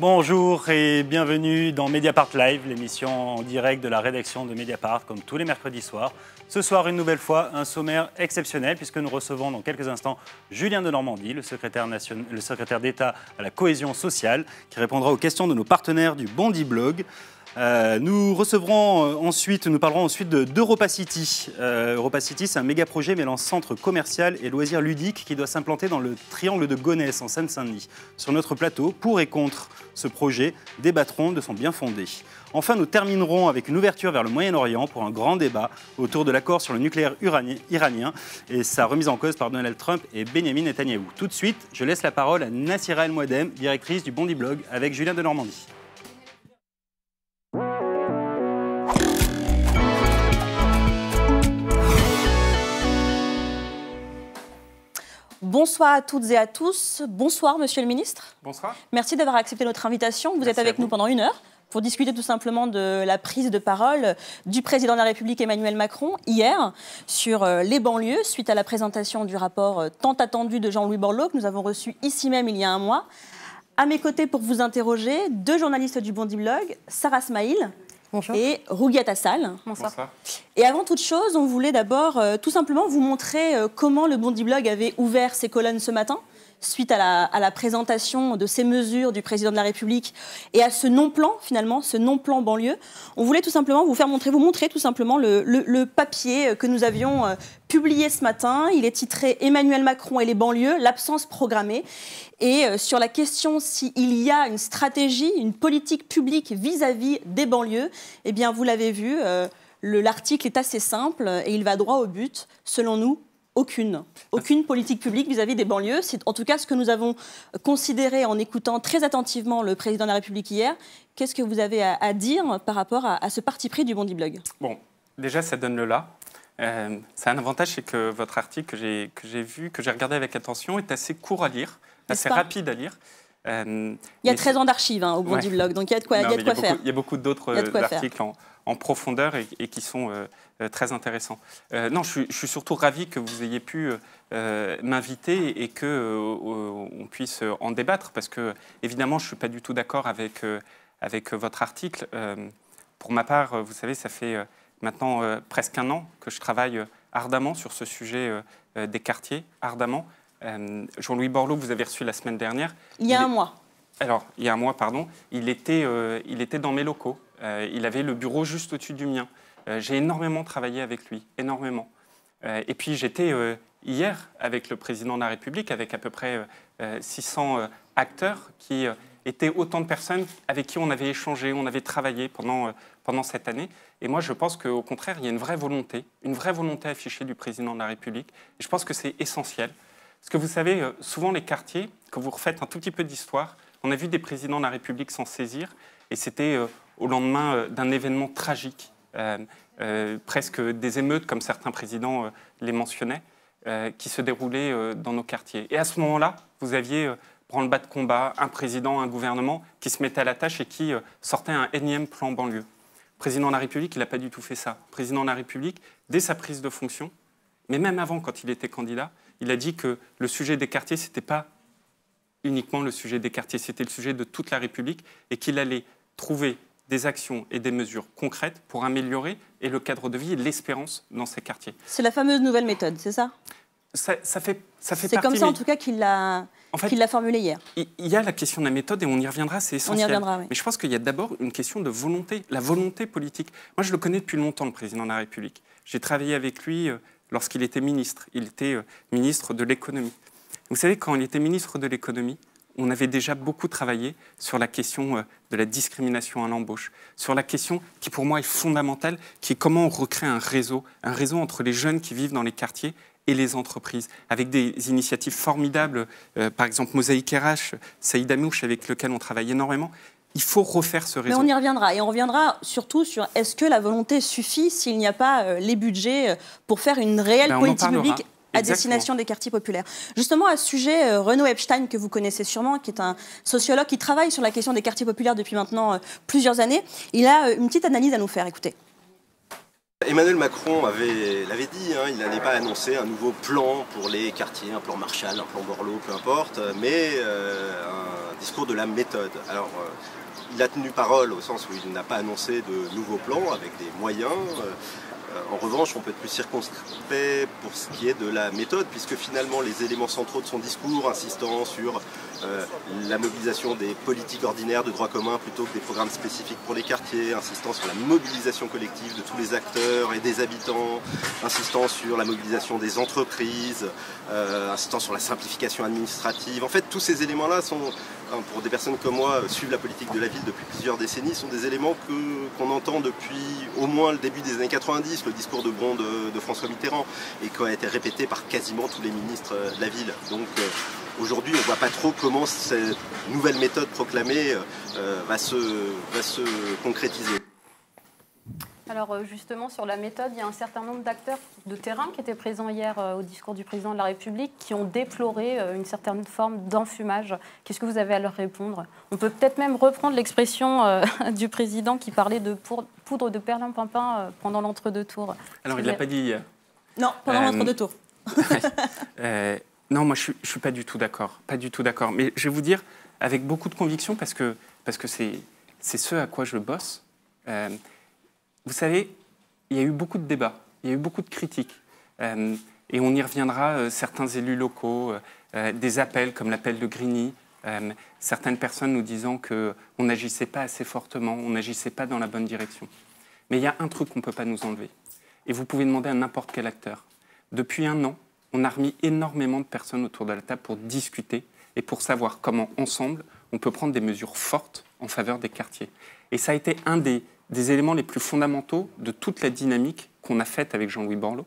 Bonjour et bienvenue dans Mediapart Live, l'émission en direct de la rédaction de Mediapart, comme tous les mercredis soirs. Ce soir, une nouvelle fois, un sommaire exceptionnel, puisque nous recevons dans quelques instants Julien de Normandie, le secrétaire, le secrétaire d'État à la cohésion sociale, qui répondra aux questions de nos partenaires du Bondi Blog. Euh, nous recevrons euh, ensuite, nous parlerons ensuite d'Europa City. Euh, Europa City, c'est un méga projet mêlant centre commercial et loisirs ludiques qui doit s'implanter dans le triangle de Gonesse, en Seine-Saint-Denis. Sur notre plateau, pour et contre ce projet, débattrons de son bien fondé. Enfin, nous terminerons avec une ouverture vers le Moyen-Orient pour un grand débat autour de l'accord sur le nucléaire iranien et sa remise en cause par Donald Trump et Benjamin Netanyahu. Tout de suite, je laisse la parole à Nassira El-Mouadem, directrice du Bondi Blog, avec Julien de Normandie. Bonsoir à toutes et à tous. Bonsoir, monsieur le ministre. Bonsoir. Merci d'avoir accepté notre invitation. Vous êtes avec nous pendant une heure pour discuter tout simplement de la prise de parole du président de la République Emmanuel Macron hier sur euh, les banlieues suite à la présentation du rapport euh, tant attendu de Jean-Louis Borloo que nous avons reçu ici même il y a un mois. À mes côtés pour vous interroger, deux journalistes du Bondi Blog, Sarah Smail et Rougiata Sal. Et avant toute chose, on voulait d'abord euh, tout simplement vous montrer euh, comment le Bondi Blog avait ouvert ses colonnes ce matin suite à la, présentation de ces mesures du président de la République et à ce non-plan, finalement, ce non-plan banlieue. On voulait tout simplement vous faire montrer, vous montrer tout simplement le, papier que nous avions euh, publié ce matin. Il est titré Emmanuel Macron et les banlieues, l'absence programmée. Et euh, sur la question s'il y a une stratégie, une politique publique vis-à-vis des banlieues, eh bien, vous l'avez vu. Euh, l'article est assez simple et il va droit au but. Selon nous, aucune. Aucune politique publique vis-à-vis des banlieues. C'est en tout cas ce que nous avons considéré en écoutant très attentivement le président de la République hier. Qu'est-ce que vous avez à, dire par rapport à, ce parti pris du Bondi Blog Bon, déjà, ça donne le là. Euh, c'est un avantage, c'est que votre article que j'ai vu, que j'ai regardé avec attention, est assez court à lire, assez rapide à lire. Euh, il y a 13 ans d'archives hein, au Bondi Blog, donc il y a de quoi, faire. Il y a beaucoup d'autres euh, articles en, profondeur et, qui sont euh, très intéressant. Euh, non, je suis, surtout ravi que vous ayez pu euh, m'inviter et qu'on on puisse en débattre, parce que, évidemment, je ne suis pas du tout d'accord avec, avec votre article. pour ma part, vous savez, ça fait maintenant presque un an que je travaille ardemment sur ce sujet des quartiers, ardemment. Jean-Louis Borloo, vous avez reçu la semaine dernière. Il y a un mois. Alors, il y a un mois, pardon. Il était, il était dans mes locaux. il avait le bureau juste au-dessus du mien. Euh, j'ai énormément travaillé avec lui, énormément. Euh, et puis j'étais euh, hier avec le président de la République, avec à peu près 600 acteurs qui étaient autant de personnes avec qui on avait échangé, on avait travaillé pendant, pendant cette année. Et moi, je pense qu'au contraire, il y a une vraie volonté, une vraie volonté affichée du président de la République. Et je pense que c'est essentiel. Parce que vous savez, souvent les quartiers, quand vous refaites un tout petit peu d'histoire, on a vu des présidents de la République s'en saisir. Et c'était au lendemain d'un événement tragique euh, euh, presque des émeutes, comme certains présidents euh, les mentionnaient, qui se déroulaient dans nos quartiers. Et à ce moment-là, vous aviez le bas de combat, un président, un gouvernement qui se mettait à la tâche et qui sortait un énième plan banlieue. président de la République, il n'a pas du tout fait ça. président de la République, dès sa prise de fonction, mais même avant, quand il était candidat, il a dit que le sujet des quartiers, ce n'était pas uniquement le sujet des quartiers, c'était le sujet de toute la République et qu'il allait trouver des actions et des mesures concrètes pour améliorer et le cadre de vie et l'espérance dans ces quartiers. C'est la fameuse nouvelle méthode, c'est ça, ça fait, ça fait C'est comme ça, en tout cas, qu'il l'a en fait, formulé hier. Il y a la question de la méthode et on y reviendra, c'est essentiel. On y reviendra, oui. Mais je pense qu'il y a d'abord une question de volonté, la volonté politique. Moi, je le connais depuis longtemps, le président de la République. J'ai travaillé avec lui euh, lorsqu'il était ministre. Il était euh, ministre de l'économie. Vous savez, quand il était ministre de l'économie, on avait déjà beaucoup travaillé sur la question euh, de la discrimination à l'embauche, sur la question qui pour moi est fondamentale, qui est comment on recrée un réseau, un réseau entre les jeunes qui vivent dans les quartiers et les entreprises, avec des initiatives formidables, euh, par exemple Mosaïque RH, Saïd Amouche, avec lequel on travaille énormément. Il faut refaire ce réseau. Mais on y reviendra. Et on reviendra surtout sur est-ce que la volonté suffit s'il n'y a pas euh, les budgets pour faire une réelle ben, politique publique à destination des quartiers populaires. Justement, à ce sujet, euh, Renaud Epstein, que vous connaissez sûrement, qui est un sociologue qui travaille sur la question des quartiers populaires depuis maintenant euh, plusieurs années, il a euh, une petite analyse à nous faire. Écoutez. Emmanuel Macron l'avait dit, hein, il n'allait pas annoncé un nouveau plan pour les quartiers, un plan Marshall, un plan Borloo, peu importe, mais un discours de la méthode. Alors, il a tenu parole au sens où il n'a pas annoncé de nouveau plan avec des moyens. Euh, en revanche, on peut être plus circonscrit pour ce qui est de la méthode, puisque finalement les éléments centraux de son discours, insistant sur euh, la mobilisation des politiques ordinaires de droit commun plutôt que des programmes spécifiques pour les quartiers, insistant sur la mobilisation collective de tous les acteurs et des habitants, insistant sur la mobilisation des entreprises, euh, insistant sur la simplification administrative, en fait tous ces éléments-là sont pour des personnes comme moi, euh, suivent la politique de la ville depuis plusieurs décennies, sont des éléments qu'on entend depuis au moins le début des années 90, le discours de bon euh, de, François Mitterrand, et qui a été répété par quasiment tous les ministres euh, de la ville. Donc aujourd'hui, on ne voit pas trop comment cette nouvelle méthode proclamée va se, va se concrétiser. Alors euh, justement, sur la méthode, il y a un certain nombre d'acteurs de terrain qui étaient présents hier euh, au discours du président de la République qui ont déploré euh, une certaine forme d'enfumage. Qu'est-ce que vous avez à leur répondre On peut peut-être même reprendre l'expression du président qui parlait de poudre de perlimpinpin pendant l'entre-deux tours. Alors il ne l'a pas dit hier. Non, pendant l'entre-deux tours. non, moi je ne suis, pas du tout d'accord. Pas du tout d'accord. Mais je vais vous dire avec beaucoup de conviction parce que c'est parce que ce à quoi je bosse. Vous savez, il y a eu beaucoup de débats, il y a eu beaucoup de critiques. Euh, et on y reviendra, euh, certains élus locaux, euh, des appels comme l'appel de Grigny, certaines personnes nous disant qu'on n'agissait pas assez fortement, on n'agissait pas dans la bonne direction. Mais il y a un truc qu'on ne peut pas nous enlever. Et vous pouvez demander à n'importe quel acteur. Depuis un an, on a remis énormément de personnes autour de la table pour discuter et pour savoir comment, ensemble, on peut prendre des mesures fortes en faveur des quartiers. Et ça a été un des des éléments les plus fondamentaux de toute la dynamique qu'on a faite avec Jean-Louis Borloo,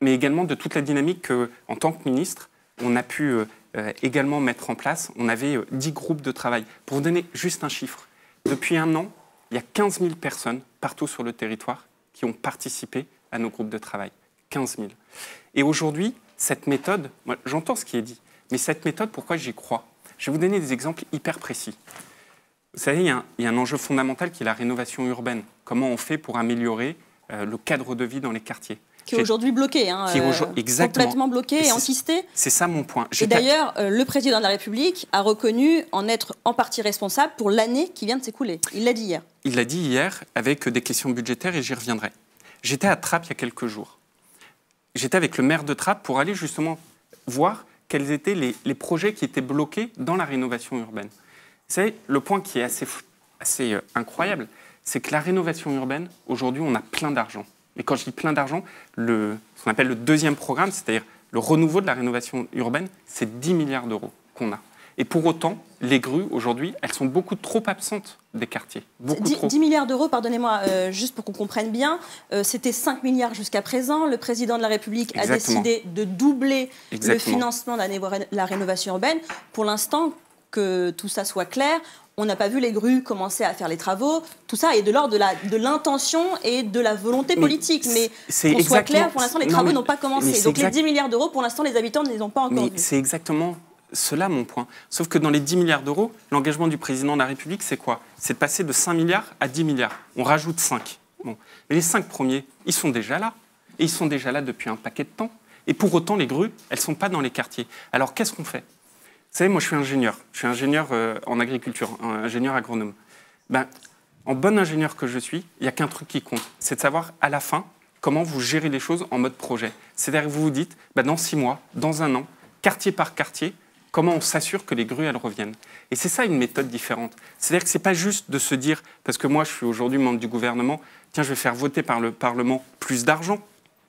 mais également de toute la dynamique qu'en tant que ministre, on a pu euh, euh, également mettre en place. On avait euh, dix groupes de travail. Pour vous donner juste un chiffre, depuis un an, il y a 15 000 personnes partout sur le territoire qui ont participé à nos groupes de travail. 15 000. Et aujourd'hui, cette méthode, j'entends ce qui est dit, mais cette méthode, pourquoi j'y crois Je vais vous donner des exemples hyper précis. Vous savez, il y, a un, il y, a un, enjeu fondamental qui est la rénovation urbaine. Comment on fait pour améliorer euh, le cadre de vie dans les quartiers qui est aujourd'hui bloqué, hein, qui est euh, complètement bloqué et, entisté. C'est ça mon point. et d'ailleurs, euh, le président de la République a reconnu en être en partie responsable pour l'année qui vient de s'écouler. Il l'a dit hier. Il l'a dit hier avec des questions budgétaires et j'y reviendrai. J'étais à Trappes il y a quelques jours. J'étais avec le maire de Trappes pour aller justement voir quels étaient les projets qui étaient bloqués dans la rénovation urbaine. Vous savez, le point qui est assez, euh, incroyable, c'est que la rénovation urbaine, aujourd'hui, on a plein d'argent. Et quand je dis plein d'argent, ce qu'on appelle le deuxième programme, c'est-à-dire le renouveau de la rénovation urbaine, c'est 10 milliards d'euros qu'on a. Et pour autant, les grues, aujourd'hui, elles sont beaucoup trop absentes des quartiers. Beaucoup 10, milliards d'euros, pardonnez-moi, euh, juste pour qu'on comprenne bien, euh, c'était 5 milliards jusqu'à présent. Le président de la République a décidé de doubler le financement de la rénovation urbaine. Pour l'instant, que tout ça soit clair. On n'a pas vu les grues commencer à faire les travaux. Tout ça est de l'ordre de l'intention et de la volonté politique. Mais, qu'on soit clair, pour l'instant, les travaux n'ont pas commencé. Donc les 10 milliards d'euros, pour l'instant, les habitants ne les ont pas encore C'est exactement cela mon point. Sauf que dans les 10 milliards d'euros, l'engagement du président de la République, c'est quoi C'est de passer de 5 milliards à 10 milliards. On rajoute 5. Bon. Mais les 5 premiers, ils sont déjà là. Et ils sont déjà là depuis un paquet de temps. Et pour autant, les grues, elles ne sont pas dans les quartiers. Alors qu'est-ce qu'on fait savez, moi, je suis ingénieur. Je suis ingénieur euh, en agriculture, hein, ingénieur agronome. Ben, en bon ingénieur que je suis, il n'y a qu'un truc qui compte, c'est de savoir à la fin comment vous gérez les choses en mode projet. C'est-à-dire que vous vous dites, ben, dans six mois, dans un an, quartier par quartier, comment on s'assure que les grues, elles reviennent. Et c'est ça une méthode différente. C'est-à-dire que ce n'est pas juste de se dire, parce que moi je suis aujourd'hui membre du gouvernement, tiens, je vais faire voter par le Parlement plus d'argent,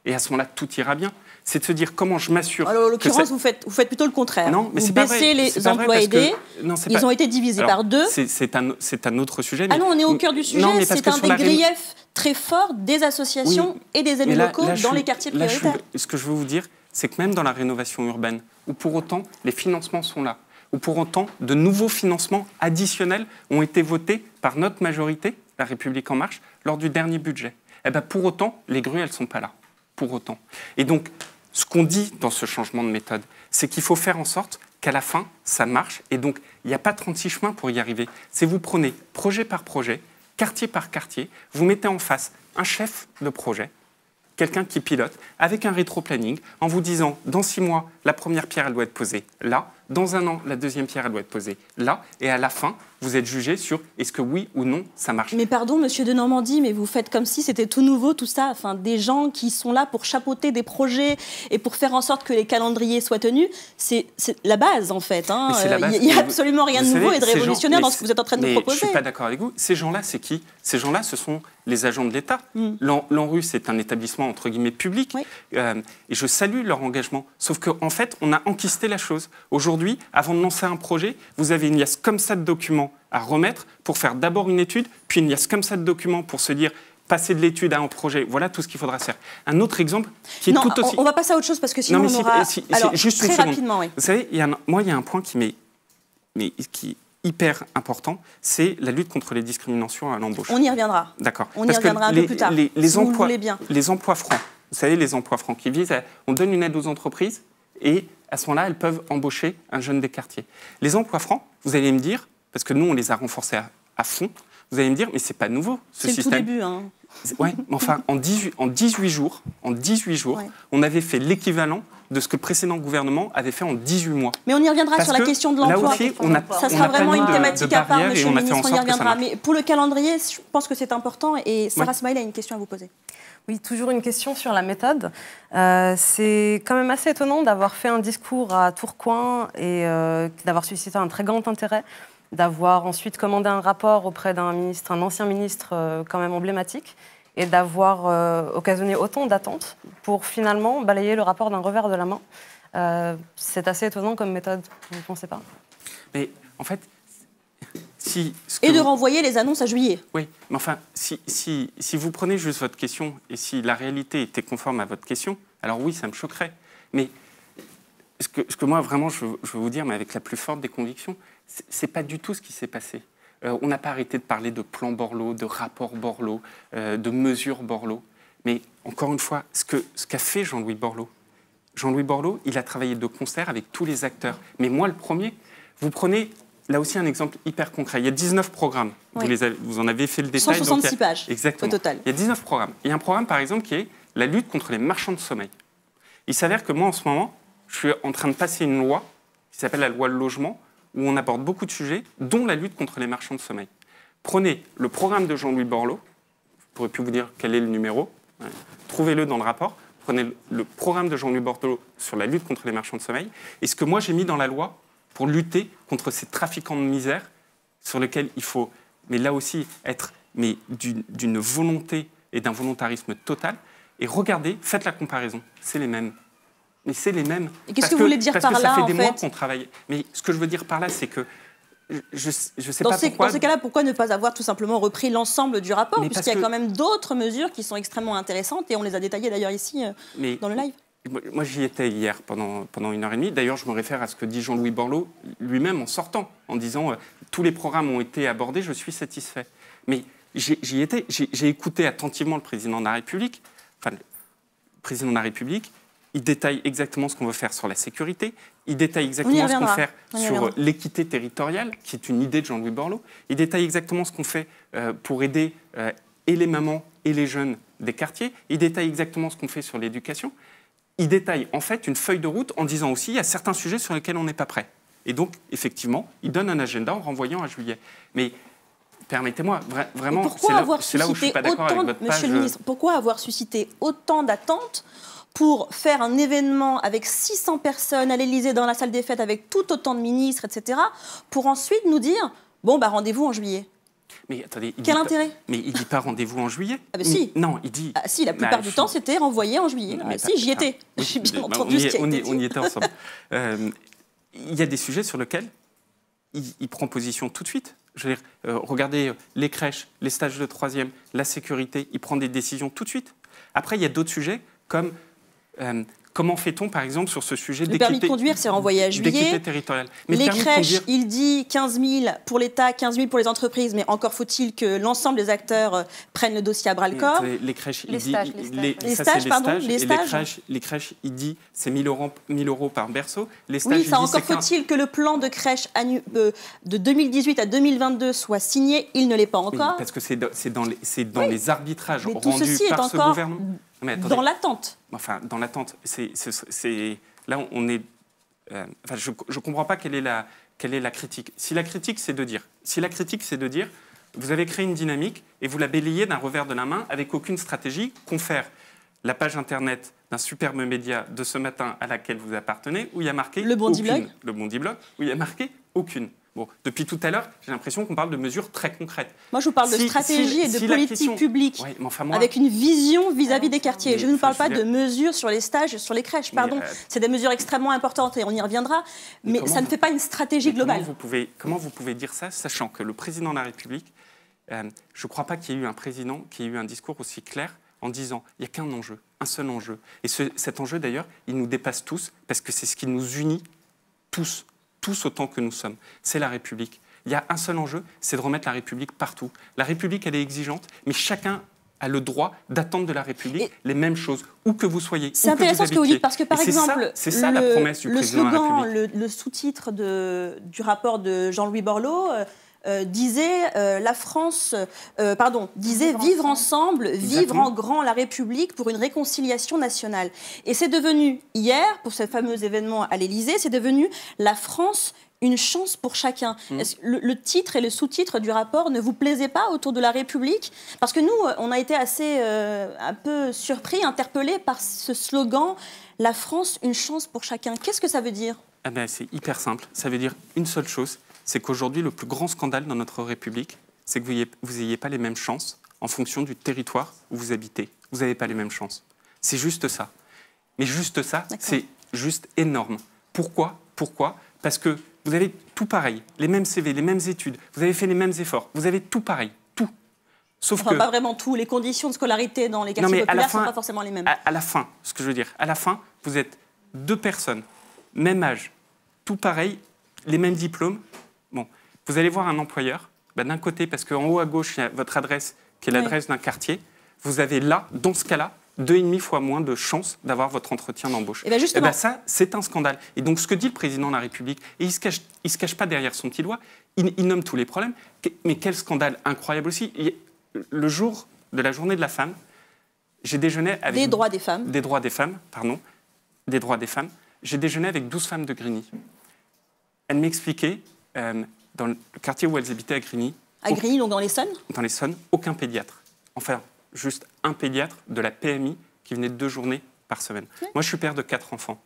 et à ce moment-là, tout ira bien c'est de se dire comment je m'assure. Alors, en l'occurrence, vous, faites, vous faites plutôt le contraire. Non, mais vous Baisser les emplois aidés. ils ont été divisés par deux. C'est un, un, autre sujet. Ah non, on est au cœur du sujet. C'est un des griefs très forts des associations et des élus locaux dans les quartiers prioritaires. ce que je veux vous dire, c'est que même dans la rénovation urbaine, où pour autant les financements sont là, où pour autant de nouveaux financements additionnels ont été votés par notre majorité, la République en marche, lors du dernier budget. Eh ben pour autant, les grues, elles ne sont pas là. Pour autant. Et donc, ce qu'on dit dans ce changement de méthode, c'est qu'il faut faire en sorte qu'à la fin, ça marche. Et donc, il n'y a pas 36 chemins pour y arriver. C'est vous prenez projet par projet, quartier par quartier, vous mettez en face un chef de projet, quelqu'un qui pilote, avec un rétro-planning, en vous disant, dans six mois, la première pierre, elle doit être posée là, dans un an, la deuxième pierre, elle doit être posée là, et à la fin, vous êtes jugé sur est-ce que oui ou non ça marche. Mais pardon, monsieur de Normandie, mais vous faites comme si c'était tout nouveau, tout ça. Enfin, des gens qui sont là pour chapeauter des projets et pour faire en sorte que les calendriers soient tenus, c'est la base en fait. Hein. Euh, il n'y a, absolument rien de nouveau et de révolutionnaire dans ce que vous êtes en train de nous proposer. Je ne suis pas d'accord avec vous. Ces gens-là, c'est qui Ces gens-là, ce sont les agents de l'État. Mm. L'ANRU, c'est un établissement entre guillemets public. Euh, et je salue leur engagement. Sauf qu'en en fait, on a enquisté la chose. Aujourd'hui, avant de lancer un projet, vous avez une liasse comme ça de documents à remettre pour faire d'abord une étude, puis une liasse comme ça de documents pour se dire passer de l'étude à un projet. Voilà tout ce qu'il faudra faire. Un autre exemple qui est tout aussi. On, va passer à autre chose parce que sinon on si, aura. si, juste très une rapidement, Vous savez, moi, il y a un point qui m'est. Mais qui, hyper important, c'est la lutte contre les discriminations à l'embauche. On y reviendra. D'accord. On y reviendra un peu plus tard. Les, emplois, les emplois francs, vous savez, les emplois francs qui visent On donne une aide aux entreprises et à ce moment-là, elles peuvent embaucher un jeune des quartiers. Les emplois francs, vous allez me dire, parce que nous, on les a renforcés à, fond, vous allez me dire, mais ce n'est pas nouveau ce système. C'est le début. Hein. Oui, enfin, en 18, en jours, en 18 jours on avait fait l'équivalent de ce que le précédent gouvernement avait fait en 18 mois. Mais on y reviendra sur la question de l'emploi. Ça sera vraiment une thématique à part, monsieur le ministre, on y reviendra. Mais pour le calendrier, je pense que c'est important et Sarah ouais. a une question à vous poser. Oui, toujours une question sur la méthode. Euh, c'est quand même assez étonnant d'avoir fait un discours à Tourcoing et euh, d'avoir suscité un très grand intérêt d'avoir ensuite commandé un rapport auprès d'un ministre, un ancien ministre euh, quand même emblématique, et d'avoir euh, occasionné autant d'attentes pour finalement balayer le rapport d'un revers de la main. Euh, c'est assez étonnant comme méthode, vous ne pensez pas Mais en fait, si et de renvoyer les annonces à juillet. Oui, mais enfin, si, si, vous prenez juste votre question et si la réalité était conforme à votre question, alors oui, ça me choquerait. Mais ce que, moi, vraiment, je, veux vous dire, mais avec la plus forte des convictions, n'est pas du tout ce qui s'est passé. Euh, on n'a pas arrêté de parler de plan Borloo, de rapport Borloo, euh, de mesure Borloo. Mais encore une fois, ce qu'a ce fait Jean-Louis Borloo, Jean-Louis Borloo, il a travaillé de concert avec tous les acteurs. Mais moi, le premier, vous prenez là aussi un exemple hyper concret. Il y a 19 programmes. Vous, en avez fait le détail. 166 donc pages exactement. au total. Il y a 19 programmes. Il y a un programme, par exemple, qui est la lutte contre les marchands de sommeil. Il s'avère que moi, en ce moment, je suis en train de passer une loi qui s'appelle la loi logement, où on aborde beaucoup de sujets, dont la lutte contre les marchands de sommeil. Prenez le programme de Jean-Louis Borloo, vous ne pourrez plus vous dire quel est le numéro, trouvez-le dans le rapport, prenez le programme de Jean-Louis Borloo sur la lutte contre les marchands de sommeil, et ce que moi j'ai mis dans la loi pour lutter contre ces trafiquants de misère sur lesquels il faut, mais là aussi, être mais d'une volonté et d'un volontarisme total. Et regardez, faites la comparaison, c'est les mêmes mais c'est les mêmes. Et qu'est-ce que vous voulez dire parce par que là, Ça fait des fait... mois qu'on travaille. Mais ce que je veux dire par là, c'est que je, je sais pas pourquoi. Dans ce cas-là, pourquoi ne pas avoir tout simplement repris l'ensemble du rapport, puisqu'il y a quand même d'autres mesures qui sont extrêmement intéressantes et on les a détaillées d'ailleurs ici euh, dans le live. Moi, j'y étais hier pendant, pendant une heure et demie. D'ailleurs, je me réfère à ce que dit Jean-Louis Borloo lui-même en sortant, en disant euh, tous les programmes ont été abordés, je suis satisfait. Mais j'y étais, j'ai écouté attentivement le président de la République, enfin, le président de la République, il détaille exactement ce qu'on veut faire sur la sécurité, il détaille exactement ce qu'on faire sur euh, l'équité territoriale, qui est une idée de Jean-Louis Borloo, il détaille exactement ce qu'on fait euh, pour aider euh, et les mamans et les jeunes des quartiers, il détaille exactement ce qu'on fait sur l'éducation, il détaille en fait une feuille de route en disant aussi il y a certains sujets sur lesquels on n'est pas prêt. Et donc, effectivement, il donne un agenda en renvoyant à juillet. Mais permettez-moi, vraiment, c'est là, où je suis pas d'accord avec votre le ministre, pourquoi avoir suscité autant d'attentes pour faire un événement avec 600 personnes à l'Elysée dans la salle des fêtes avec tout autant de ministres, etc., pour ensuite nous dire bon, bah, rendez-vous en juillet. Mais attendez, quel intérêt Mais il dit pas rendez-vous en juillet. Ah ben si. Non, il dit. Ah si, la bah, plupart du temps c'était renvoyé en juillet. mais, si, j'y étais. Ah, J'ai bien entendu on ce y, a on y était ensemble. Euh, il y a des sujets sur lesquels il, prend position tout de suite. Je veux dire, euh, regardez les crèches, les stages de troisième, la sécurité. Il prend des décisions tout de suite. Après, il y a d'autres sujets comme euh, comment fait-on, par exemple, sur ce sujet Le permis de conduire, c'est renvoyé territoriale. les crèches, il dit 15 000 pour l'État, 15 000 pour les entreprises, mais encore faut-il que l'ensemble des acteurs euh, prennent le dossier à bras-le-corps. Les, crèches, il stages, dit... Les, stages, pardon, Les, stages. Crèches, les crèches, il dit c'est 1 000 euros, par berceau. Les stages, oui, ça, encore faut-il que le plan de crèche euh, de 2018 à 2022 soit signé. Il ne l'est pas encore. parce que c'est dans, dans les arbitrages rendus ceci par est encore gouvernement dans l'attente. Enfin, dans l'attente. C'est là on est. Euh, enfin, je ne comprends pas quelle est la quelle est la critique. Si la critique c'est de dire, si la critique c'est de dire, vous avez créé une dynamique et vous la balayez d'un revers de la main avec aucune stratégie, confère la page internet d'un superbe média de ce matin à laquelle vous appartenez où il y a marqué le Bondi Blog, le Bondi Blog où il y a marqué aucune depuis tout à l'heure, j'ai l'impression qu'on parle de mesures très concrètes. Moi, je vous parle de stratégie et de politique publique, avec une vision vis-à-vis des quartiers. je ne vous parle pas de mesures sur les stages, sur les crèches, pardon. Euh, c'est des mesures extrêmement importantes et on y reviendra, mais, ça ne fait pas une stratégie globale. Comment vous, pouvez, dire ça, sachant que le président de la République, euh, je ne crois pas qu'il y ait eu un président qui ait eu un discours aussi clair en disant il n'y a qu'un enjeu, un seul enjeu. Et cet enjeu, d'ailleurs, il nous dépasse tous, parce que c'est ce qui nous unit tous tous autant que nous sommes. C'est la République. Il y a un seul enjeu, c'est de remettre la République partout. La République, elle est exigeante, mais chacun a le droit d'attendre de la République les mêmes choses, où que vous soyez. C'est intéressant que ce que vous dites, parce que par exemple, c'est ça, la promesse du le Le, sous-titre du rapport de Jean-Louis Borloo, euh, euh, disait euh, la France, euh, pardon, disait vivre ensemble, vivre en grand la République pour une réconciliation nationale. Et c'est devenu hier, pour ce fameux événement à l'Élysée, c'est devenu la France une chance pour chacun. Mmh. Le, titre et le sous-titre du rapport ne vous plaisait pas autour de la République Parce que nous, on a été assez un peu surpris, interpellés par ce slogan La France, une chance pour chacun. Qu'est-ce que ça veut dire ah ben, C'est hyper simple. Ça veut dire une seule chose c'est qu'aujourd'hui, le plus grand scandale dans notre République, c'est que vous n'ayez pas les mêmes chances en fonction du territoire où vous habitez. Vous n'avez pas les mêmes chances. C'est juste ça. Mais juste ça, c'est juste énorme. Pourquoi Pourquoi Parce que vous avez tout pareil, les mêmes CV, les mêmes études, vous avez fait les mêmes efforts, vous avez tout pareil, tout. Sauf enfin, que... pas vraiment tout, les conditions de scolarité dans les quartiers sont pas forcément les mêmes. à la fin, ce que je veux dire, à la fin, vous êtes deux personnes, même âge, tout pareil, les mêmes diplômes, vous allez voir un employeur, ben, d'un côté, parce qu'en haut à gauche, il y a votre adresse qui est l'adresse d'un quartier, vous avez là, dans ce cas-là, deux et demi fois moins de chances d'avoir votre entretien d'embauche. Et eh bien eh ben ça, c'est un scandale. Et donc ce que dit le président de la République, et il ne se, cache, il se cache pas derrière son petit doigt, il, nomme tous les problèmes, mais quel scandale incroyable aussi. le jour de la journée de la femme, j'ai déjeuné avec... Des droits des femmes. Des droits des femmes, pardon. Des droits des femmes. J'ai déjeuné avec 12 femmes de Grigny. Elles m'expliquaient euh, dans le quartier où elles habitaient à Grigny. À Grigny, donc dans l'Essonne Dans l'Essonne, aucun pédiatre. Enfin, juste un pédiatre de la PMI qui venait deux journées par semaine. Moi, je suis père de quatre enfants.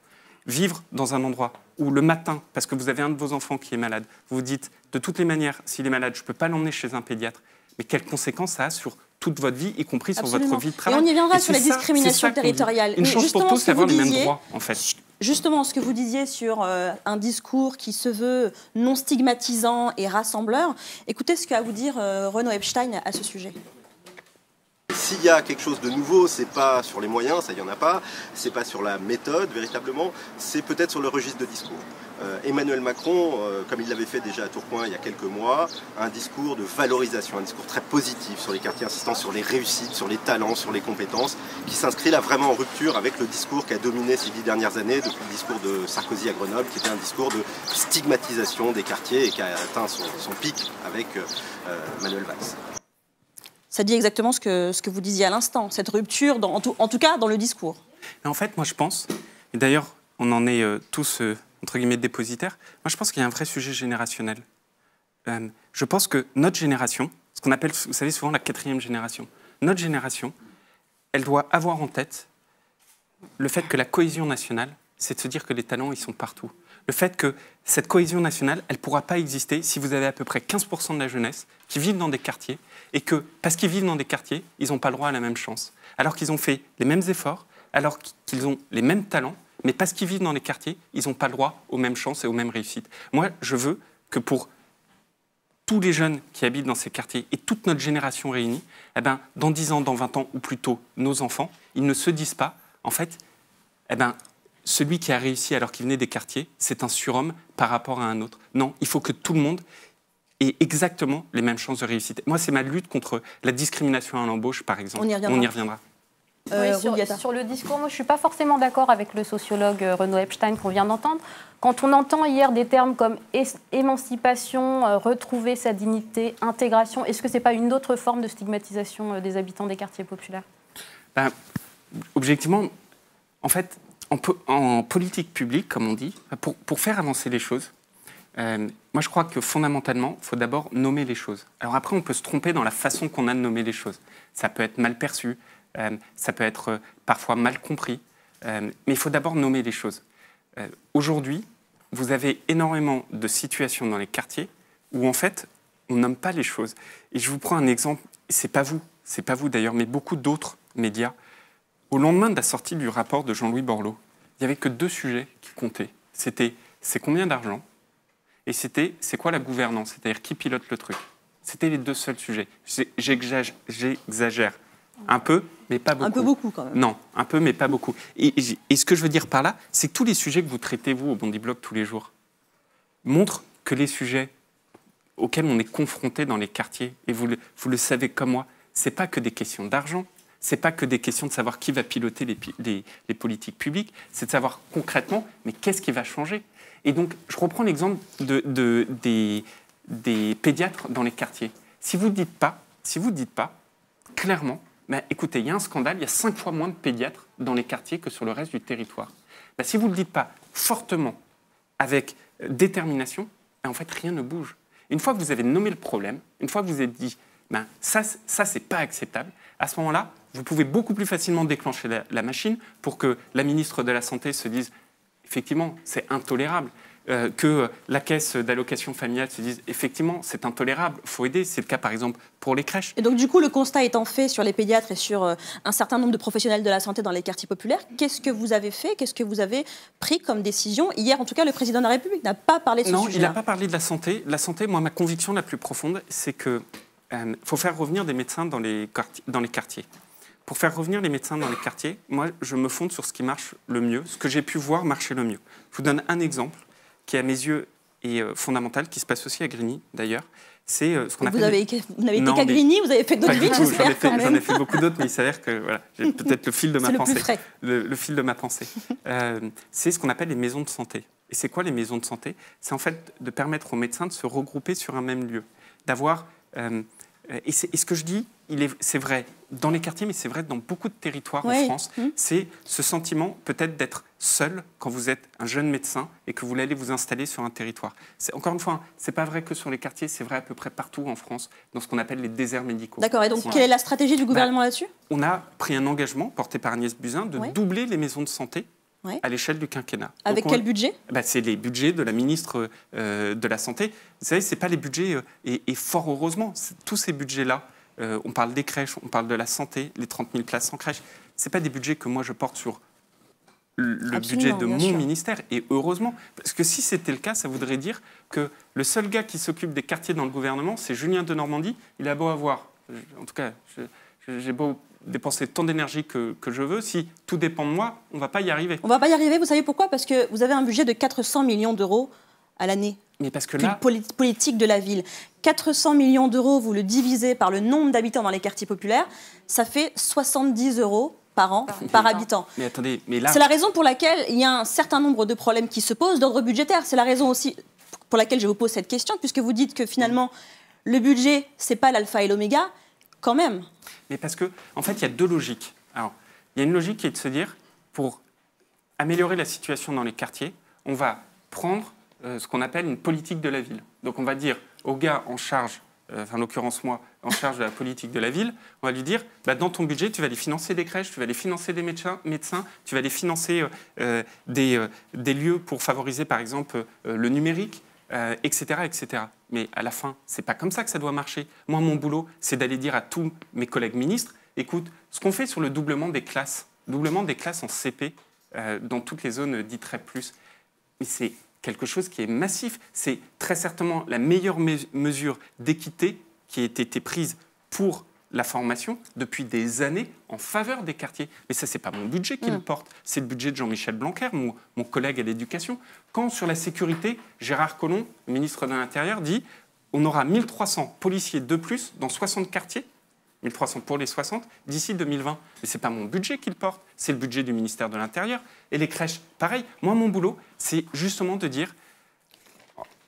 Vivre dans un endroit où le matin, parce que vous avez un de vos enfants qui est malade, vous vous dites, de toutes les manières, s'il est malade, je ne peux pas l'emmener chez un pédiatre. Mais quelles conséquences ça a sur toute votre vie, y compris sur votre vie de travail. Et on y viendra sur la discrimination territoriale. Une chance pour tous, c'est mêmes en fait. Justement, ce que vous disiez sur euh, un discours qui se veut non stigmatisant et rassembleur, écoutez ce qu'a vous dire euh, Renaud Epstein à ce sujet. S'il y a quelque chose de nouveau, c'est pas sur les moyens, ça y en a pas, c'est pas sur la méthode véritablement, c'est peut-être sur le registre de discours. Euh, Emmanuel Macron, euh, comme il l'avait fait déjà à Tourcoing il y a quelques mois, un discours de valorisation, un discours très positif sur les quartiers insistant sur les réussites, sur les talents, sur les compétences, qui s'inscrit là vraiment en rupture avec le discours qui a dominé ces dix dernières années, depuis le discours de Sarkozy à Grenoble, qui était un discours de stigmatisation des quartiers et qui a atteint son, pic avec euh, Manuel Valls. Ça dit exactement ce que, ce que vous disiez à l'instant, cette rupture, en, tout, cas dans le discours. Mais en fait, moi je pense, et d'ailleurs on en est tous entre guillemets, dépositaire, moi je pense qu'il y a un vrai sujet générationnel. Euh, je pense que notre génération, ce qu'on appelle, vous savez, souvent la quatrième génération, notre génération, elle doit avoir en tête le fait que la cohésion nationale, c'est de se dire que les talents, ils sont partout. Le fait que cette cohésion nationale, elle ne pourra pas exister si vous avez à peu près 15% de la jeunesse qui vivent dans des quartiers et que, parce qu'ils vivent dans des quartiers, ils n'ont pas le droit à la même chance. Alors qu'ils ont fait les mêmes efforts, alors qu'ils ont les mêmes talents, mais parce qu'ils vivent dans les quartiers, ils n'ont pas le droit aux mêmes chances et aux mêmes réussites. Moi, je veux que pour tous les jeunes qui habitent dans ces quartiers et toute notre génération réunie, eh ben, dans 10 ans, dans 20 ans, ou plus tôt, nos enfants, ils ne se disent pas, en fait, eh ben, celui qui a réussi alors qu'il venait des quartiers, c'est un surhomme par rapport à un autre. Non, il faut que tout le monde ait exactement les mêmes chances de réussite. Moi, c'est ma lutte contre la discrimination à l'embauche, par exemple. On y reviendra. Euh, sur, le discours, moi, je ne suis pas forcément d'accord avec le sociologue euh, Renaud Epstein qu'on vient d'entendre. Quand on entend hier des termes comme émancipation, euh, retrouver sa dignité, intégration, est-ce que ce n'est pas une autre forme de stigmatisation des habitants des quartiers populaires ben, Objectivement, en fait, en, en, politique publique, comme on dit, ben, pour, pour faire avancer les choses, moi je crois que fondamentalement, il faut d'abord nommer les choses. Alors après, on peut se tromper dans la façon qu'on a de nommer les choses. Ça peut être mal perçu, euh, ça peut être euh, parfois mal compris, euh, mais il faut d'abord nommer les choses. Aujourd'hui, vous avez énormément de situations dans les quartiers où en fait on nomme pas les choses. Et je vous prends un exemple, c'est pas vous, c'est pas vous d'ailleurs, mais beaucoup d'autres médias. Au lendemain de la sortie du rapport de Jean-Louis Borloo, il n'y avait que deux sujets qui comptaient. C'était c'est combien d'argent et c'était c'est quoi la gouvernance, c'est-à-dire qui pilote le truc. C'était les deux seuls sujets. J'exagère un peu, mais pas beaucoup. Un peu beaucoup quand même. Non, un peu, mais pas beaucoup. Et, ce que je veux dire par là, c'est que tous les sujets que vous traitez, vous, au Bondi Blog, tous les jours, montrent que les sujets auxquels on est confronté dans les quartiers, et vous le, vous le savez comme moi, ce n'est pas que des questions d'argent, ce n'est pas que des questions de savoir qui va piloter les, politiques publiques, c'est de savoir concrètement, mais qu'est-ce qui va changer Et donc, je reprends l'exemple de, des, des pédiatres dans les quartiers. Si vous ne dites pas, si vous dites pas clairement bah, écoutez, il y a un scandale, il y a cinq fois moins de pédiatres dans les quartiers que sur le reste du territoire. Bah, si vous ne le dites pas fortement, avec euh, détermination, bah, en fait, rien ne bouge. Une fois que vous avez nommé le problème, une fois que vous avez dit, ben, ça, ça c'est pas acceptable, à ce moment-là, vous pouvez beaucoup plus facilement déclencher la, machine pour que la ministre de la Santé se dise, effectivement, c'est intolérable. Euh, que la caisse d'allocation familiale se dise effectivement c'est intolérable, faut aider. C'est le cas par exemple pour les crèches. Et donc du coup le constat étant fait sur les pédiatres et sur euh, un certain nombre de professionnels de la santé dans les quartiers populaires, qu'est-ce que vous avez fait Qu'est-ce que vous avez pris comme décision Hier en tout cas le président de la République n'a pas parlé de ce non, sujet. Non, il n'a pas parlé de la santé. La santé, moi ma conviction la plus profonde, c'est que euh, faut faire revenir des médecins dans les, dans les quartiers pour faire revenir les médecins dans les quartiers, moi, je me fonde sur ce qui marche le mieux, ce que j'ai pu voir marcher le mieux. Je vous donne un exemple qui, à mes yeux, est euh, fondamentale, qui se passe aussi à Grigny, d'ailleurs. C'est euh, ce qu'on Vous n'avez été qu'à Grigny, vous avez fait d'autres villes, J'en ai, fait beaucoup d'autres, mais il s'avère que voilà, j'ai peut-être le fil de ma pensée. Le, fil de ma pensée. Euh, c'est ce qu'on appelle les maisons de santé. Et c'est quoi les maisons de santé C'est en fait de permettre aux médecins de se regrouper sur un même lieu, d'avoir euh, et, ce que je dis, c'est vrai dans les quartiers, mais c'est vrai dans beaucoup de territoires en France. Mmh. C'est ce sentiment peut-être d'être seul quand vous êtes un jeune médecin et que vous voulez aller vous installer sur un territoire. Encore une fois, hein, ce n'est pas vrai que sur les quartiers, c'est vrai à peu près partout en France, dans ce qu'on appelle les déserts médicaux. D'accord, et donc quelle est la stratégie du bah, gouvernement là-dessus On a pris un engagement porté par Agnès Buzyn de doubler les maisons de santé à l'échelle du quinquennat. Avec quel budget eh ben, C'est les budgets de la ministre euh, de la Santé. Vous savez, ce pas les budgets, euh, et, fort heureusement, tous ces budgets-là, euh, on parle des crèches, on parle de la santé, les 30 000 places en crèche, ce pas des budgets que moi je porte sur le budget de mon ministère, et heureusement, parce que si c'était le cas, ça voudrait dire que le seul gars qui s'occupe des quartiers dans le gouvernement, c'est Julien de Normandie. Il a beau avoir, en tout cas, j'ai beau dépenser tant d'énergie que, je veux. Si tout dépend de moi, on ne va pas y arriver. On ne va pas y arriver, vous savez pourquoi Parce que vous avez un budget de 400 millions d'euros à l'année. Mais parce que là... politique de la ville. 400 millions d'euros, vous le divisez par le nombre d'habitants dans les quartiers populaires, ça fait 70 euros par an, par habitant. Mais attendez, mais là... C'est la raison pour laquelle il y a un certain nombre de problèmes qui se posent d'ordre budgétaire. C'est la raison aussi pour laquelle je vous pose cette question, puisque vous dites que finalement, le budget, c'est pas l'alpha et l'oméga, quand même. Mais parce que, en fait, il y a deux logiques. Alors, il y a une logique qui est de se dire, pour améliorer la situation dans les quartiers, on va prendre euh, ce qu'on appelle une politique de la ville. Donc, on va dire au gars en charge, euh, en l'occurrence moi, en charge de la politique de la ville, on va lui dire, bah, dans ton budget, tu vas aller financer des crèches, tu vas aller financer des médecins, tu vas aller financer euh, des, des, lieux pour favoriser, par exemple, le numérique, etc., etc mais à la fin, c'est pas comme ça que ça doit marcher. Moi, mon boulot, c'est d'aller dire à tous mes collègues ministres, écoute, ce qu'on fait sur le doublement des classes, doublement des classes en CP euh, dans toutes les zones dites plus, c'est quelque chose qui est massif. C'est très certainement la meilleure mesure d'équité qui ait été prise pour la formation depuis des années en faveur des quartiers. Mais ça, ce n'est pas mon budget qui le mm. porte, c'est le budget de Jean-Michel Blanquer, mon, mon, collègue à l'éducation. Quand sur la sécurité, Gérard Collomb, ministre de l'Intérieur, dit on aura 1300 policiers de plus dans 60 quartiers, 1300 pour les 60, d'ici 2020. Mais ce n'est pas mon budget qui le porte, c'est le budget du ministère de l'Intérieur. Et les crèches, pareil, moi, mon boulot, c'est justement de dire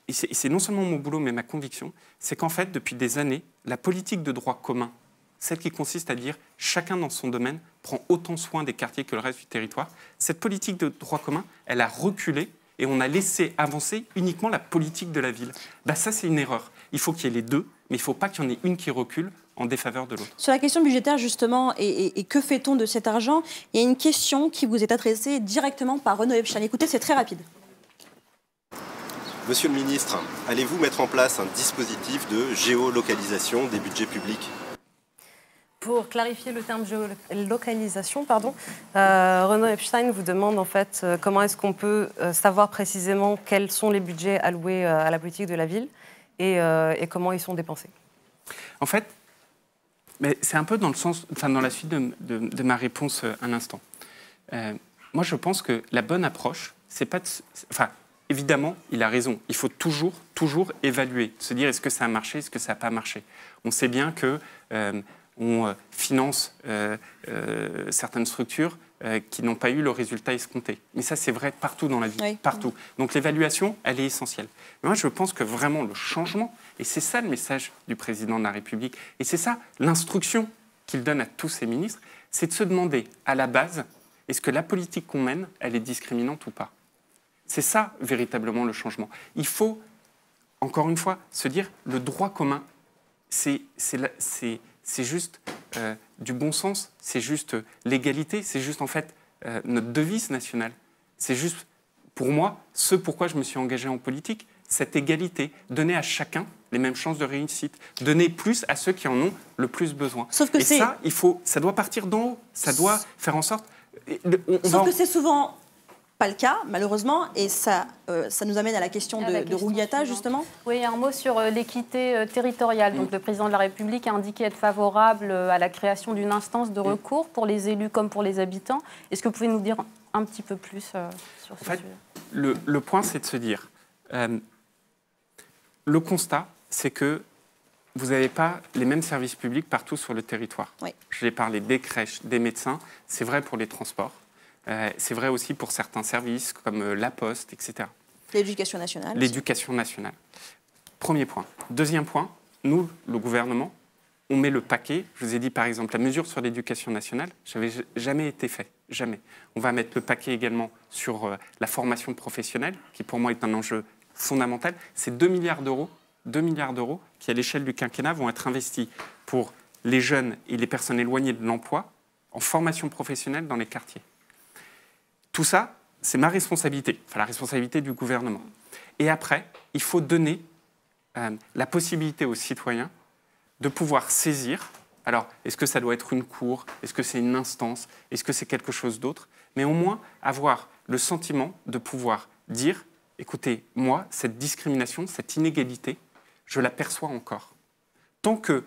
et c'est non seulement mon boulot, mais ma conviction, c'est qu'en fait, depuis des années, la politique de droit commun celle qui consiste à dire chacun dans son domaine prend autant soin des quartiers que le reste du territoire. Cette politique de droit commun, elle a reculé et on a laissé avancer uniquement la politique de la ville. Bah ça, c'est une erreur. Il faut qu'il y ait les deux, mais il ne faut pas qu'il y en ait une qui recule en défaveur de l'autre. Sur la question budgétaire, justement, et, que fait-on de cet argent Il y a une question qui vous est adressée directement par Renaud Epstein. Écoutez, c'est très rapide. Monsieur le ministre, allez-vous mettre en place un dispositif de géolocalisation des budgets publics pour clarifier le terme géolocalisation, pardon, euh, Renaud Epstein vous demande en fait euh, comment est-ce qu'on peut euh, savoir précisément quels sont les budgets alloués à la politique de la ville et, comment ils sont dépensés. En fait, c'est un peu dans le sens, enfin, dans la suite de, ma réponse à l'instant. moi, je pense que la bonne approche, c'est pas, de, enfin, évidemment, il a raison. Il faut toujours, toujours évaluer, se dire est-ce que ça a marché, est-ce que ça n'a pas marché. On sait bien que on euh, finance euh, euh, certaines structures qui n'ont pas eu le résultat escompté. Mais ça, c'est vrai partout dans la vie, partout. Donc l'évaluation, elle est essentielle. Moi, je pense que vraiment le changement, et c'est ça le message du président de la République, et c'est ça l'instruction qu'il donne à tous ses ministres, c'est de se demander à la base, est-ce que la politique qu'on mène, elle est discriminante ou pas C'est ça véritablement le changement. Il faut, encore une fois, se dire, le droit commun, c'est c'est juste euh, du bon sens, c'est juste euh, l'égalité, c'est juste en fait euh, notre devise nationale. C'est juste, pour moi, ce pourquoi je me suis engagé en politique, cette égalité, donner à chacun les mêmes chances de réussite, donner plus à ceux qui en ont le plus besoin. Sauf que Et ça, il faut, ça doit partir d'en haut, ça doit faire en sorte... Sauf que c'est souvent pas le cas, malheureusement, et ça, euh, ça nous amène à la question ah, de, justement. Oui, un mot sur euh, l'équité euh, territoriale. Donc, mm. le président de la République a indiqué être favorable à la création d'une instance de mm. recours pour les élus comme pour les habitants. Est-ce que vous pouvez nous dire un petit peu plus sur ce sujet le, point, c'est de se dire le constat, c'est que vous n'avez pas les mêmes services publics partout sur le territoire. Je l'ai parlé des crèches, des médecins, c'est vrai pour les transports. Euh, c'est vrai aussi pour certains services comme euh, la Poste, etc. L'éducation nationale. L'éducation nationale. Premier point. Deuxième point, nous, le gouvernement, on met le paquet. Je vous ai dit par exemple la mesure sur l'éducation nationale, n'avait jamais été fait, jamais. On va mettre le paquet également sur euh, la formation professionnelle, qui pour moi est un enjeu fondamental. C'est 2 milliards d'euros, 2 milliards d'euros qui à l'échelle du quinquennat vont être investis pour les jeunes et les personnes éloignées de l'emploi en formation professionnelle dans les quartiers. Tout ça, c'est ma responsabilité, enfin la responsabilité du gouvernement. Et après, il faut donner euh, la possibilité aux citoyens de pouvoir saisir. Alors, est-ce que ça doit être une cour Est-ce que c'est une instance Est-ce que c'est quelque chose d'autre Mais au moins avoir le sentiment de pouvoir dire, écoutez, moi, cette discrimination, cette inégalité, je la perçois encore. Tant que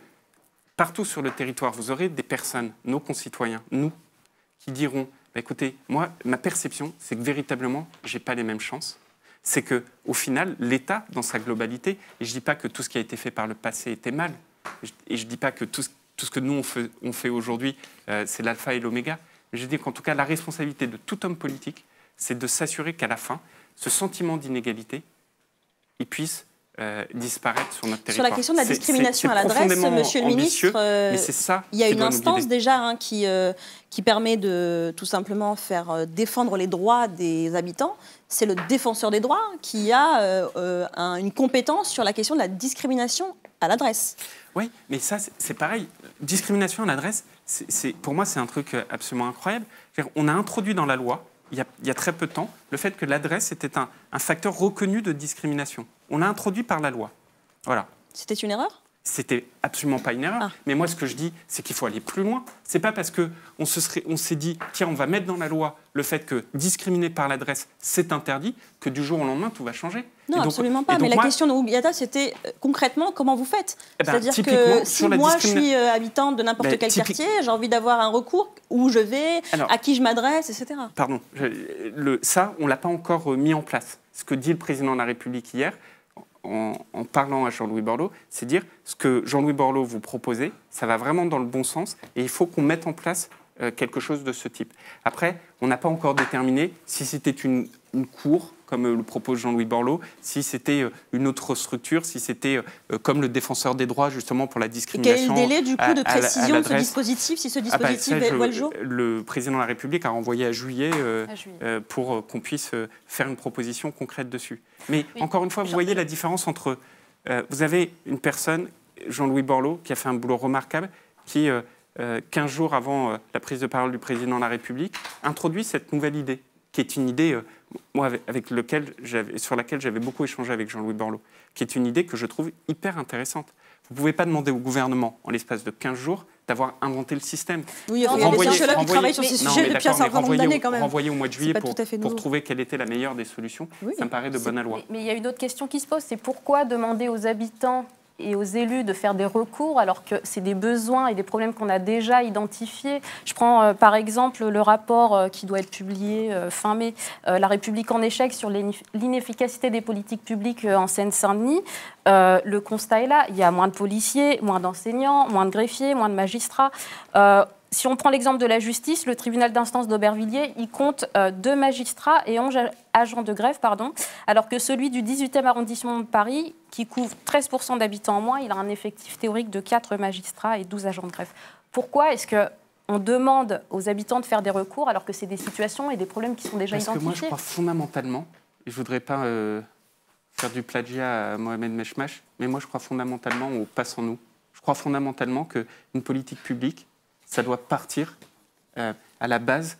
partout sur le territoire, vous aurez des personnes, nos concitoyens, nous, qui diront, bah, écoutez, moi, ma perception, c'est que véritablement, je n'ai pas les mêmes chances. C'est que, au final, l'État, dans sa globalité, et je ne dis pas que tout ce qui a été fait par le passé était mal, et je ne dis pas que tout ce, que nous, on fait, aujourd'hui, euh, c'est l'alpha et l'oméga, mais je dis qu'en tout cas, la responsabilité de tout homme politique, c'est de s'assurer qu'à la fin, ce sentiment d'inégalité, il puisse euh, disparaître sur notre territoire. Sur la question de la discrimination à l'adresse, Monsieur le Ministre, euh, il y a une instance déjà hein, qui, euh, qui permet de tout simplement faire défendre les droits des habitants. C'est le défenseur des droits qui a une compétence sur la question de la discrimination à l'adresse. Oui, mais ça, c'est pareil. Discrimination à l'adresse, pour moi, c'est un truc absolument incroyable. On a introduit dans la loi il y, a, très peu de temps, le fait que l'adresse était un, un facteur reconnu de discrimination. On l'a introduit par la loi. Voilà. C'était une erreur c'était absolument pas une erreur. Ah. Mais moi, ce que je dis, c'est qu'il faut aller plus loin. C'est pas parce que on se serait, on s'est dit, tiens, on va mettre dans la loi le fait que discriminer par l'adresse, c'est interdit, que du jour au lendemain, tout va changer. Non, absolument pas. Mais la question de Oubiata, c'était euh, concrètement comment vous faites. Eh ben, C'est-à-dire que si moi, je suis euh, habitante de n'importe ben, quel quartier, j'ai envie d'avoir un recours, où je vais, à qui je m'adresse, etc. Pardon, ça, on ne l'a pas encore euh, mis en place. Ce que dit le président de la République hier, en, parlant à Jean-Louis Borloo, c'est dire ce que Jean-Louis Borloo vous proposait, ça va vraiment dans le bon sens et il faut qu'on mette en place euh, quelque chose de ce type. Après, on n'a pas encore déterminé si c'était une cour, comme euh, le propose Jean-Louis Borloo, si c'était euh, une autre structure, si c'était euh, comme le défenseur des droits, justement, pour la discrimination. quel est le délai, du coup, de précision de ce dispositif, si ce ah bah, dispositif le président de la République a renvoyé à juillet, pour qu'on puisse faire une proposition concrète dessus. Mais encore une fois, vous voyez la différence entre... vous avez une personne, Jean-Louis Borloo, qui a fait un boulot remarquable, qui... 15 jours avant la prise de parole du président de la République, introduit cette nouvelle idée, qui est une idée avec lequel sur laquelle j'avais beaucoup échangé avec Jean-Louis Borloo, qui est une idée que je trouve hyper intéressante. Vous ne pouvez pas demander au gouvernement, en l'espace de 15 jours, d'avoir inventé le système. Oui, il y a des chercheurs qui travaillent sur ces sujets depuis un certain nombre d'années quand même. Renvoyer au mois de juillet pour, trouver quelle était la meilleure des solutions, ça me paraît de bonne loi. Mais il y a une autre question qui se pose, c'est pourquoi demander aux habitants et aux élus de faire des recours alors que c'est des besoins et des problèmes qu'on a déjà identifiés. Je prends euh, par exemple le rapport euh, qui doit être publié euh, fin mai, La République en échec sur l'inefficacité des politiques publiques en Seine-Saint-Denis. le constat est là, il y a moins de policiers, moins d'enseignants, moins de greffiers, moins de magistrats si on prend l'exemple de la justice, le tribunal d'instance d'Aubervilliers, il compte euh, deux magistrats et onze agents de grève, pardon, alors que celui du 18e arrondissement de Paris, qui couvre 13% d'habitants en moins, il a un effectif théorique de 4 magistrats et 12 agents de grève. Pourquoi est-ce que on demande aux habitants de faire des recours alors que c'est des situations et des problèmes qui sont déjà identifiés Parce que moi, je crois fondamentalement, et je ne voudrais pas euh, faire du plagiat à Mohamed Meshmash, mais moi, je crois fondamentalement au « passons-nous ». Je crois fondamentalement qu'une politique publique ça doit partir euh, à la base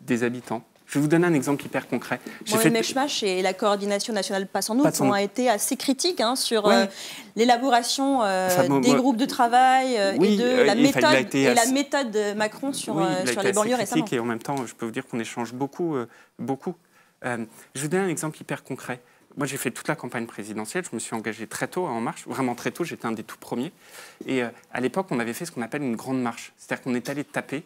des habitants. Je vais vous donner un exemple hyper concret. le et la coordination nationale Passons nous ont été assez critiques hein, sur euh, l'élaboration euh, des groupes de travail et de la, méthode, et la méthode Macron sur, les banlieues assez critique Et en même temps, je peux vous dire qu'on échange beaucoup. beaucoup. je vais vous donner un exemple hyper concret. Moi, j'ai fait toute la campagne présidentielle. Je me suis engagé très tôt à hein, En Marche, vraiment très tôt. J'étais un des tout premiers. Et euh, à l'époque, on avait fait ce qu'on appelle une grande marche. C'est-à-dire qu'on est allé taper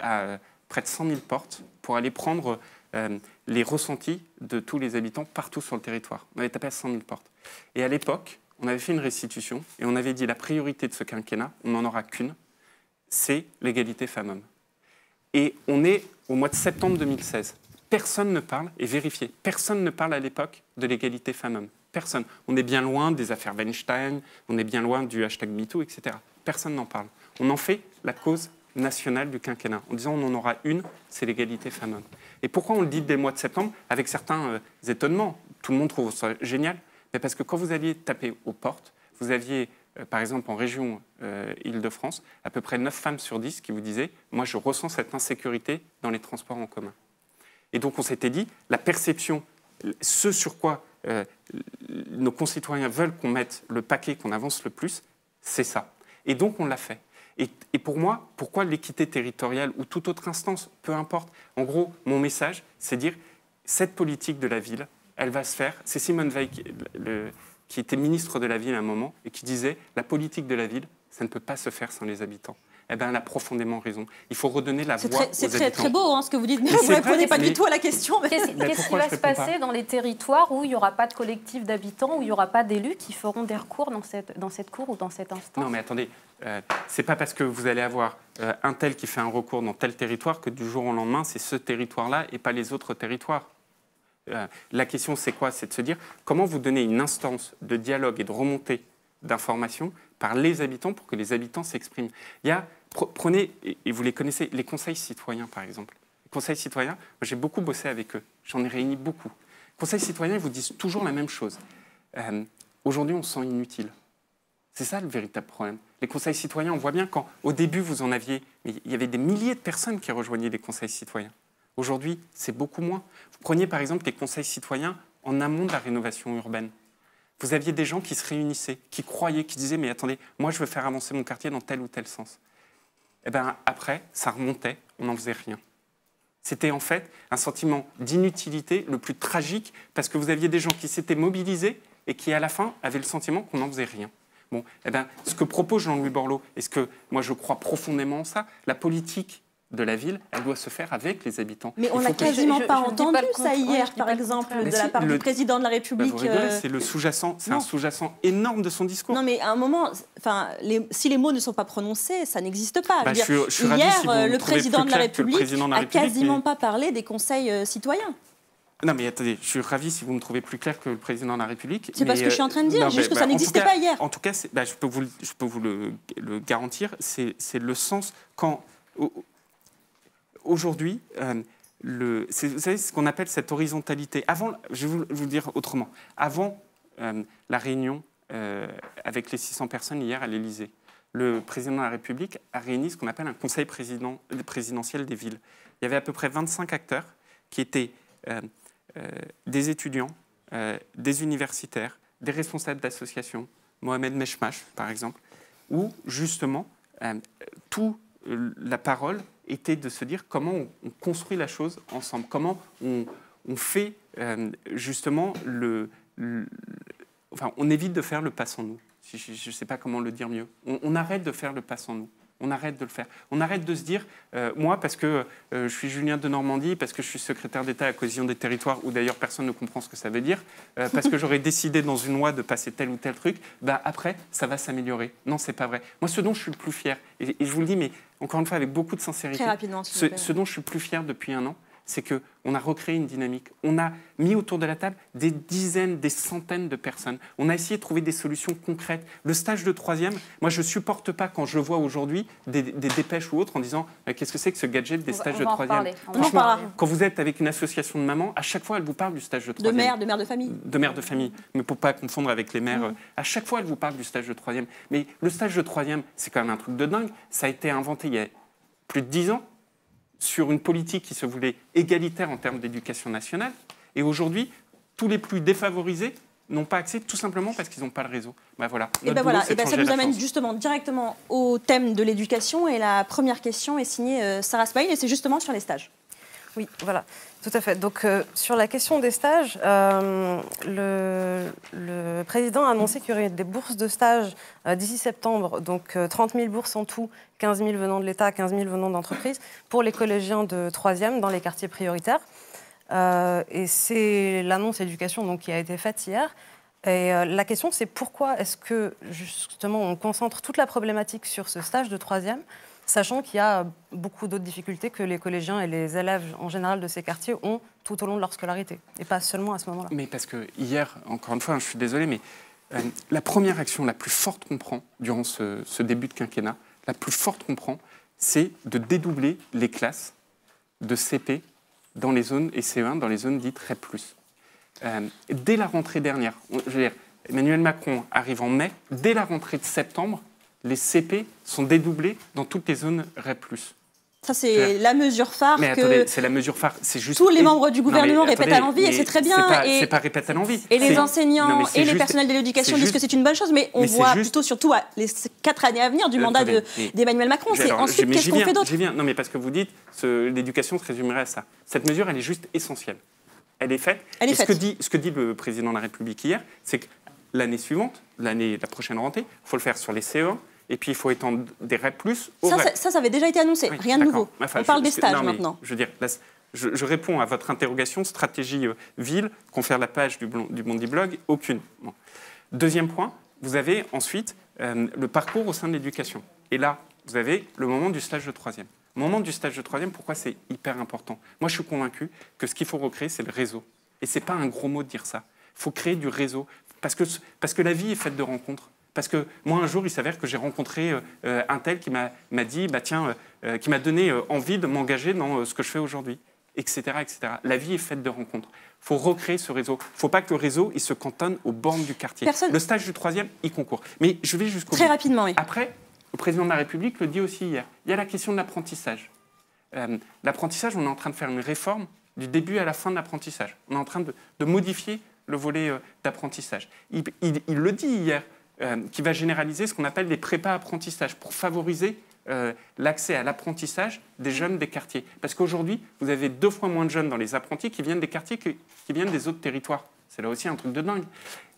à, près de 100 000 portes pour aller prendre euh, les ressentis de tous les habitants partout sur le territoire. On avait tapé à 100 000 portes. Et à l'époque, on avait fait une restitution et on avait dit la priorité de ce quinquennat, on n'en aura qu'une, c'est l'égalité femmes-hommes. Et on est au mois de septembre 2016. Personne ne parle, et vérifiez, personne ne parle à l'époque de l'égalité femmes-hommes. Personne. On est bien loin des affaires Weinstein, on est bien loin du hashtag MeToo, etc. Personne n'en parle. On en fait la cause nationale du quinquennat, en disant on en aura une, c'est l'égalité femmes-hommes. Et pourquoi on le dit dès le mois de septembre, avec certains euh, étonnements Tout le monde trouve ça génial, mais parce que quand vous alliez taper aux portes, vous aviez, euh, par exemple, en région euh, Île-de-France, à peu près 9 femmes sur 10 qui vous disaient Moi, je ressens cette insécurité dans les transports en commun. Et donc on s'était dit, la perception, ce sur quoi euh, nos concitoyens veulent qu'on mette le paquet, qu'on avance le plus, c'est ça. Et donc on l'a fait. Et, pour moi, pourquoi l'équité territoriale ou toute autre instance, peu importe. En gros, mon message, c'est dire cette politique de la ville, elle va se faire. C'est Simone Veil qui était ministre de la ville à un moment et qui disait la politique de la ville, ça ne peut pas se faire sans les habitants eh ben, elle a profondément raison. Il faut redonner la voix aux C'est très, beau hein, ce que vous dites, mais, vous ne répondez pas du tout à la question. Qu'est-ce qui va se passer dans les territoires où il n'y aura pas de collectif d'habitants, où il n'y aura pas d'élus qui feront des recours dans cette, dans cette cour ou dans cette instance Non, mais attendez, ce euh, c'est pas parce que vous allez avoir euh, un tel qui fait un recours dans tel territoire que du jour au lendemain, c'est ce territoire-là et pas les autres territoires. Euh, la question, c'est quoi C'est de se dire comment vous donnez une instance de dialogue et de remontée d'informations par les habitants pour que les habitants s'expriment. Il y a Prenez, et vous les connaissez, les conseils citoyens, par exemple. Les conseils citoyens, j'ai beaucoup bossé avec eux, j'en ai réuni beaucoup. Les conseils citoyens, ils vous disent toujours la même chose. Euh, aujourd'hui, on se sent inutile. C'est ça le véritable problème. Les conseils citoyens, on voit bien quand, au début, vous en aviez, il y avait des milliers de personnes qui rejoignaient les conseils citoyens. Aujourd'hui, c'est beaucoup moins. Vous preniez par exemple les conseils citoyens en amont de la rénovation urbaine. Vous aviez des gens qui se réunissaient, qui croyaient, qui disaient Mais attendez, moi je veux faire avancer mon quartier dans tel ou tel sens. Eh ben, après, ça remontait, on n'en faisait rien. C'était en fait un sentiment d'inutilité le plus tragique parce que vous aviez des gens qui s'étaient mobilisés et qui, à la fin, avaient le sentiment qu'on n'en faisait rien. Bon, eh ben, ce que propose Jean-Louis Borloo, et ce que moi je crois profondément en ça, la politique de la ville, elle doit se faire avec les habitants. Mais on n'a quasiment pas entendu ça hier, par exemple, de la part le... du président de la bah, République. Euh, c'est le sous-jacent, c'est un sous-jacent énorme de son discours. Non, mais à un moment, enfin, si les mots ne sont pas prononcés, ça n'existe pas. Bah, dire, hier, le, président le, président de la République n'a quasiment pas parlé des conseils euh, citoyens. Non, mais attendez, je suis ravi si vous me trouvez plus clair que le président de la République. C'est pas ce que je suis en train de euh, dire, juste que ça bah, n'existait pas hier. En tout cas, bah, je peux vous, je peux vous le, le garantir, c'est le sens quand aujourd'hui, euh, le, vous savez ce qu'on appelle cette horizontalité. Avant, je vais vous, le dire autrement. Avant euh, la réunion euh, avec les 600 personnes hier à l'Élysée, le président de la République a réuni ce qu'on appelle un conseil présidentiel des villes. Il y avait à peu près 25 acteurs qui étaient des étudiants, des universitaires, des responsables d'associations, Mohamed Meshmash par exemple, où justement tout la parole était de se dire comment on, construit la chose ensemble, comment on, fait euh, justement le, Enfin, on évite de faire le pas sans nous. Je ne sais pas comment le dire mieux. On, arrête de faire le pas sans nous on arrête de le faire. On arrête de se dire, euh, moi, parce que euh, je suis Julien de Normandie, parce que je suis secrétaire d'État à la cohésion des territoires, où d'ailleurs personne ne comprend ce que ça veut dire, euh, parce que j'aurais décidé dans une loi de passer tel ou tel truc, bah, après, ça va s'améliorer. Non, c'est pas vrai. Moi, ce dont je suis le plus fier, et, je vous le dis, mais encore une fois, avec beaucoup de sincérité, ce, ce dont je suis le plus fier depuis un an, c'est que qu'on a recréé une dynamique. On a mis autour de la table des dizaines, des centaines de personnes. On a essayé de trouver des solutions concrètes. Le stage de troisième, moi, je ne supporte pas quand je vois aujourd'hui des, dépêches ou autres en disant qu'est-ce que c'est que ce gadget des stages de troisième Franchement, quand vous êtes avec une association de mamans, à chaque fois, elle vous parle du stage de troisième. De mère, de mère de famille. De mère de famille, mais pour pas confondre avec les mères. Mm. Euh, à chaque fois, elle vous parle du stage de troisième. Mais le stage de troisième, c'est quand même un truc de dingue. Ça a été inventé il y a plus de dix ans sur une politique qui se voulait égalitaire en termes d'éducation nationale. Et aujourd'hui, tous les plus défavorisés n'ont pas accès tout simplement parce qu'ils n'ont pas le réseau. Ben voilà, et ben voilà. Et bah ça nous amène justement directement au thème de l'éducation. Et la première question est signée euh, Sarah Spain et c'est justement sur les stages. Oui, voilà, tout à fait. Donc, euh, sur la question des stages, euh, le, président a annoncé qu'il y aurait des bourses de stage euh, d'ici septembre, donc 30 000 bourses en tout, 15 000 venant de l'État, 15 000 venant d'entreprises, pour les collégiens de 3e dans les quartiers prioritaires. et c'est l'annonce éducation donc, qui a été faite hier. Et la question, c'est pourquoi est-ce que justement on concentre toute la problématique sur ce stage de troisième sachant qu'il y a beaucoup d'autres difficultés que les collégiens et les élèves en général de ces quartiers ont tout au long de leur scolarité, et pas seulement à ce moment-là. Mais parce que hier, encore une fois, hein, je suis désolé, mais euh, la première action la plus forte qu'on prend durant ce, début de quinquennat, la plus forte qu'on prend, c'est de dédoubler les classes de CP dans les zones et CE1 dans les zones dites très e Plus euh, ». dès la rentrée dernière, Emmanuel Macron arrive en mai, dès la rentrée de septembre, les CP sont dédoublés dans toutes les zones REP+. Ça, c'est la mesure phare. Mais c'est la mesure phare. C'est juste. Tous les membres du gouvernement répètent à l'envie et c'est très bien. C'est pas, pas répète à l'envie. Et les enseignants et les personnels de l'éducation disent que c'est une bonne chose, mais on voit plutôt surtout les quatre années à venir du mandat d'Emmanuel Macron. C'est ensuite qu'est-ce qu'on fait d'autre Non, mais parce que vous dites, l'éducation se résumerait à ça. Cette mesure, elle est juste essentielle. Elle est faite. Elle est Ce que, dit, ce que dit le président de la République hier, c'est que l'année suivante, l'année, la prochaine rentée, il faut le faire sur les CE1, et puis il faut étendre des REP plus ça, ça, ça, avait déjà été annoncé, rien de nouveau. On parle des stages maintenant. Je veux dire, je, réponds à votre interrogation, stratégie euh, ville, confère la page du, du Bondi Blog, aucune. Deuxième point, vous avez ensuite euh, le parcours au sein de l'éducation. Et là, vous avez le moment du stage de troisième. Moment du stage de troisième, pourquoi c'est hyper important Moi, je suis convaincu que ce qu'il faut recréer, c'est le réseau. Et c'est pas un gros mot de dire ça. Il faut créer du réseau. Parce que, parce que la vie est faite de rencontres. Parce que moi, un jour, il s'avère que j'ai rencontré euh, un tel qui m'a dit, bah, tiens, euh, euh, qui m'a donné envie de m'engager dans ce que je fais aujourd'hui, etc., etc. La vie est faite de rencontres. Il faut recréer ce réseau. Il ne faut pas que le réseau il se cantonne aux bornes du quartier. Le stage du troisième, il concourt. Mais je vais jusqu'au Très rapidement, oui. Après, le président de la République le dit aussi hier. Il y a la question de l'apprentissage. l'apprentissage, on est en train de faire une réforme du début à la fin de l'apprentissage. On est en train de, modifier le volet d'apprentissage. il, le dit hier, euh, qui va généraliser ce qu'on appelle des prépas apprentissage pour favoriser euh, l'accès à l'apprentissage des jeunes des quartiers. Parce qu'aujourd'hui, vous avez deux fois moins de jeunes dans les apprentis qui viennent des quartiers que qui viennent des autres territoires. C'est là aussi un truc de dingue.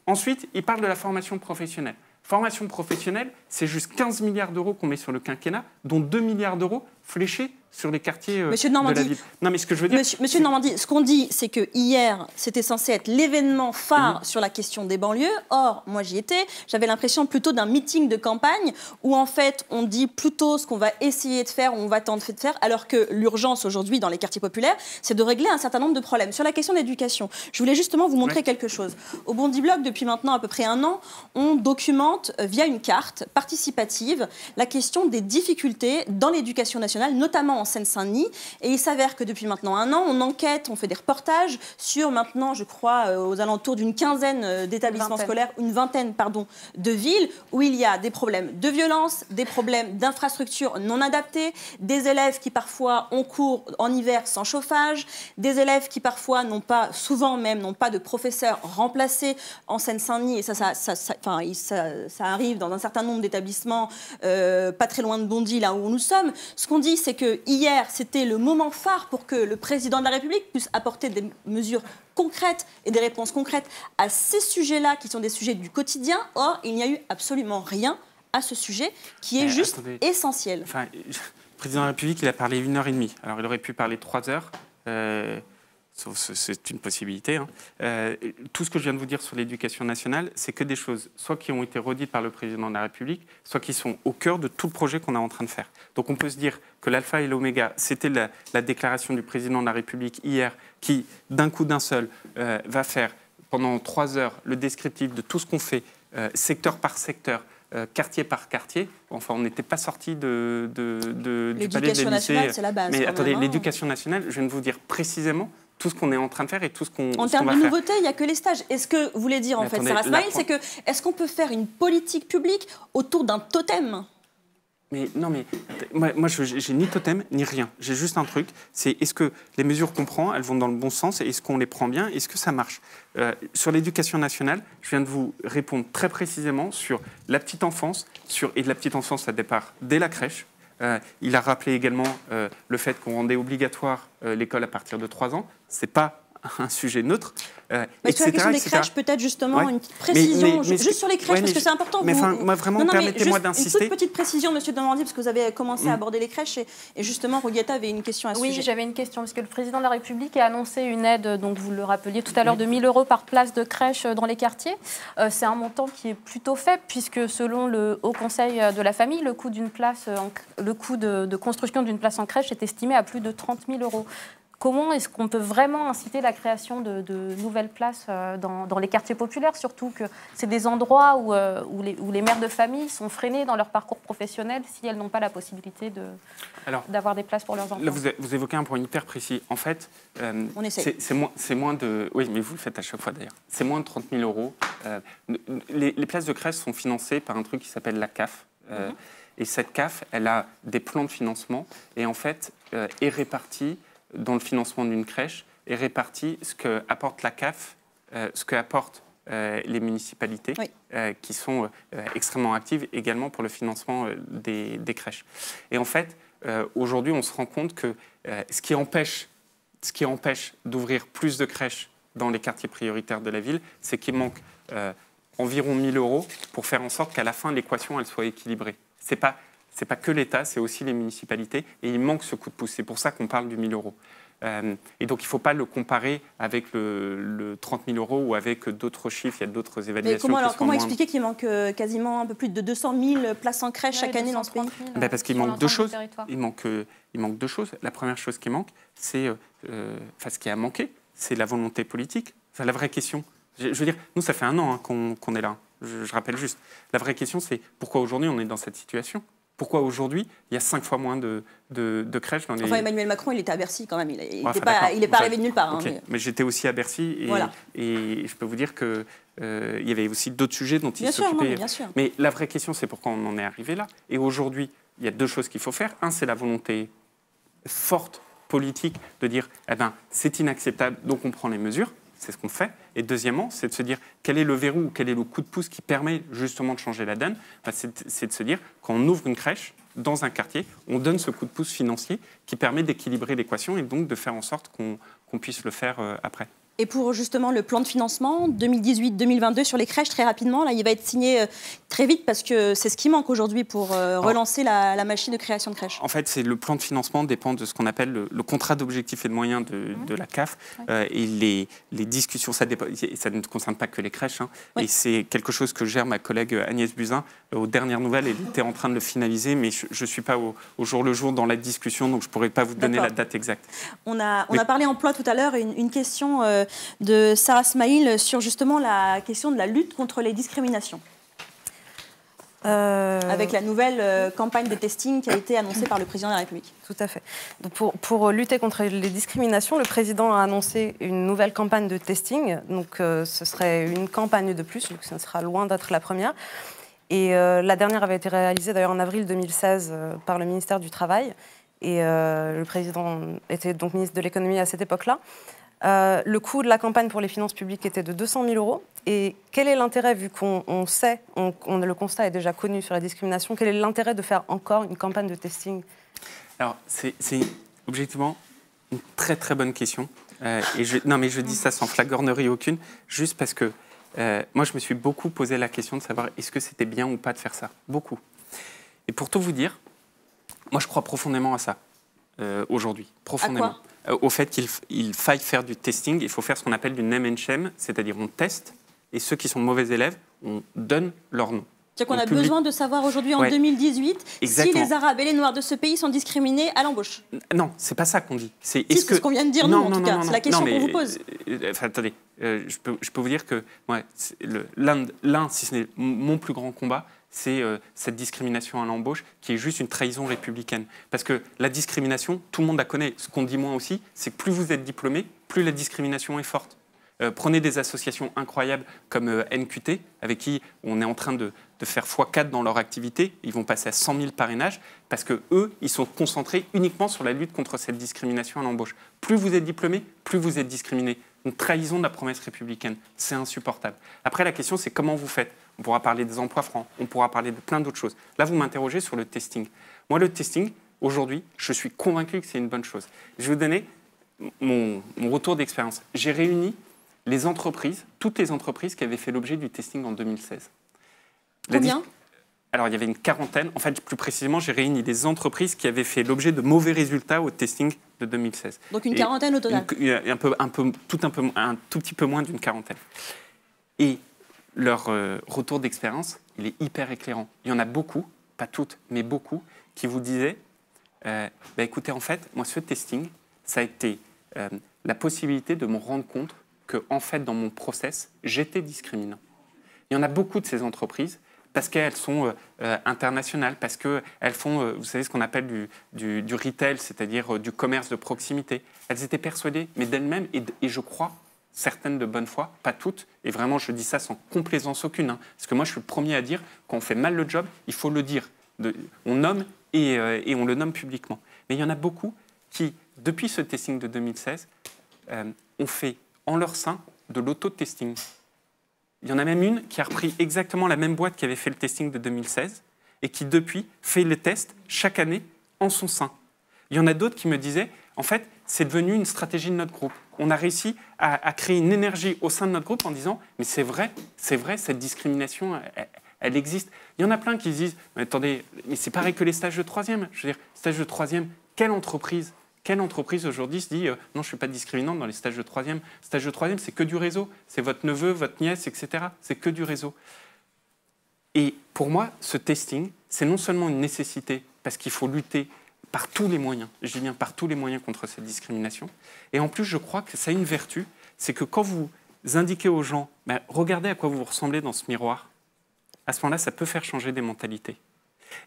Ensuite, il parle de la formation professionnelle. Formation professionnelle, c'est juste 15 milliards d'euros qu'on met sur le quinquennat, dont 2 milliards d'euros fléchés sur les quartiers euh, Monsieur de la ville. Non, mais ce que je veux Monsieur, ce qu'on dit, c'est que hier, c'était censé être l'événement phare mhm. sur la question des banlieues. Or, moi, j'y étais. J'avais l'impression plutôt d'un meeting de campagne où, en fait, on dit plutôt ce qu'on va essayer de faire, on va tenter de faire, alors que l'urgence aujourd'hui dans les quartiers populaires, c'est de régler un certain nombre de problèmes. Sur la question de l'éducation, je voulais justement vous montrer quelque chose. Au Bondi Blog, depuis maintenant à peu près un an, on documente euh, via une carte participative la question des difficultés dans l'éducation nationale, notamment en Seine-Saint-Denis. Et il s'avère que depuis maintenant un an, on enquête, on fait des reportages sur maintenant, je crois, euh, aux alentours d'une quinzaine euh, d'établissements scolaires, une vingtaine, pardon, de villes où il y a des problèmes de violence, des problèmes d'infrastructures non adaptées, des élèves qui parfois ont cours en hiver sans chauffage, des élèves qui parfois n'ont pas, souvent même, n'ont pas de professeurs remplacés en Seine-Saint-Denis. Et ça ça ça, ça arrive dans un certain nombre d'établissements euh, pas très loin de Bondy, là où nous sommes. Ce qu'on dit, c'est que hier, c'était le moment phare pour que le président de la République puisse apporter des mesures concrètes et des réponses concrètes à ces sujets-là, qui sont des sujets du quotidien. Or, il n'y a eu absolument rien à ce sujet, qui est euh, juste essentiel. Enfin, le euh, président de la République, il a parlé une heure et demie. Alors, il aurait pu parler trois heures. Euh, c'est une possibilité. Hein. Euh, tout ce que je viens de vous dire sur l'éducation nationale, c'est que des choses, soit qui ont été redites par le président de la République, soit qui sont au cœur de tout le projet qu'on est en train de faire. Donc on peut se dire que l'alpha et l'oméga, c'était la, déclaration du président de la République hier, qui, d'un coup d'un seul, euh, va faire pendant trois heures le descriptif de tout ce qu'on fait, euh, secteur par secteur, quartier par quartier. Enfin, on n'était pas sorti de, de, de du palais la base, Mais attendez, hein. l'éducation nationale, je viens de vous dire précisément tout ce qu'on est en train de faire et tout ce qu'on En termes de nouveautés, il n'y a que les stages. Est-ce que vous voulez dire, en fait, Sarah Smile, c'est que est-ce qu'on peut faire une politique publique autour d'un totem mais non, mais moi, je j'ai ni totem ni rien. J'ai juste un truc. C'est est-ce que les mesures qu'on prend, elles vont dans le bon sens Est-ce qu'on les prend bien Est-ce que ça marche euh, Sur l'éducation nationale, je viens de vous répondre très précisément sur la petite enfance, sur et de la petite enfance, ça départ dès la crèche. Euh, il a rappelé également euh, le fait qu'on rendait obligatoire euh, l'école à partir de 3 ans. Ce n'est pas un sujet neutre mais sur la question des crèches, peut-être justement une petite précision, juste sur les crèches, parce que c'est important. Mais vous, vraiment, permettez-moi d'insister. Une toute petite précision, Monsieur Demandy, parce que vous avez commencé à mm. aborder les crèches, et, justement, Roglietta avait une question à ce oui, sujet. Oui, j'avais une question, parce que le président de la République a annoncé une aide, donc vous le rappeliez tout à l'heure, de 1000 mm. euros par place de crèche euh, dans les quartiers. Euh, c'est un montant qui est plutôt faible, puisque selon le Haut Conseil euh, de la famille, le coût d'une place, le coût de, de construction d'une place en crèche est estimé à plus de 30 000 euros comment est-ce qu'on peut vraiment inciter la création de, nouvelles places euh, dans, les quartiers populaires, surtout que c'est des endroits euh, où, les, mères de famille sont freinées dans leur parcours professionnel si elles n'ont pas la possibilité d'avoir des places pour leurs enfants. Là, vous, évoquez un point hyper précis. En fait, euh, c'est moins, de... Oui, mais vous le faites à chaque fois d'ailleurs. C'est moins de 30 000 euros. les, places de crèche sont financées par un truc qui s'appelle la CAF. Mhm. Et cette CAF, elle a des plans de financement et en fait est répartie dans le financement d'une crèche et répartit ce que apporte la CAF, euh, ce que apportent euh, les municipalités, euh, qui sont extrêmement actives également pour le financement des, crèches. Et en fait, aujourd'hui, on se rend compte que ce qui empêche, ce qui empêche d'ouvrir plus de crèches dans les quartiers prioritaires de la ville, c'est qu'il manque environ 1000 euros pour faire en sorte qu'à la fin, l'équation, elle soit équilibrée. C'est pas n'est pas que l'État, c'est aussi les municipalités, et il manque ce coup de pouce. C'est pour ça qu'on parle du 1 000 euros. Euh, et donc, il ne faut pas le comparer avec le, 30 000 euros ou avec d'autres chiffres, il y a d'autres évaluations. Mais comment, alors, comment expliquer qu'il manque euh, quasiment un peu plus de 200 000 places en crèche chaque année dans ce pays bah, Parce euh, qu'il manque deux choses. Il manque, il manque deux choses. La première chose qui manque, c'est. enfin, ce qui a manqué, c'est la volonté politique. Enfin, la vraie question. Je, veux dire, nous, ça fait un an hein, qu'on est là. je rappelle juste. La vraie question, c'est pourquoi aujourd'hui on est dans cette situation pourquoi aujourd'hui, il y a cinq fois moins de, de, crèches dans les... Enfin, Emmanuel Macron, il était à Bercy quand même. Il n'est pas, est pas arrivé de nulle part. Hein, mais, j'étais aussi à Bercy et, je peux vous dire qu'il euh, y avait aussi d'autres sujets dont il s'occupait. Mais, mais la vraie question, c'est pourquoi on en est arrivé là. Et aujourd'hui, il y a deux choses qu'il faut faire. Un, c'est la volonté forte politique de dire eh ben, c'est inacceptable, donc on prend les mesures c'est ce qu'on fait. Et deuxièmement, c'est de se dire quel est le verrou, ou quel est le coup de pouce qui permet justement de changer la donne. Bah, c'est de se dire quand on ouvre une crèche dans un quartier, on donne ce coup de pouce financier qui permet d'équilibrer l'équation et donc de faire en sorte qu'on puisse le faire euh, après. Et pour justement le plan de financement 2018-2022 sur les crèches, très rapidement, là, il va être signé euh, très vite parce que c'est ce qui manque aujourd'hui pour euh, relancer la, machine de création de crèches. En fait, c'est le plan de financement dépend de ce qu'on appelle le, contrat d'objectifs et de moyens de, la CAF. Euh, et les, discussions, ça, ne concerne pas que les crèches. Hein. Et c'est quelque chose que gère ma collègue Agnès Buzyn euh, aux dernières nouvelles, elle était en train de le finaliser, mais je ne suis pas au, jour le jour dans la discussion, donc je ne pourrais pas vous donner la date exacte. On a, on a parlé emploi tout à l'heure, une, question euh, de Sarah Smail sur justement la question de la lutte contre les discriminations. Euh, Avec la nouvelle campagne de testing qui a été annoncée par le président de la République. Tout à fait. Donc pour, pour, lutter contre les discriminations, le président a annoncé une nouvelle campagne de testing. Donc ce serait une campagne de plus, donc ce sera loin d'être la première. Et euh, la dernière avait été réalisée d'ailleurs en avril 2016 euh, par le ministère du Travail. Et euh, le président était donc ministre de l'économie à cette époque-là. le coût de la campagne pour les finances publiques était de 200 000 euros. Et quel est l'intérêt, vu qu'on sait, le constat est déjà connu sur la discrimination, quel est l'intérêt de faire encore une campagne de testing Alors, c'est objectivement une très très bonne question. et non, mais je dis ça sans flagornerie aucune, juste parce que euh, moi, je me suis beaucoup posé la question de savoir est-ce que c'était bien ou pas de faire ça. Beaucoup. Et pour tout vous dire, moi, je crois profondément à ça euh, aujourd'hui, profondément. Euh, au fait qu'il faille faire du testing, il faut faire ce qu'on appelle du name and shame, c'est-à-dire on teste et ceux qui sont mauvais élèves, on donne leur nom. C'est-à-dire qu'on a besoin de savoir aujourd'hui en 2018 si les Arabes et les Noirs de ce pays sont discriminés à l'embauche. Non, c'est pas ça qu'on dit. C'est -ce, ce qu'on vient de dire, non, nous, en tout cas. C'est la question qu'on vous pose. Euh, enfin, attendez, euh, je, peux, je, peux, vous dire que l'un, si ce n'est mon plus grand combat, c'est euh, cette discrimination à l'embauche qui est juste une trahison républicaine. Parce que la discrimination, tout le monde la connaît. Ce qu'on dit moins aussi, c'est que plus vous êtes diplômé, plus la discrimination est forte. prenez des associations incroyables comme NQT, avec qui on est en train de, de faire x4 dans leur activité. Ils vont passer à 100 000 parrainages parce que eux, ils sont concentrés uniquement sur la lutte contre cette discrimination à l'embauche. Plus vous êtes diplômé, plus vous êtes discriminé. Une trahison de la promesse républicaine. C'est insupportable. Après, la question, c'est comment vous faites On pourra parler des emplois francs, on pourra parler de plein d'autres choses. Là, vous m'interrogez sur le testing. Moi, le testing, aujourd'hui, je suis convaincu que c'est une bonne chose. Je vais vous donner mon, mon retour d'expérience. J'ai réuni les entreprises, toutes les entreprises qui avaient fait l'objet du testing en 2016. Combien alors, il y avait une quarantaine. En fait, plus précisément, j'ai réuni des entreprises qui avaient fait l'objet de mauvais résultats au testing de 2016. Donc, une quarantaine au total un, peu, un, peu, tout un, peu, un tout petit peu moins d'une quarantaine. Et leur euh, retour d'expérience, il est hyper éclairant. Il y en a beaucoup, pas toutes, mais beaucoup, qui vous disaient euh, bah, écoutez, en fait, moi, ce testing, ça a été euh, la possibilité de me rendre compte que, en fait, dans mon process, j'étais discriminant. Il y en a beaucoup de ces entreprises parce qu'elles sont euh, euh, internationales, parce qu'elles font, euh, vous savez, ce qu'on appelle du, du, retail, c'est-à-dire du commerce de proximité. Elles étaient persuadées, mais d'elles-mêmes, et, et, je crois, certaines de bonne foi, pas toutes, et vraiment je dis ça sans complaisance aucune, hein, parce que moi je suis le premier à dire, quand on fait mal le job, il faut le dire. on nomme et, et, on le nomme publiquement. Mais il y en a beaucoup qui, depuis ce testing de 2016, ont fait en leur sein de l'auto-testing. Il y en a même une qui a repris exactement la même boîte qui avait fait le testing de 2016 et qui, depuis, fait le test chaque année en son sein. Il y en a d'autres qui me disaient, en fait, c'est devenu une stratégie de notre groupe. On a réussi à, créer une énergie au sein de notre groupe en disant, mais c'est vrai, c'est vrai, cette discrimination, elle, existe. Il y en a plein qui disent, mais attendez, mais c'est pareil que les stages de troisième. Je veux dire, stages de troisième, quelle entreprise quelle entreprise aujourd'hui se dit euh, non, je ne suis pas discriminante dans les stages de troisième Stage de troisième, c'est que du réseau. C'est votre neveu, votre nièce, etc. C'est que du réseau. Et pour moi, ce testing, c'est non seulement une nécessité, parce qu'il faut lutter par tous les moyens, je dis par tous les moyens contre cette discrimination, et en plus, je crois que ça a une vertu, c'est que quand vous indiquez aux gens, bah, regardez à quoi vous ressemblez dans ce miroir, à ce moment-là, ça peut faire changer des mentalités.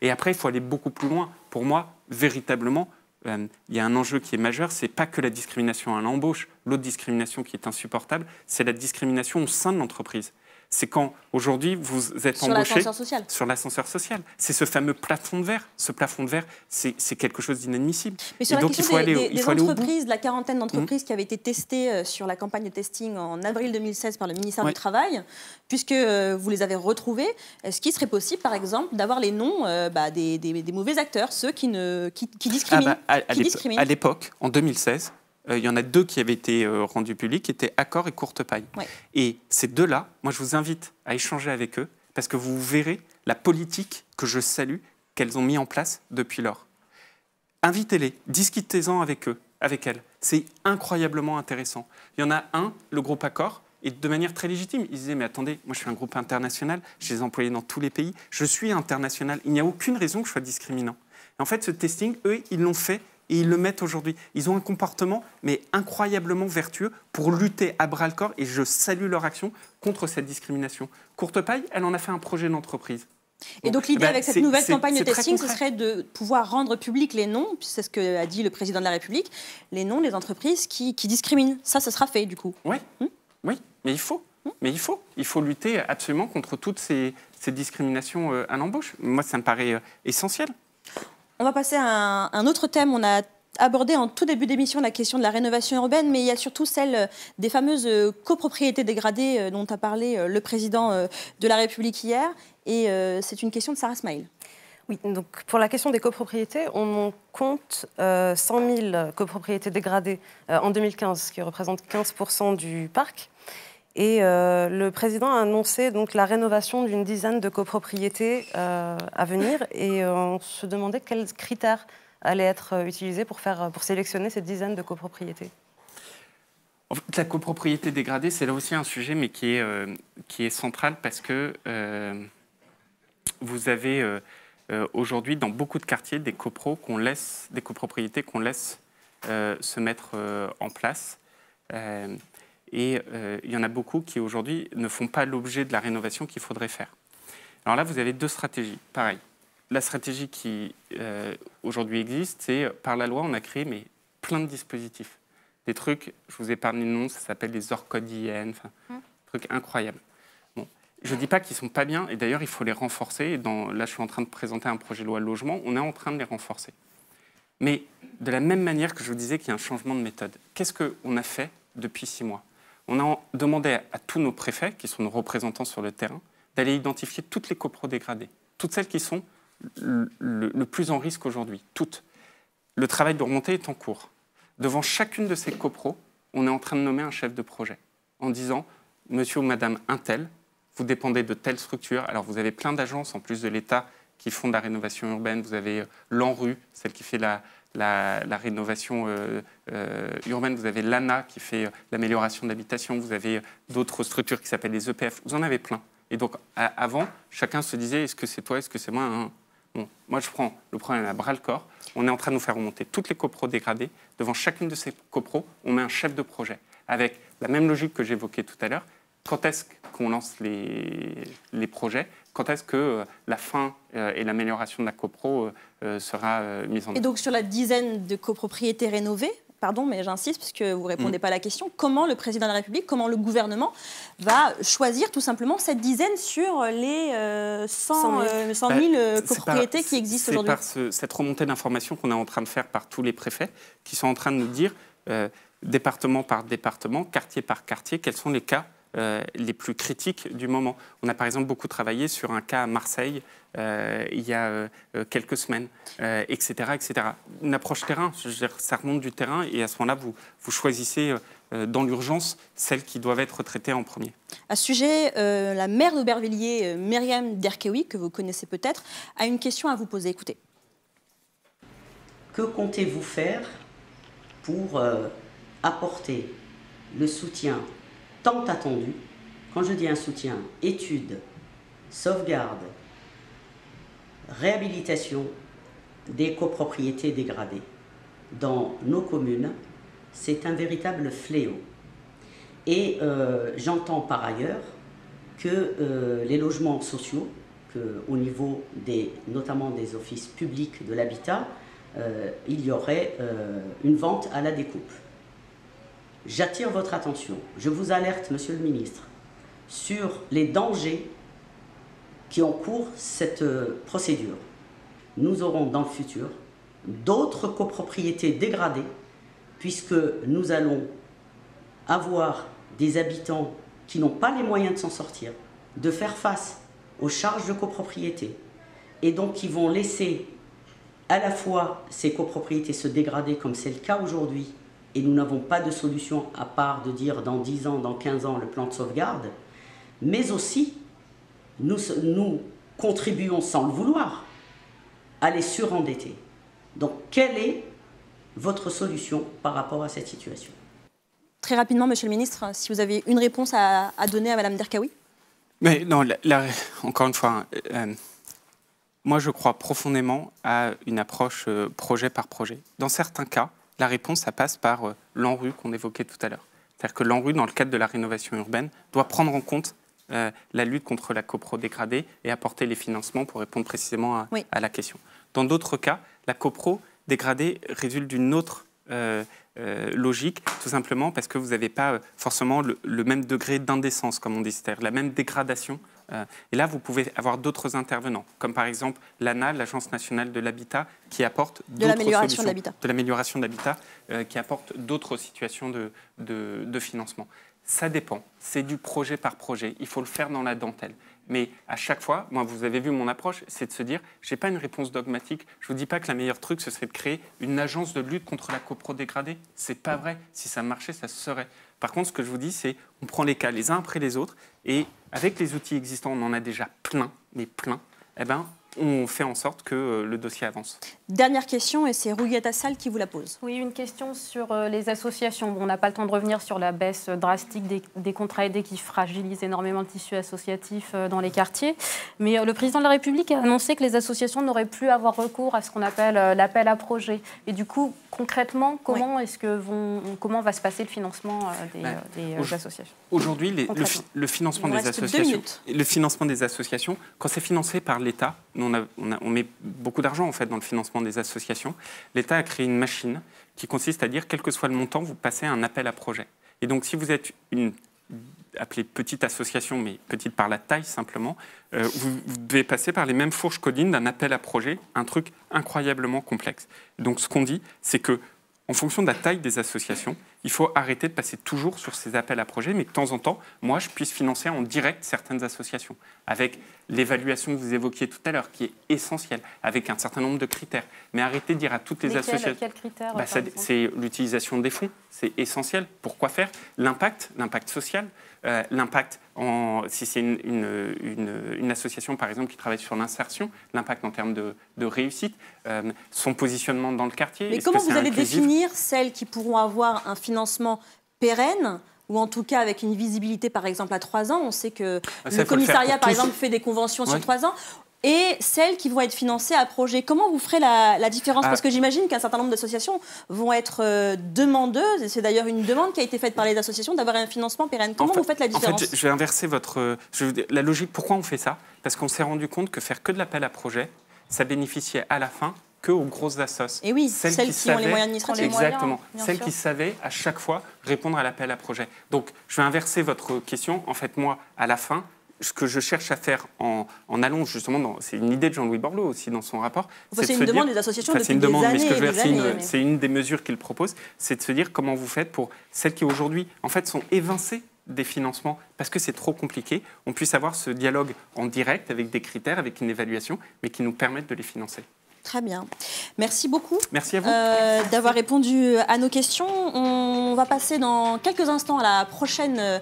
Et après, il faut aller beaucoup plus loin. Pour moi, véritablement, il euh, y a un enjeu qui est majeur, c'est pas que la discrimination à l'embauche, l'autre discrimination qui est insupportable, c'est la discrimination au sein de l'entreprise c'est quand aujourd'hui vous êtes embauché sur l'ascenseur social. C'est ce fameux plafond de verre. Ce plafond de verre, c'est quelque chose d'inadmissible. Mais sur la question des, entreprises, de la quarantaine d'entreprises mmh. qui avaient été testées euh, sur la campagne de testing en avril 2016 par le ministère du Travail, puisque euh, vous les avez retrouvées, est-ce qu'il serait possible, par exemple, d'avoir les noms euh, bah, des, mauvais acteurs, ceux qui, ne, ah discriminent, bah, à l'époque, en 2016, euh, il y en a deux qui avaient été euh, rendus publics, qui étaient Accor et Courte Paille. Et ces deux-là, moi je vous invite à échanger avec eux, parce que vous verrez la politique que je salue qu'elles ont mis en place depuis lors. Invitez-les, discutez-en avec eux, avec elles. C'est incroyablement intéressant. Il y en a un, le groupe Accor, et de manière très légitime. Ils disaient, mais attendez, moi je suis un groupe international, j'ai des employés dans tous les pays, je suis international, il n'y a aucune raison que je sois discriminant. en fait, ce testing, eux, ils l'ont fait et ils le mettent aujourd'hui. Ils ont un comportement, mais incroyablement vertueux pour lutter à bras-le-corps, et je salue leur action contre cette discrimination. Courtepaille, elle en a fait un projet d'entreprise. Et donc eh l'idée ben, avec cette nouvelle campagne de testing, ce serait de pouvoir rendre public les noms, c'est ce que a dit le président de la République, les noms des entreprises qui, discriminent. Ça, ce sera fait du coup. Oui, hmm oui, mais il faut. Hmm mais il faut. Il faut lutter absolument contre toutes ces, ces discriminations euh, à l'embauche. Moi, ça me paraît euh, essentiel. On va passer à un, autre thème. On a abordé en tout début d'émission la question de la rénovation urbaine, mais il y a surtout celle euh, des fameuses euh, copropriétés dégradées euh, dont a parlé le président de la République hier. Et c'est une question de Sarah Smile. Oui, donc pour la question des copropriétés, on compte 100 000 copropriétés dégradées en 2015, ce qui représente 15 du parc. Et euh, le président a annoncé donc la rénovation d'une dizaine de copropriétés euh, à venir. Et euh, on se demandait quels critères allaient être utilisés pour, faire, pour sélectionner ces dizaines de copropriétés. la copropriété dégradée, c'est là aussi un sujet, mais qui est, qui est central parce que vous avez aujourd'hui dans beaucoup de quartiers des copros qu'on laisse, des copropriétés qu'on laisse se mettre en place. Et euh, il y en a beaucoup qui aujourd'hui ne font pas l'objet de la rénovation qu'il faudrait faire. Alors là, vous avez deux stratégies. Pareil. La stratégie qui euh, aujourd'hui existe, c'est euh, par la loi, on a créé mais, plein de dispositifs. Des trucs, je vous ai épargne le nom, ça s'appelle les Orcodiennes, enfin, mmh. trucs incroyables. Bon. Je ne dis pas qu'ils ne sont pas bien, et d'ailleurs, il faut les renforcer. là, je suis en train de présenter un projet de loi logement, on est en train de les renforcer. Mais de la même manière que je vous disais qu'il y a un changement de méthode, qu'est-ce qu'on a fait depuis six mois on a demandé à tous nos préfets, qui sont nos représentants sur le terrain, d'aller identifier toutes les copro dégradées, toutes celles qui sont le, plus en risque aujourd'hui, toutes. Le travail de remontée est en cours. Devant chacune de ces copros, on est en train de nommer un chef de projet en disant Monsieur ou Madame Intel, vous dépendez de telle structure. Alors vous avez plein d'agences en plus de l'État qui font de la rénovation urbaine. Vous avez euh, l'ANRU, celle qui fait la, la, rénovation euh, euh, urbaine, vous avez l'ANA qui fait euh, l'amélioration de l'habitation, vous avez d'autres structures qui s'appellent les EPF, vous en avez plein. Et donc avant, chacun se disait est-ce que c'est toi, est-ce que c'est moi hein? bon, Moi je prends le problème à bras le corps, on est en train de nous faire remonter toutes les copros dégradées, devant chacune de ces copros, on met un chef de projet, avec la même logique que j'évoquais tout à l'heure, quand est-ce qu'on lance les, projets quand est-ce que euh, la fin euh, et l'amélioration de la copro euh, sera mise en œuvre Et donc sur la dizaine de copropriétés rénovées, pardon, mais j'insiste puisque vous ne répondez mm. pas à la question, comment le président de la République, comment le gouvernement va choisir tout simplement cette dizaine sur les 100, 000 bah, copropriétés qui existent aujourd'hui C'est par cette remontée d'informations qu'on est en train de faire par tous les préfets qui sont en train de nous dire, département par département, quartier par quartier, quels sont les cas euh, les plus critiques du moment. On a par exemple beaucoup travaillé sur un cas à Marseille euh, il y a euh, quelques semaines, etc., etc. Une approche terrain, ça remonte du terrain et à ce moment-là, vous, vous choisissez dans l'urgence celles qui doivent être traitées en premier. À ce sujet, la maire d'Aubervilliers, Myriam Derkewi, que vous connaissez peut-être, a une question à vous poser. Écoutez. Que comptez-vous faire pour apporter le soutien tant attendu. Quand je dis un soutien, étude, sauvegarde, réhabilitation des copropriétés dégradées dans nos communes, c'est un véritable fléau. Et euh, j'entends par ailleurs que euh, les logements sociaux, que, au niveau des, notamment des offices publics de l'habitat, euh, il y aurait une vente à la découpe. J'attire votre attention, je vous alerte, Monsieur le Ministre, sur les dangers qui encourent cette euh, procédure. Nous aurons dans le futur d'autres copropriétés dégradées, puisque nous allons avoir des habitants qui n'ont pas les moyens de s'en sortir, de faire face aux charges de copropriété, et donc qui vont laisser à la fois ces copropriétés se dégrader comme c'est le cas aujourd'hui et nous n'avons pas de solution à part de dire dans 10 ans, dans 15 ans, le plan de sauvegarde, mais aussi nous, contribuons sans le vouloir à les surendetter. Donc quelle est votre solution par rapport à cette situation Très rapidement, Monsieur le Ministre, si vous avez une réponse à, donner à Madame Derkaoui Mais non, encore une fois, euh, moi je crois profondément à une approche euh, projet par projet. Dans certains cas, la réponse, ça passe par euh, l'enru qu'on évoquait tout à l'heure. C'est-à-dire que l'enrue, dans le cadre de la rénovation urbaine, doit prendre en compte euh, la lutte contre la copro dégradée et apporter les financements pour répondre précisément à, la question. Dans d'autres cas, la copro dégradée résulte d'une autre euh, logique, tout simplement parce que vous n'avez pas forcément le, le, même degré d'indécence, comme on dit, c'est-à-dire la même dégradation euh, et là, vous pouvez avoir d'autres intervenants, comme par exemple l'ANA, l'Agence nationale de l'habitat, qui apporte de l'amélioration de l'amélioration de euh, qui apporte d'autres situations de, financement. Ça dépend. C'est du projet par projet. Il faut le faire dans la dentelle. Mais à chaque fois, moi, vous avez vu mon approche, c'est de se dire, je n'ai pas une réponse dogmatique. Je ne vous dis pas que le meilleur truc, ce serait de créer une agence de lutte contre la copro dégradée. n'est pas vrai. Si ça marchait, ça serait. Par contre, ce que je vous dis, c'est on prend les cas les uns après les autres et avec les outils existants, on en a déjà plein, mais plein. Eh ben, on fait en sorte que euh, le dossier avance. Dernière question, et c'est Rouillette Assal qui vous la pose. Oui, une question sur euh, les associations. on n'a pas le temps de revenir sur la baisse drastique des, contrats aidés qui fragilise énormément le tissu associatif euh, dans les quartiers. Mais euh, le président de la République a annoncé que les associations n'auraient plus à avoir recours à ce qu'on appelle l'appel à projet. Et du coup, concrètement, comment, est-ce que comment va se passer le financement des, bah, associations Aujourd'hui, le, financement des associations, le financement des associations, quand c'est financé par l'État, on, on met beaucoup d'argent en fait dans le financement des associations, l'État a créé une machine qui consiste à dire, quel que soit le montant, vous passez un appel à projet. Et donc, si vous êtes une appelée petite association, mais petite par la taille simplement, euh, vous, vous, devez passer par les mêmes fourches codines d'un appel à projet, un truc incroyablement complexe. Donc, ce qu'on dit, c'est que, en fonction de la taille des associations, il faut arrêter de passer toujours sur ces appels à projets, mais de temps en temps, moi, je puisse financer en direct certaines associations, avec l'évaluation que vous évoquiez tout à l'heure, qui est essentielle, avec un certain nombre de critères. Mais arrêtez de dire à toutes les associations... Bah, c'est l'utilisation des fonds, c'est essentiel. Pourquoi faire L'impact, l'impact social, euh, l'impact en si c'est une, association par exemple qui travaille sur l'insertion, l'impact en termes de, réussite, euh, son positionnement dans le quartier. Mais comment vous allez définir celles qui pourront avoir un financement pérenne ou en tout cas avec une visibilité par exemple à trois ans. On sait que le commissariat par exemple fait des conventions sur trois ans et celles qui vont être financées à projet. Comment vous ferez la, différence ah. Parce que j'imagine qu'un certain nombre d'associations vont être euh, demandeuses, et c'est d'ailleurs une demande qui a été faite par les associations d'avoir un financement pérenne. Comment vous faites la différence en fait, Je vais inverser votre, la logique. Pourquoi on fait ça Parce qu'on s'est rendu compte que faire que de l'appel à projet, ça bénéficiait à la fin que aux grosses assos. Et oui, celles, qui, ont les moyens administratifs. Exactement, celles qui savaient à chaque fois répondre à l'appel à projet. Donc, je vais inverser votre question. En fait, moi, à la fin, ce que je cherche à faire en, allonge, justement, c'est une idée de Jean-Louis Borloo aussi dans son rapport. c'est une demande des associations depuis des années. C'est une, des mesures qu'il propose, c'est de se dire comment vous faites pour celles qui aujourd'hui, en fait, sont évincées des financements parce que c'est trop compliqué, on puisse avoir ce dialogue en direct avec des critères, avec une évaluation, mais qui nous permettent de les financer. Très bien. Merci beaucoup. Merci à vous. Euh, d'avoir répondu à nos questions. On va passer dans quelques instants à la prochaine euh,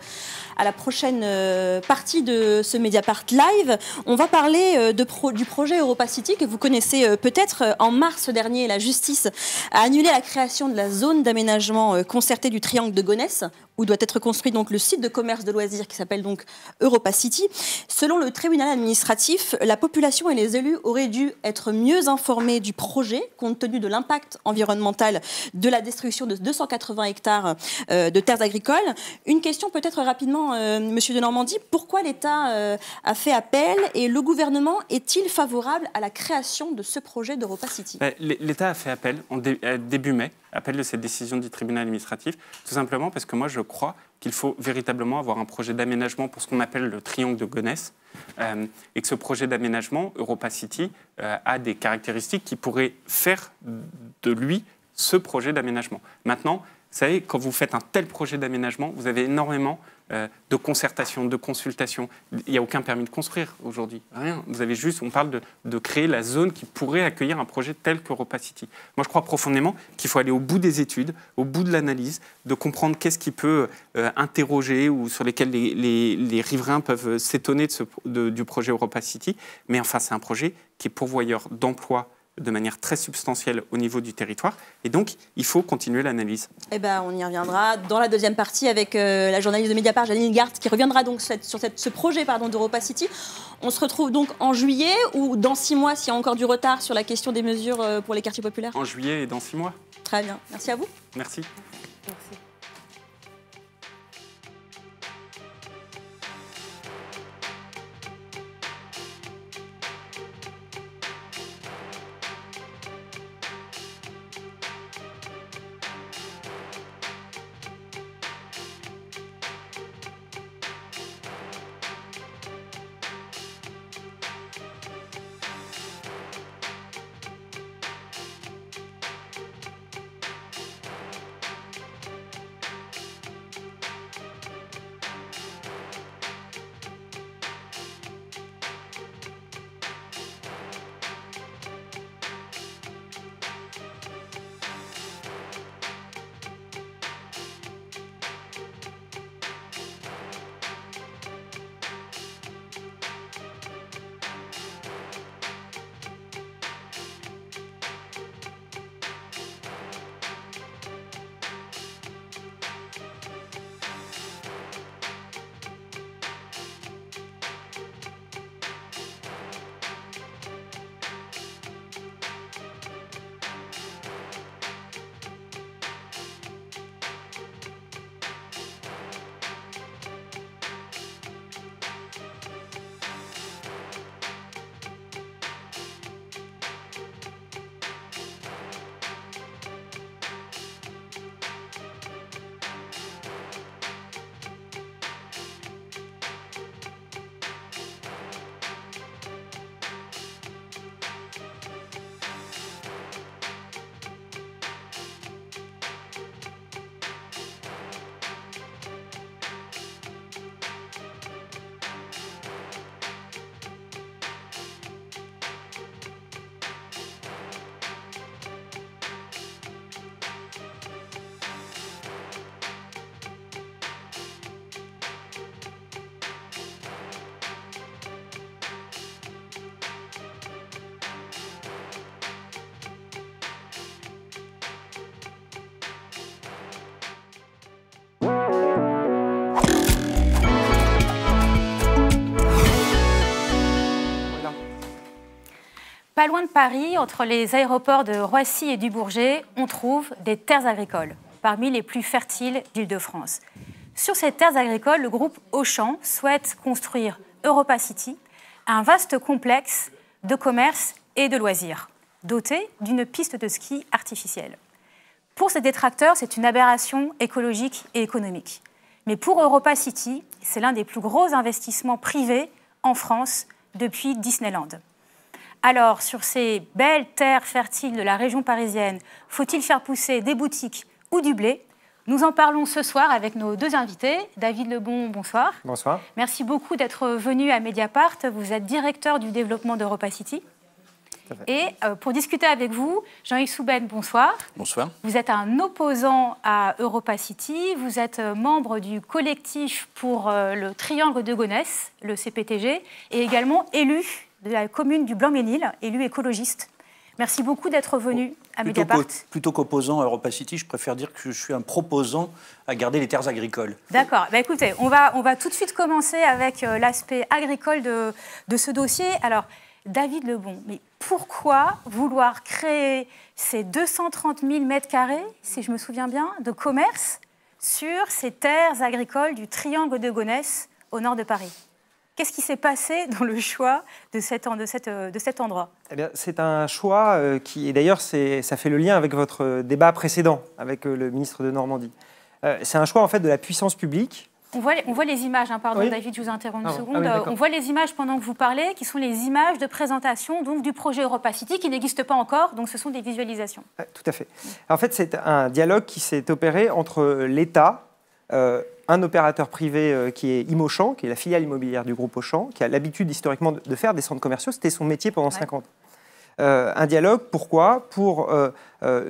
à la prochaine euh, partie de ce Mediapart Live. On va parler euh, du projet Europa City que vous connaissez euh, peut-être. En mars dernier, la justice a annulé la création de la zone d'aménagement concertée du triangle de Gonesse où doit être construit donc le site de commerce de loisirs qui s'appelle donc Europa City. Selon le tribunal administratif, la population et les élus auraient dû être mieux informés du projet compte tenu de l'impact environnemental de la destruction de 280 hectares euh, de terres agricoles. Une question peut-être rapidement, euh, Monsieur de Normandie, pourquoi l'État euh, a fait appel et le gouvernement est-il favorable à la création de ce projet d'Europa City ben, L'État a fait appel en début mai appel de cette décision du tribunal administratif, tout simplement parce que moi je crois qu'il faut véritablement avoir un projet d'aménagement pour ce qu'on appelle le triangle de Gonesse, euh, et que ce projet d'aménagement, Europa City, euh, a des caractéristiques qui pourraient faire de lui ce projet d'aménagement. Maintenant, vous savez, quand vous faites un tel projet d'aménagement, vous avez énormément euh, de concertation, de consultation. Il n'y a aucun permis de construire aujourd'hui, rien. Vous avez juste, on parle de, créer la zone qui pourrait accueillir un projet tel qu'Europa City. Moi, je crois profondément qu'il faut aller au bout des études, au bout de l'analyse, de comprendre qu'est-ce qui peut euh, interroger ou sur lesquels les, riverains peuvent s'étonner de, du projet Europa City. Mais enfin, c'est un projet qui est pourvoyeur d'emplois de manière très substantielle au niveau du territoire. Et donc, il faut continuer l'analyse. Eh ben, on y reviendra dans la deuxième partie avec euh, la journaliste de Mediapart, Janine Gart, qui reviendra donc sur ce projet pardon, d'Europa City. On se retrouve donc en juillet ou dans six mois, s'il y a encore du retard sur la question des mesures euh, pour les quartiers populaires En juillet et dans six mois. Très bien. Merci à vous. Merci. Merci. Pas loin de Paris, entre les aéroports de Roissy et du Bourget, on trouve des terres agricoles, parmi les plus fertiles d'Île-de-France. Sur ces terres agricoles, le groupe Auchan souhaite construire Europa City, un vaste complexe de commerce et de loisirs, doté d'une piste de ski artificielle. Pour ses détracteurs, c'est une aberration écologique et économique. Mais pour Europa City, c'est l'un des plus gros investissements privés en France depuis Disneyland. Alors, sur ces belles terres fertiles de la région parisienne, faut-il faire pousser des boutiques ou du blé Nous en parlons ce soir avec nos deux invités. David Lebon, bonsoir. Bonsoir. Merci beaucoup d'être venu à Mediapart. Vous êtes directeur du développement d'Europa City. Et euh, pour discuter avec vous, Jean-Yves Souben, bonsoir. Bonsoir. Vous êtes un opposant à Europa City. Vous êtes euh, membre du collectif pour euh, le Triangle de Gonesse, le CPTG, et également élu de la commune du Blanc-Ménil, élu écologiste. Merci beaucoup d'être venu à Mediapart. Plutôt qu'opposant à Europa City, je préfère dire que je suis un proposant à garder les terres agricoles. D'accord. Bah, écoutez, on va, on va tout de suite commencer avec euh, l'aspect agricole de, de, ce dossier. Alors, David Lebon, mais pourquoi vouloir créer ces 230 000 mètres si je me souviens bien, de commerce sur ces terres agricoles du triangle de Gonesse au nord de Paris Qu'est-ce qui s'est passé dans le choix de, cet, de de cet endroit eh C'est un choix euh, qui, et d'ailleurs ça fait le lien avec votre débat précédent avec euh, le ministre de Normandie. Euh, c'est un choix en fait de la puissance publique. On voit, on voit les images, hein, pardon David, je vous interromps une seconde. Ah on voit les images pendant que vous parlez, qui sont les images de présentation donc, du projet Europa City, qui n'existe pas encore, donc ce sont des visualisations. Tout à fait. En fait, c'est un dialogue qui s'est opéré entre l'État, euh, un opérateur privé euh, qui est Imochamp, qui est la filiale immobilière du groupe Auchan, qui a l'habitude historiquement de faire des centres commerciaux. C'était son métier pendant 50 ans. Euh, un dialogue, pourquoi Pour euh,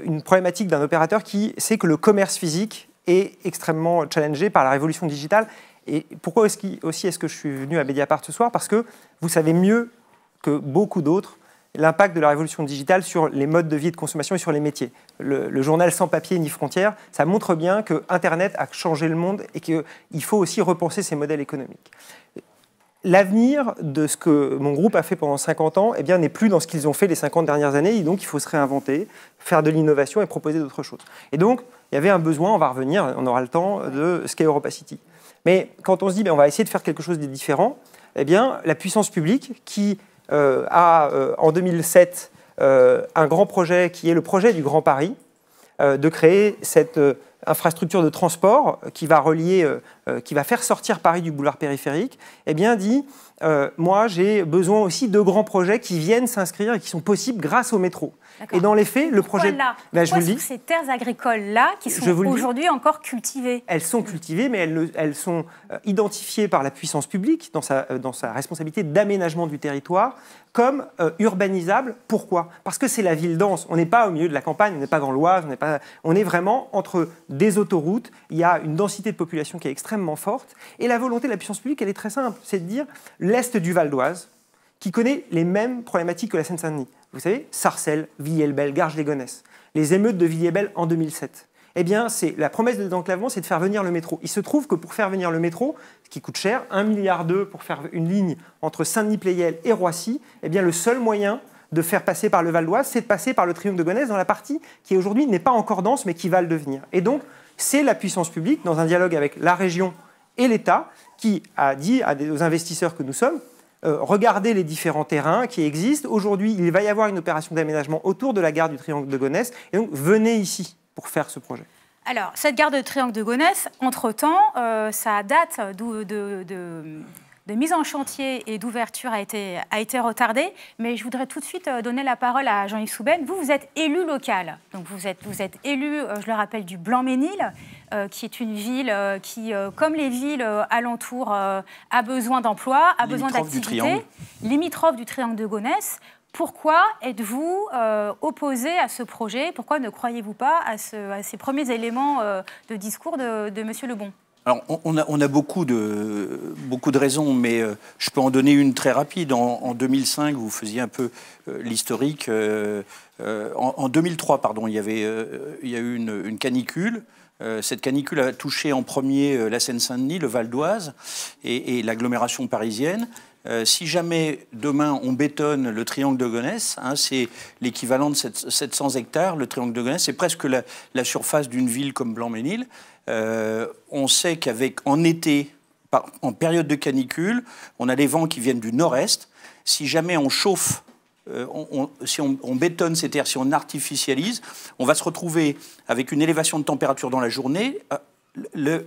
une problématique d'un opérateur qui sait que le commerce physique est extrêmement challengé par la révolution digitale. Et pourquoi aussi est-ce que je suis venu à Mediapart ce soir Parce que vous savez mieux que beaucoup d'autres l'impact de la révolution digitale sur les modes de vie de consommation et sur les métiers. Le, journal Sans papier ni frontières, ça montre bien que Internet a changé le monde et qu'il faut aussi repenser ses modèles économiques. L'avenir de ce que mon groupe a fait pendant 50 ans eh bien, n'est plus dans ce qu'ils ont fait les 50 dernières années, donc il faut se réinventer, faire de l'innovation et proposer d'autres choses. Et donc, il y avait un besoin, on va revenir, on aura le temps, de ce qu'est Europa City. Mais quand on se dit, ben, on va essayer de faire quelque chose de différent, eh bien, la puissance publique qui euh, a euh, en 2007 euh, un grand projet qui est le projet du Grand Paris, de créer cette infrastructure de transport qui va relier, qui va faire sortir Paris du boulevard périphérique, et eh bien dit, moi j'ai besoin aussi de grands projets qui viennent s'inscrire et qui sont possibles grâce au métro. Et dans les faits, le projet. Ben, ces terres agricoles-là qui sont aujourd'hui encore cultivées Elles sont cultivées, mais elles, sont euh, identifiées par la puissance publique dans sa, euh, responsabilité d'aménagement du territoire comme euh, urbanisable. Pourquoi Parce que c'est la ville dense. On n'est pas au milieu de la campagne, on n'est pas dans l'Oise, on est vraiment entre des autoroutes. Il y a une densité de population qui est extrêmement forte. Et la volonté de la puissance publique, elle est très simple. C'est de dire l'Est du Val d'Oise, qui connaît les mêmes problématiques que la Seine-Saint-Denis vous savez, Sarcelles, villiers le Garges-les-Gonesses, les émeutes de Villiers-Bel en 2007. Eh bien, c'est la promesse de l'enclavement, c'est de faire venir le métro. Il se trouve que pour faire venir le métro, ce qui coûte cher, 1 milliard pour faire une ligne entre Saint-Denis-Pleyel et Roissy, eh bien, le seul moyen de faire passer par le Val d'Oise, c'est de passer par le Triomphe de Gonesse dans la partie qui aujourd'hui n'est pas encore dense, mais qui va le devenir. Et donc, c'est la puissance publique, dans un dialogue avec la région et l'État, qui a dit aux investisseurs que nous sommes, euh, regardez les différents terrains qui existent. Aujourd'hui, il va y avoir une opération d'aménagement autour de la gare du Triangle de Gonesse. Et donc, venez ici pour faire ce projet. Alors, cette gare du Triangle de Gonesse, entre-temps, sa euh, date de, de, de, mise en chantier et d'ouverture a été, a été retardée. Mais je voudrais tout de suite euh, donner la parole à Jean-Yves Souben. Vous, vous êtes élu local. Donc, vous êtes, vous êtes élu, je le rappelle, du Blanc-Ménil. Euh, qui est une ville euh, qui, euh, comme les villes alentours, a besoin d'emploi, a besoin d'activité, limitrophe du triangle de Gonesse. Pourquoi êtes-vous opposé à ce projet Pourquoi ne croyez-vous pas à, ces premiers éléments de discours de, de M. Lebon alors, on a, beaucoup, de, beaucoup de raisons, mais je peux en donner une très rapide. En, 2005, vous faisiez un peu l'historique. En, 2003, pardon, il y, avait, il y a eu une canicule. Euh, cette canicule a touché en premier euh, la Seine-Saint-Denis, le Val d'Oise et, l'agglomération parisienne. Euh, si jamais demain on bétonne le triangle de Gonesse, hein, c'est l'équivalent de 700 hectares, le triangle de Gonesse, c'est presque la, surface d'une ville comme Blanc-Ménil. on sait qu'avec en été, en période de canicule, on a des vents qui viennent du nord-est. Si jamais on chauffe euh, si on, bétonne ces terres, si on artificialise, on va se retrouver avec une élévation de température dans la journée. Euh,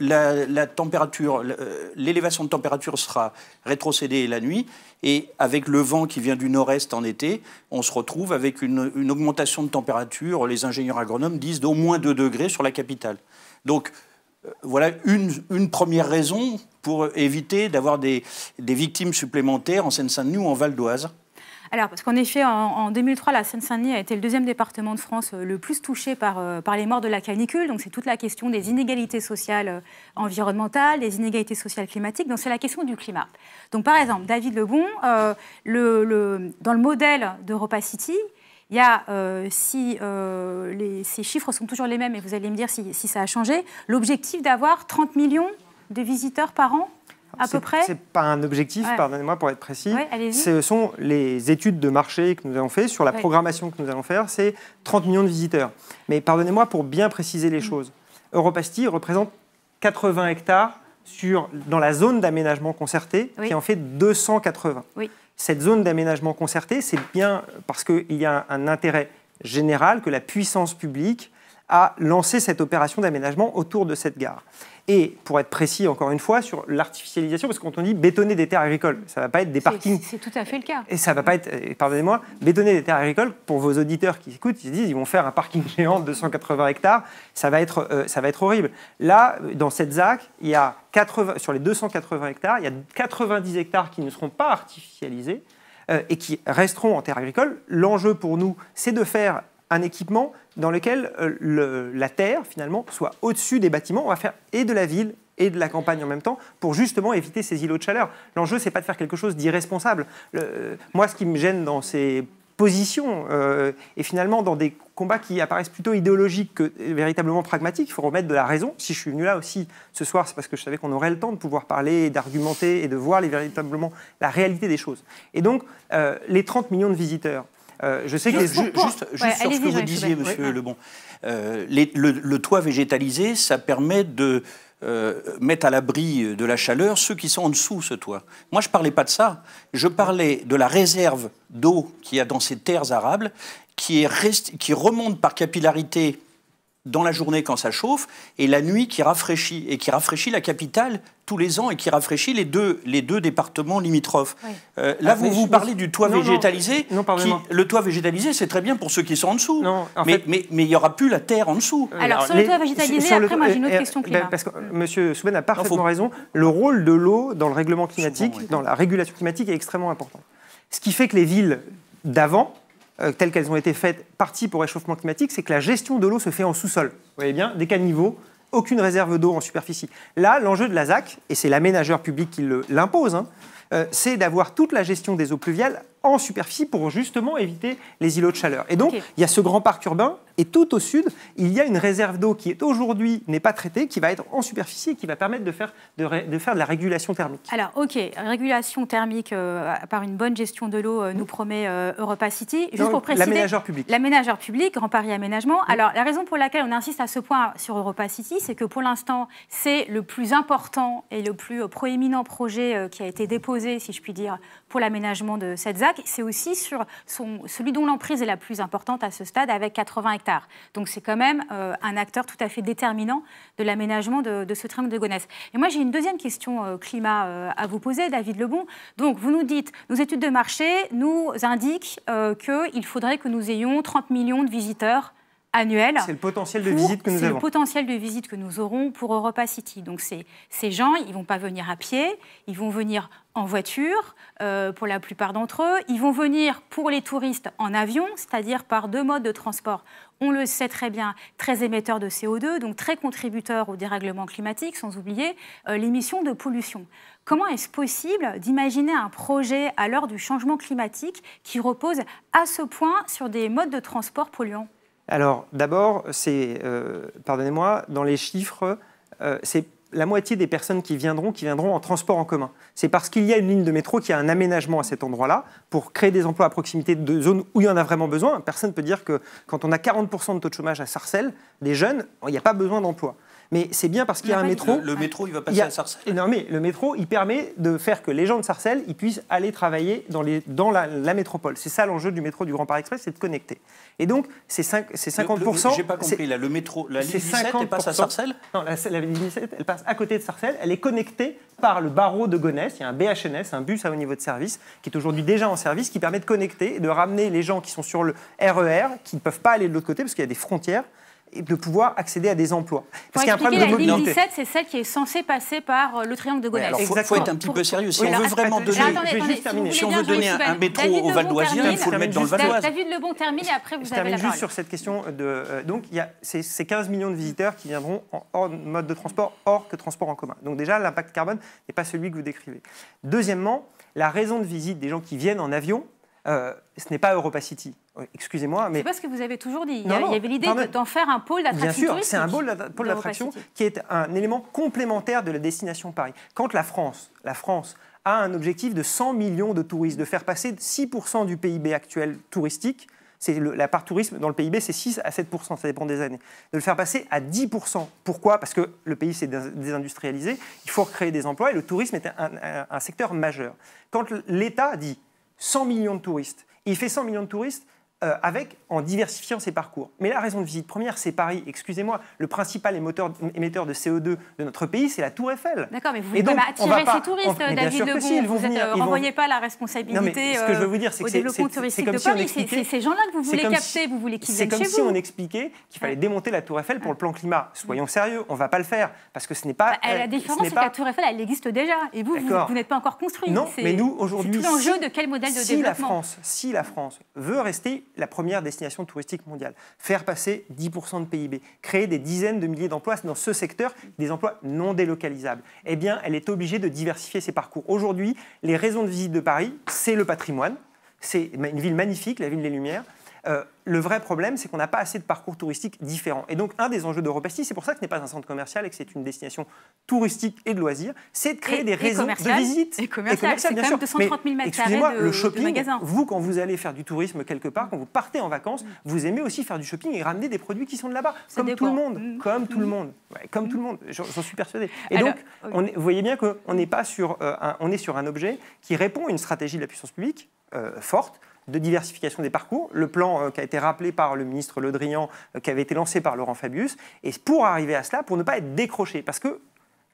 la, température, euh, l'élévation de température sera rétrocédée la nuit, et avec le vent qui vient du nord-est en été, on se retrouve avec une, augmentation de température. Les ingénieurs agronomes disent d'au moins 2 degrés sur la capitale. Donc voilà une, première raison pour éviter d'avoir des, des victimes supplémentaires en Seine-Saint-Denis ou en Val d'Oise. Alors, parce qu'en effet, en, 2003, la Seine-Saint-Denis a été le deuxième département de France euh, le plus touché euh, par, les morts de la canicule. Donc, c'est toute la question des inégalités sociales euh, environnementales, des inégalités sociales climatiques. Donc, c'est la question du climat. Donc, par exemple, David Lebon, le, dans le modèle d'Europa City, il y a, si ces chiffres sont toujours les mêmes, et vous allez me dire si, si ça a changé, l'objectif d'avoir 30 millions de visiteurs par an à peu près C'est pas un objectif, pardonnez-moi pour être précis. ce sont les études de marché que nous avons fait sur la programmation que nous allons faire, c'est 30 millions de visiteurs. Mais pardonnez-moi pour bien préciser les mm. choses. Europasti représente 80 hectares sur, dans la zone d'aménagement concerté, qui en fait 280. Cette zone d'aménagement concerté, c'est bien parce qu'il y a un intérêt général que la puissance publique a lancé cette opération d'aménagement autour de cette gare et pour être précis, encore une fois, sur l'artificialisation, parce que quand on dit bétonner des terres agricoles, ça ne va pas être des parkings. C'est tout à fait le cas. Et ça ne va pas être, pardonnez-moi, bétonner des terres agricoles, pour vos auditeurs qui écoutent, ils se disent, ils vont faire un parking géant de 280 hectares, ça va être, euh, ça va être horrible. Là, dans cette ZAC, il y a 80, sur les 280 hectares, il y a 90 hectares qui ne seront pas artificialisés euh, et qui resteront en terres agricoles. L'enjeu pour nous, c'est de faire un équipement dans lequel euh, la terre, finalement, soit au-dessus des bâtiments. On va faire et de la ville et de la campagne en même temps pour justement éviter ces îlots de chaleur. L'enjeu, c'est pas de faire quelque chose d'irresponsable. Euh, moi, ce qui me gêne dans ces positions euh, et finalement dans des combats qui apparaissent plutôt idéologiques que véritablement pragmatiques, il faut remettre de la raison. Si je suis venu là aussi ce soir, c'est parce que je savais qu'on aurait le temps de pouvoir parler, d'argumenter et de voir véritablement la réalité des choses. Et donc, les 30 millions de visiteurs, euh, je sais que juste, sur ce que vous disiez, Monsieur Lebon, euh, le, toit végétalisé, ça permet de euh, mettre à l'abri de la chaleur ceux qui sont en dessous ce toit. Moi, je ne parlais pas de ça. Je parlais de la réserve d'eau qu'il y a dans ces terres arables, qui remonte par capillarité dans la journée quand ça chauffe, et la nuit qui rafraîchit, et qui rafraîchit la capitale tous les ans, et qui rafraîchit les deux, les deux départements limitrophes. Euh, là, ah, vous vous parlez du toit végétalisé. Euh, non, qui, le toit végétalisé, c'est très bien pour ceux qui sont en dessous, mais, mais, il n'y aura plus la terre en dessous. Euh, alors, sur le toit végétalisé, après, j'ai une autre question climat. parce que M. Souben a parfaitement raison, le rôle de l'eau dans le règlement climatique, dans la régulation climatique, est extrêmement important. Ce qui fait que les villes d'avant euh, telles qu'elles ont été faites, partie pour réchauffement climatique, c'est que la gestion de l'eau se fait en sous-sol. Vous voyez bien, des caniveaux, aucune réserve d'eau en superficie. Là, l'enjeu de la ZAC, et c'est l'aménageur public qui l'impose, hein, euh, c'est d'avoir toute la gestion des eaux pluviales en superficie pour justement éviter les îlots de chaleur. Et donc, il y a ce grand parc urbain, et tout au sud, il y a une réserve d'eau qui est aujourd'hui n'est pas traitée, qui va être en superficie et qui va permettre de faire de, faire de la régulation thermique. Alors, ok, régulation thermique euh, par une bonne gestion de l'eau, euh, nous promet euh, Europa City. Juste pour préciser, l'aménageur public. L'aménageur public, Grand Paris Aménagement. Alors, la raison pour laquelle on insiste à ce point sur Europa City, c'est que pour l'instant, c'est le plus important et le plus proéminent projet qui a été déposé, si je puis dire, pour l'aménagement de cette ZAC. C'est aussi sur son, celui dont l'emprise est la plus importante à ce stade, avec 80 hectares. Donc c'est quand même euh, un acteur tout à fait déterminant de l'aménagement de, ce triangle de Gonesse. Et moi, j'ai une deuxième question euh, climat euh, à vous poser, David Lebon. Donc vous nous dites, nos études de marché nous indiquent qu'il faudrait que nous ayons 30 millions de visiteurs annuels. C'est le potentiel de visite que nous avons. le potentiel de visite que nous aurons pour Europa City. Donc ces gens, ils vont pas venir à pied, ils vont venir en voiture, euh, pour la plupart d'entre eux. Ils vont venir pour les touristes en avion, c'est-à-dire par deux modes de transport. On le sait très bien, très émetteur de CO2, donc très contributeur au dérèglement climatique, sans oublier euh, l'émission de pollution. Comment est-ce possible d'imaginer un projet à l'heure du changement climatique qui repose à ce point sur des modes de transport polluants Alors d'abord, c'est, euh, pardonnez-moi, dans les chiffres, c'est la moitié des personnes qui viendront, qui viendront en transport en commun. C'est parce qu'il y a une ligne de métro qui a un aménagement à cet endroit-là pour créer des emplois à proximité de zones où il y en a vraiment besoin. Personne ne peut dire que quand on a 40% de taux de chômage à Sarcelles, des jeunes, il n'y a pas besoin d'emploi. Mais c'est bien parce qu'il y a un métro. Le, métro, il va passer à Sarcelles. Non, mais le métro, il permet de faire que les gens de Sarcelles ils puissent aller travailler dans, dans la, métropole. C'est ça l'enjeu du métro du Grand Paris Express, c'est de connecter. Et donc, c'est 50%. J'ai pas compris, là, le métro, la ligne 17, elle passe à Sarcelles Non, la, la, ligne 17, elle passe à côté de Sarcelles. Elle est connectée par le barreau de Gonesse. Il y a un BHNS, un bus à haut niveau de service, qui est aujourd'hui déjà en service, qui permet de connecter et de ramener les gens qui sont sur le RER, e qui ne peuvent pas aller de l'autre côté parce qu'il y a des frontières de pouvoir accéder à des emplois. Parce qu'il y a un problème de mobilité. La ligne 17, c'est celle qui est censée passer par euh, le triangle de Gonesse. Il faut, être un petit peu sérieux. Si on veut vraiment donner, un, métro au Val il faut le mettre dans le Val d'Oise. David Lebon termine et après vous avez la parole. juste sur cette question de euh, donc il y a ces, 15 millions de visiteurs qui viendront en hors mode de transport hors que transport en commun. Donc déjà l'impact carbone n'est pas celui que vous décrivez. Deuxièmement, la raison de visite des gens qui viennent en avion euh, ce n'est pas Europa City. Excusez-moi, mais. C'est pas ce que vous avez toujours dit. il, y, avait l'idée d'en faire un pôle d'attraction. Bien sûr, c'est un pôle, d'attraction qui est un élément complémentaire de la destination Paris. Quand la France, la France a un objectif de 100 millions de touristes, de faire passer 6% du PIB actuel touristique, c'est la part tourisme dans le PIB, c'est 6 à 7 ça dépend des années. De le faire passer à 10 Pourquoi Parce que le pays s'est désindustrialisé, il faut recréer des emplois et le tourisme est un secteur majeur. Quand l'État dit 100 millions de touristes. il fait 100 millions de touristes, euh, avec, en diversifiant ses parcours. Mais la raison de visite première, c'est Paris. Excusez-moi, le principal émetteur, émetteur, de CO2 de notre pays, c'est la Tour Eiffel. D'accord, mais vous voulez attirer ces touristes, David Legault. vous ne euh, renvoyez pas la responsabilité non, mais ce euh, que je veux vous dire, c'est que c'est ces gens-là que vous voulez capter, vous voulez qu'ils viennent chez vous. C'est comme si on expliquait qu'il fallait démonter la Tour Eiffel pour le plan climat. Soyons sérieux, on ne va pas le faire, parce que ce n'est pas... Bah, la différence, c'est que la Tour Eiffel, elle existe déjà. Et vous, vous n'êtes pas encore construit. Non, mais nous, aujourd'hui... tout l'enjeu de quel modèle de développement si la France veut rester la première destination touristique mondiale. Faire passer 10% de PIB, créer des dizaines de milliers d'emplois dans ce secteur, des emplois non délocalisables. Eh bien, elle est obligée de diversifier ses parcours. Aujourd'hui, les raisons de visite de Paris, c'est le patrimoine. C'est une ville magnifique, la ville des Lumières. Euh, le vrai problème, c'est qu'on n'a pas assez de parcours touristiques différents. Et donc, un des enjeux Repasti, c'est pour ça que ce n'est pas un centre commercial et que c'est une destination touristique et de loisirs, c'est de créer des réseaux de visite. Et commercial, c'est quand même 230 000 mètres Excusez-moi, le shopping, vous, quand vous allez faire du tourisme quelque part, quand vous partez en vacances, mm. vous aimez aussi faire du shopping et ramener des produits qui sont de là-bas, comme, tout le monde. Mm. Comme tout le mm. monde. comme tout le monde, j'en suis persuadé. Et donc, on vous voyez bien qu'on n'est pas sur, euh, on est sur un objet qui répond à une stratégie de la puissance publique euh, forte, de diversification des parcours, le plan euh, qui a été rappelé par le ministre Le Drian, euh, qui avait été lancé par Laurent Fabius, et pour arriver à cela, pour ne pas être décroché, parce que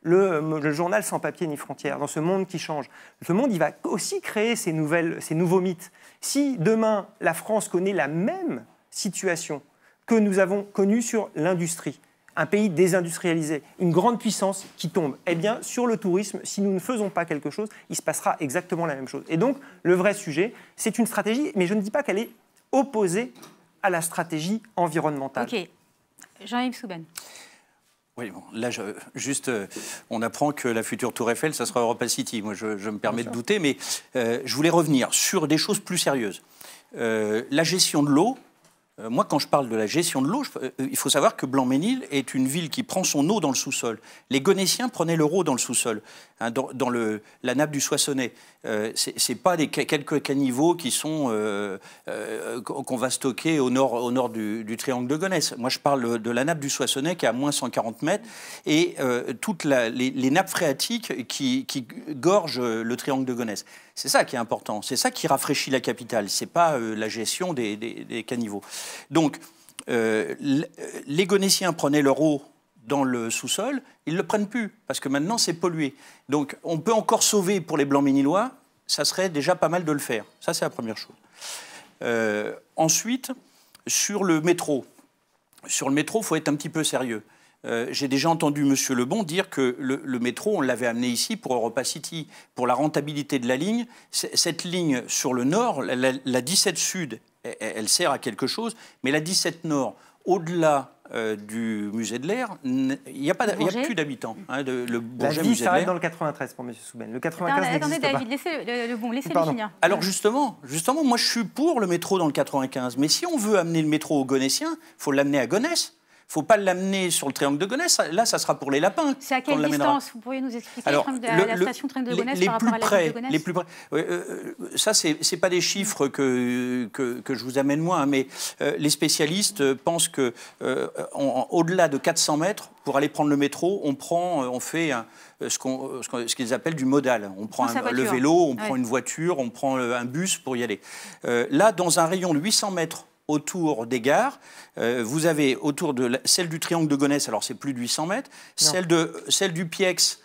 euh, le, journal sans papier ni frontières, dans ce monde qui change. Ce monde, il va aussi créer ces, nouvelles, ces nouveaux mythes. Si demain, la France connaît la même situation que nous avons connue sur l'industrie, un pays désindustrialisé, une grande puissance qui tombe. Eh bien, sur le tourisme, si nous ne faisons pas quelque chose, il se passera exactement la même chose. Et donc, le vrai sujet, c'est une stratégie, mais je ne dis pas qu'elle est opposée à la stratégie environnementale. Ok. Jean-Yves Souben. Oui, bon, là, juste, euh, on apprend que la future Tour Eiffel, ça sera Europa City. Moi, je, me permets de douter, mais euh, je voulais revenir sur des choses plus sérieuses. Euh, la gestion de l'eau, euh, moi, quand je parle de la gestion de l'eau, euh, il faut savoir que blanc est une ville qui prend son eau dans le sous-sol. Les Gonétiens prenaient leur eau dans le sous-sol, hein, dans, la nappe du Soissonnais. Euh, Ce n'est pas des, quelques caniveaux qui qu'on va stocker au nord, du, triangle de Gonesse. Moi, je parle de la nappe du Soissonnais qui est à moins 140 mètres et toutes les, nappes phréatiques qui, qui gorgent le triangle de Gonesse. C'est ça qui est important. C'est ça qui rafraîchit la capitale. C'est pas euh, la gestion des, caniveaux. Donc, euh, euh, les Gonétiens prenaient leur eau dans le sous-sol, ils le prennent plus parce que maintenant c'est pollué. Donc, on peut encore sauver pour les blancs minilois. Ça serait déjà pas mal de le faire. Ça, c'est la première chose. ensuite, sur le métro. Sur le métro, faut être un petit peu sérieux. Euh, j'ai déjà entendu M. Lebon dire que le, métro, on l'avait amené ici pour Europa City, pour la rentabilité de la ligne. Cette ligne sur le nord, la, 17 sud, e, e, elle, sert à quelque chose, mais la 17 nord, au-delà euh, du musée de l'air, il n'y a, pas, plus d'habitants. Hein, le La s'arrête dans le 93 pour M. Souben. Le 95 Attendez, David, laissez euh, le, bon, laissez le Alors justement, justement, moi je suis pour le métro dans le 95, mais si on veut amener le métro aux Gonessiens, il faut l'amener à Gonesse faut pas l'amener sur le triangle de Gonesse. Là, ça sera pour les lapins. C'est à quelle distance Vous pourriez nous expliquer la station train de Gonesse les, par rapport près, la de Les plus près. Euh, euh, ça, ce n'est pas des chiffres que, que, je vous amène moi, hein, mais euh, les spécialistes pensent que au-delà de 400 mètres, pour aller prendre le métro, on prend, on fait qu'on, ce qu'ils appellent du modal. On prend le vélo, on prend une voiture, on prend un bus pour y aller. là, dans un rayon de 800 mètres autour des gares. Euh, vous avez autour de celle du triangle de Gonesse, alors c'est plus de 800 mètres. Celle, de, celle du Piex,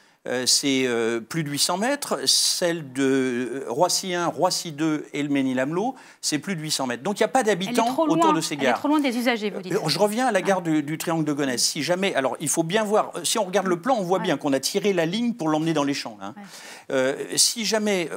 c'est plus de 800 mètres. Celle de Roissy 1, Roissy 2 et le ménil c'est plus de 800 mètres. Donc il n'y a pas d'habitants autour de ces gares. Elle est trop loin des usagers, vous dites. Euh, je reviens à la ah. gare du, triangle de Gonesse. Si jamais, alors il faut bien voir, euh, si on regarde le plan, on voit bien qu'on a tiré la ligne pour l'emmener dans les champs. Hein. si jamais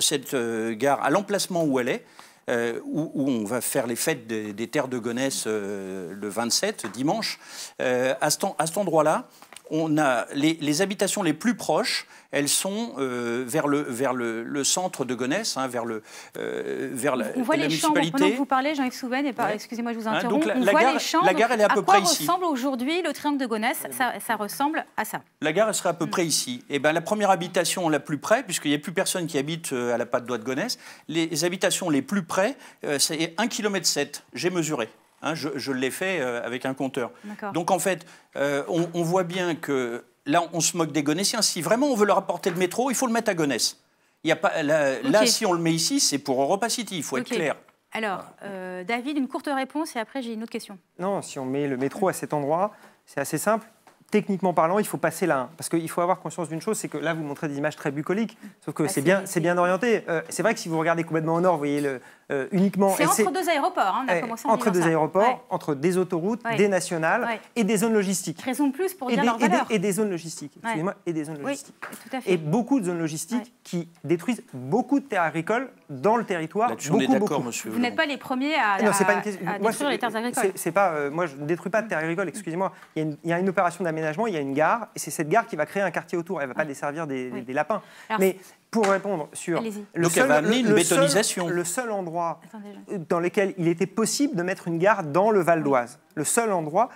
cette gare, à l'emplacement où elle est, euh, où, on va faire les fêtes des, terres de Gonesse euh, le 27, dimanche. Euh, à cet endroit-là, on a les, habitations les plus proches, elles sont euh, vers, le, vers le, centre de Gonesse, hein, vers, le, euh, vers la, on voit les municipalité. Champs, pendant vous parlez, Jean-Yves Souven, excusez-moi, je vous hein, interromps. gare, les elle est à, peu près ici. quoi ressemble aujourd'hui le triangle de Gonesse ça, ressemble à ça. La gare, elle serait à peu près ici. Et eh ben, la première habitation la plus près, puisqu'il n'y a plus personne qui habite euh, à la patte d'oie de Gonesse, les habitations les plus près, c'est 1,7 km, j'ai mesuré. Hein, je, l'ai fait euh, avec un compteur. Donc en fait, euh, on, voit bien que là, on se moque des Gonessiens. Si vraiment on veut leur apporter le métro, il faut le mettre à Gonesse. Il a pas, là, si on le met ici, c'est pour Europa City, il faut être clair. Alors, euh, David, une courte réponse et après j'ai une autre question. Non, si on met le métro à cet endroit, c'est assez simple techniquement parlant, il faut passer là. Parce qu'il faut avoir conscience d'une chose, c'est que là, vous montrez des images très bucoliques, sauf que ah, c'est bien, bien orienté. c'est vrai que si vous regardez complètement en nord, vous voyez le, euh, uniquement. C'est hein, entre deux aéroports, on a Entre deux aéroports, entre des autoroutes, des nationales et des zones logistiques. Raison de plus pour et dire des, Et des, zones logistiques, excusez-moi, et des zones logistiques. Et beaucoup de zones logistiques qui détruisent beaucoup de terres agricoles dans le territoire. Beaucoup, beaucoup. Vous n'êtes pas les premiers à, non, c'est pas une question. moi, les terres agricoles. pas, euh, moi, je ne détruis pas de terres agricoles, excusez-moi. Il, y a une, opération d'aménagement, il y a une gare, et c'est cette gare qui va créer un quartier autour. Elle ne va pas desservir des, lapins pour répondre sur le Donc seul, va le, bétonisation. Seul, le seul endroit dans lequel il était possible de mettre une gare dans le Val d'Oise, le seul endroit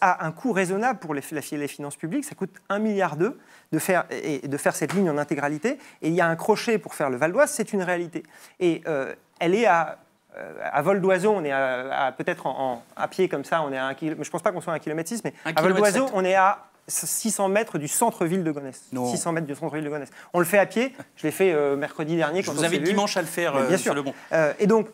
à un coût raisonnable pour les, les finances publiques, ça coûte 1 milliard de faire, et de faire cette ligne en intégralité, et il y a un crochet pour faire le Val d'Oise, c'est une réalité. Et euh, elle est à euh, à vol d'oiseau, on est à, peut-être à pied comme ça, on est à un je pense pas qu'on soit à un km mais à vol d'oiseau, on est à 600 mètres du centre-ville de Gonesse. 600 mètres du centre-ville de Gonesse. On le fait à pied. Je l'ai fait euh, mercredi dernier. Quand je vous avez dimanche à le faire euh, bien sûr. le euh, et donc,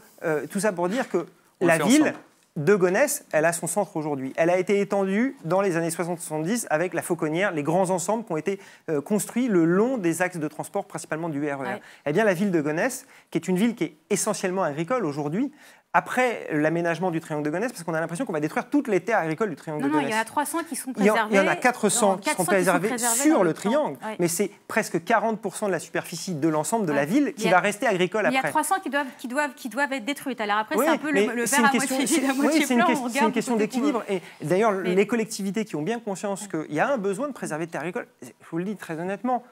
tout ça pour dire que la ville. de Gonesse, elle a son centre aujourd'hui. Elle a été étendue dans les années 60-70 avec la Fauconnière, les grands ensembles qui ont été construits le long des axes de transport, principalement du RER. E eh bien, la ville de Gonesse, qui est une ville qui est essentiellement agricole aujourd'hui, après l'aménagement du triangle de Gonesse, parce qu'on a l'impression qu'on va détruire toutes les terres agricoles du triangle de Gonesse. Non, il y en a 300 qui sont préservées. Il y en, a 400, qui, sont préservées sur le, triangle, mais c'est presque 40% de la superficie de l'ensemble de la ville qui va rester agricole après. Il y a 300 qui doivent, être détruites. Alors après, c'est un peu le, le verre à question, moitié C'est une question d'équilibre. Et d'ailleurs, les collectivités qui ont bien conscience qu'il y a un besoin de préserver des terres agricoles, je vous le dis très honnêtement,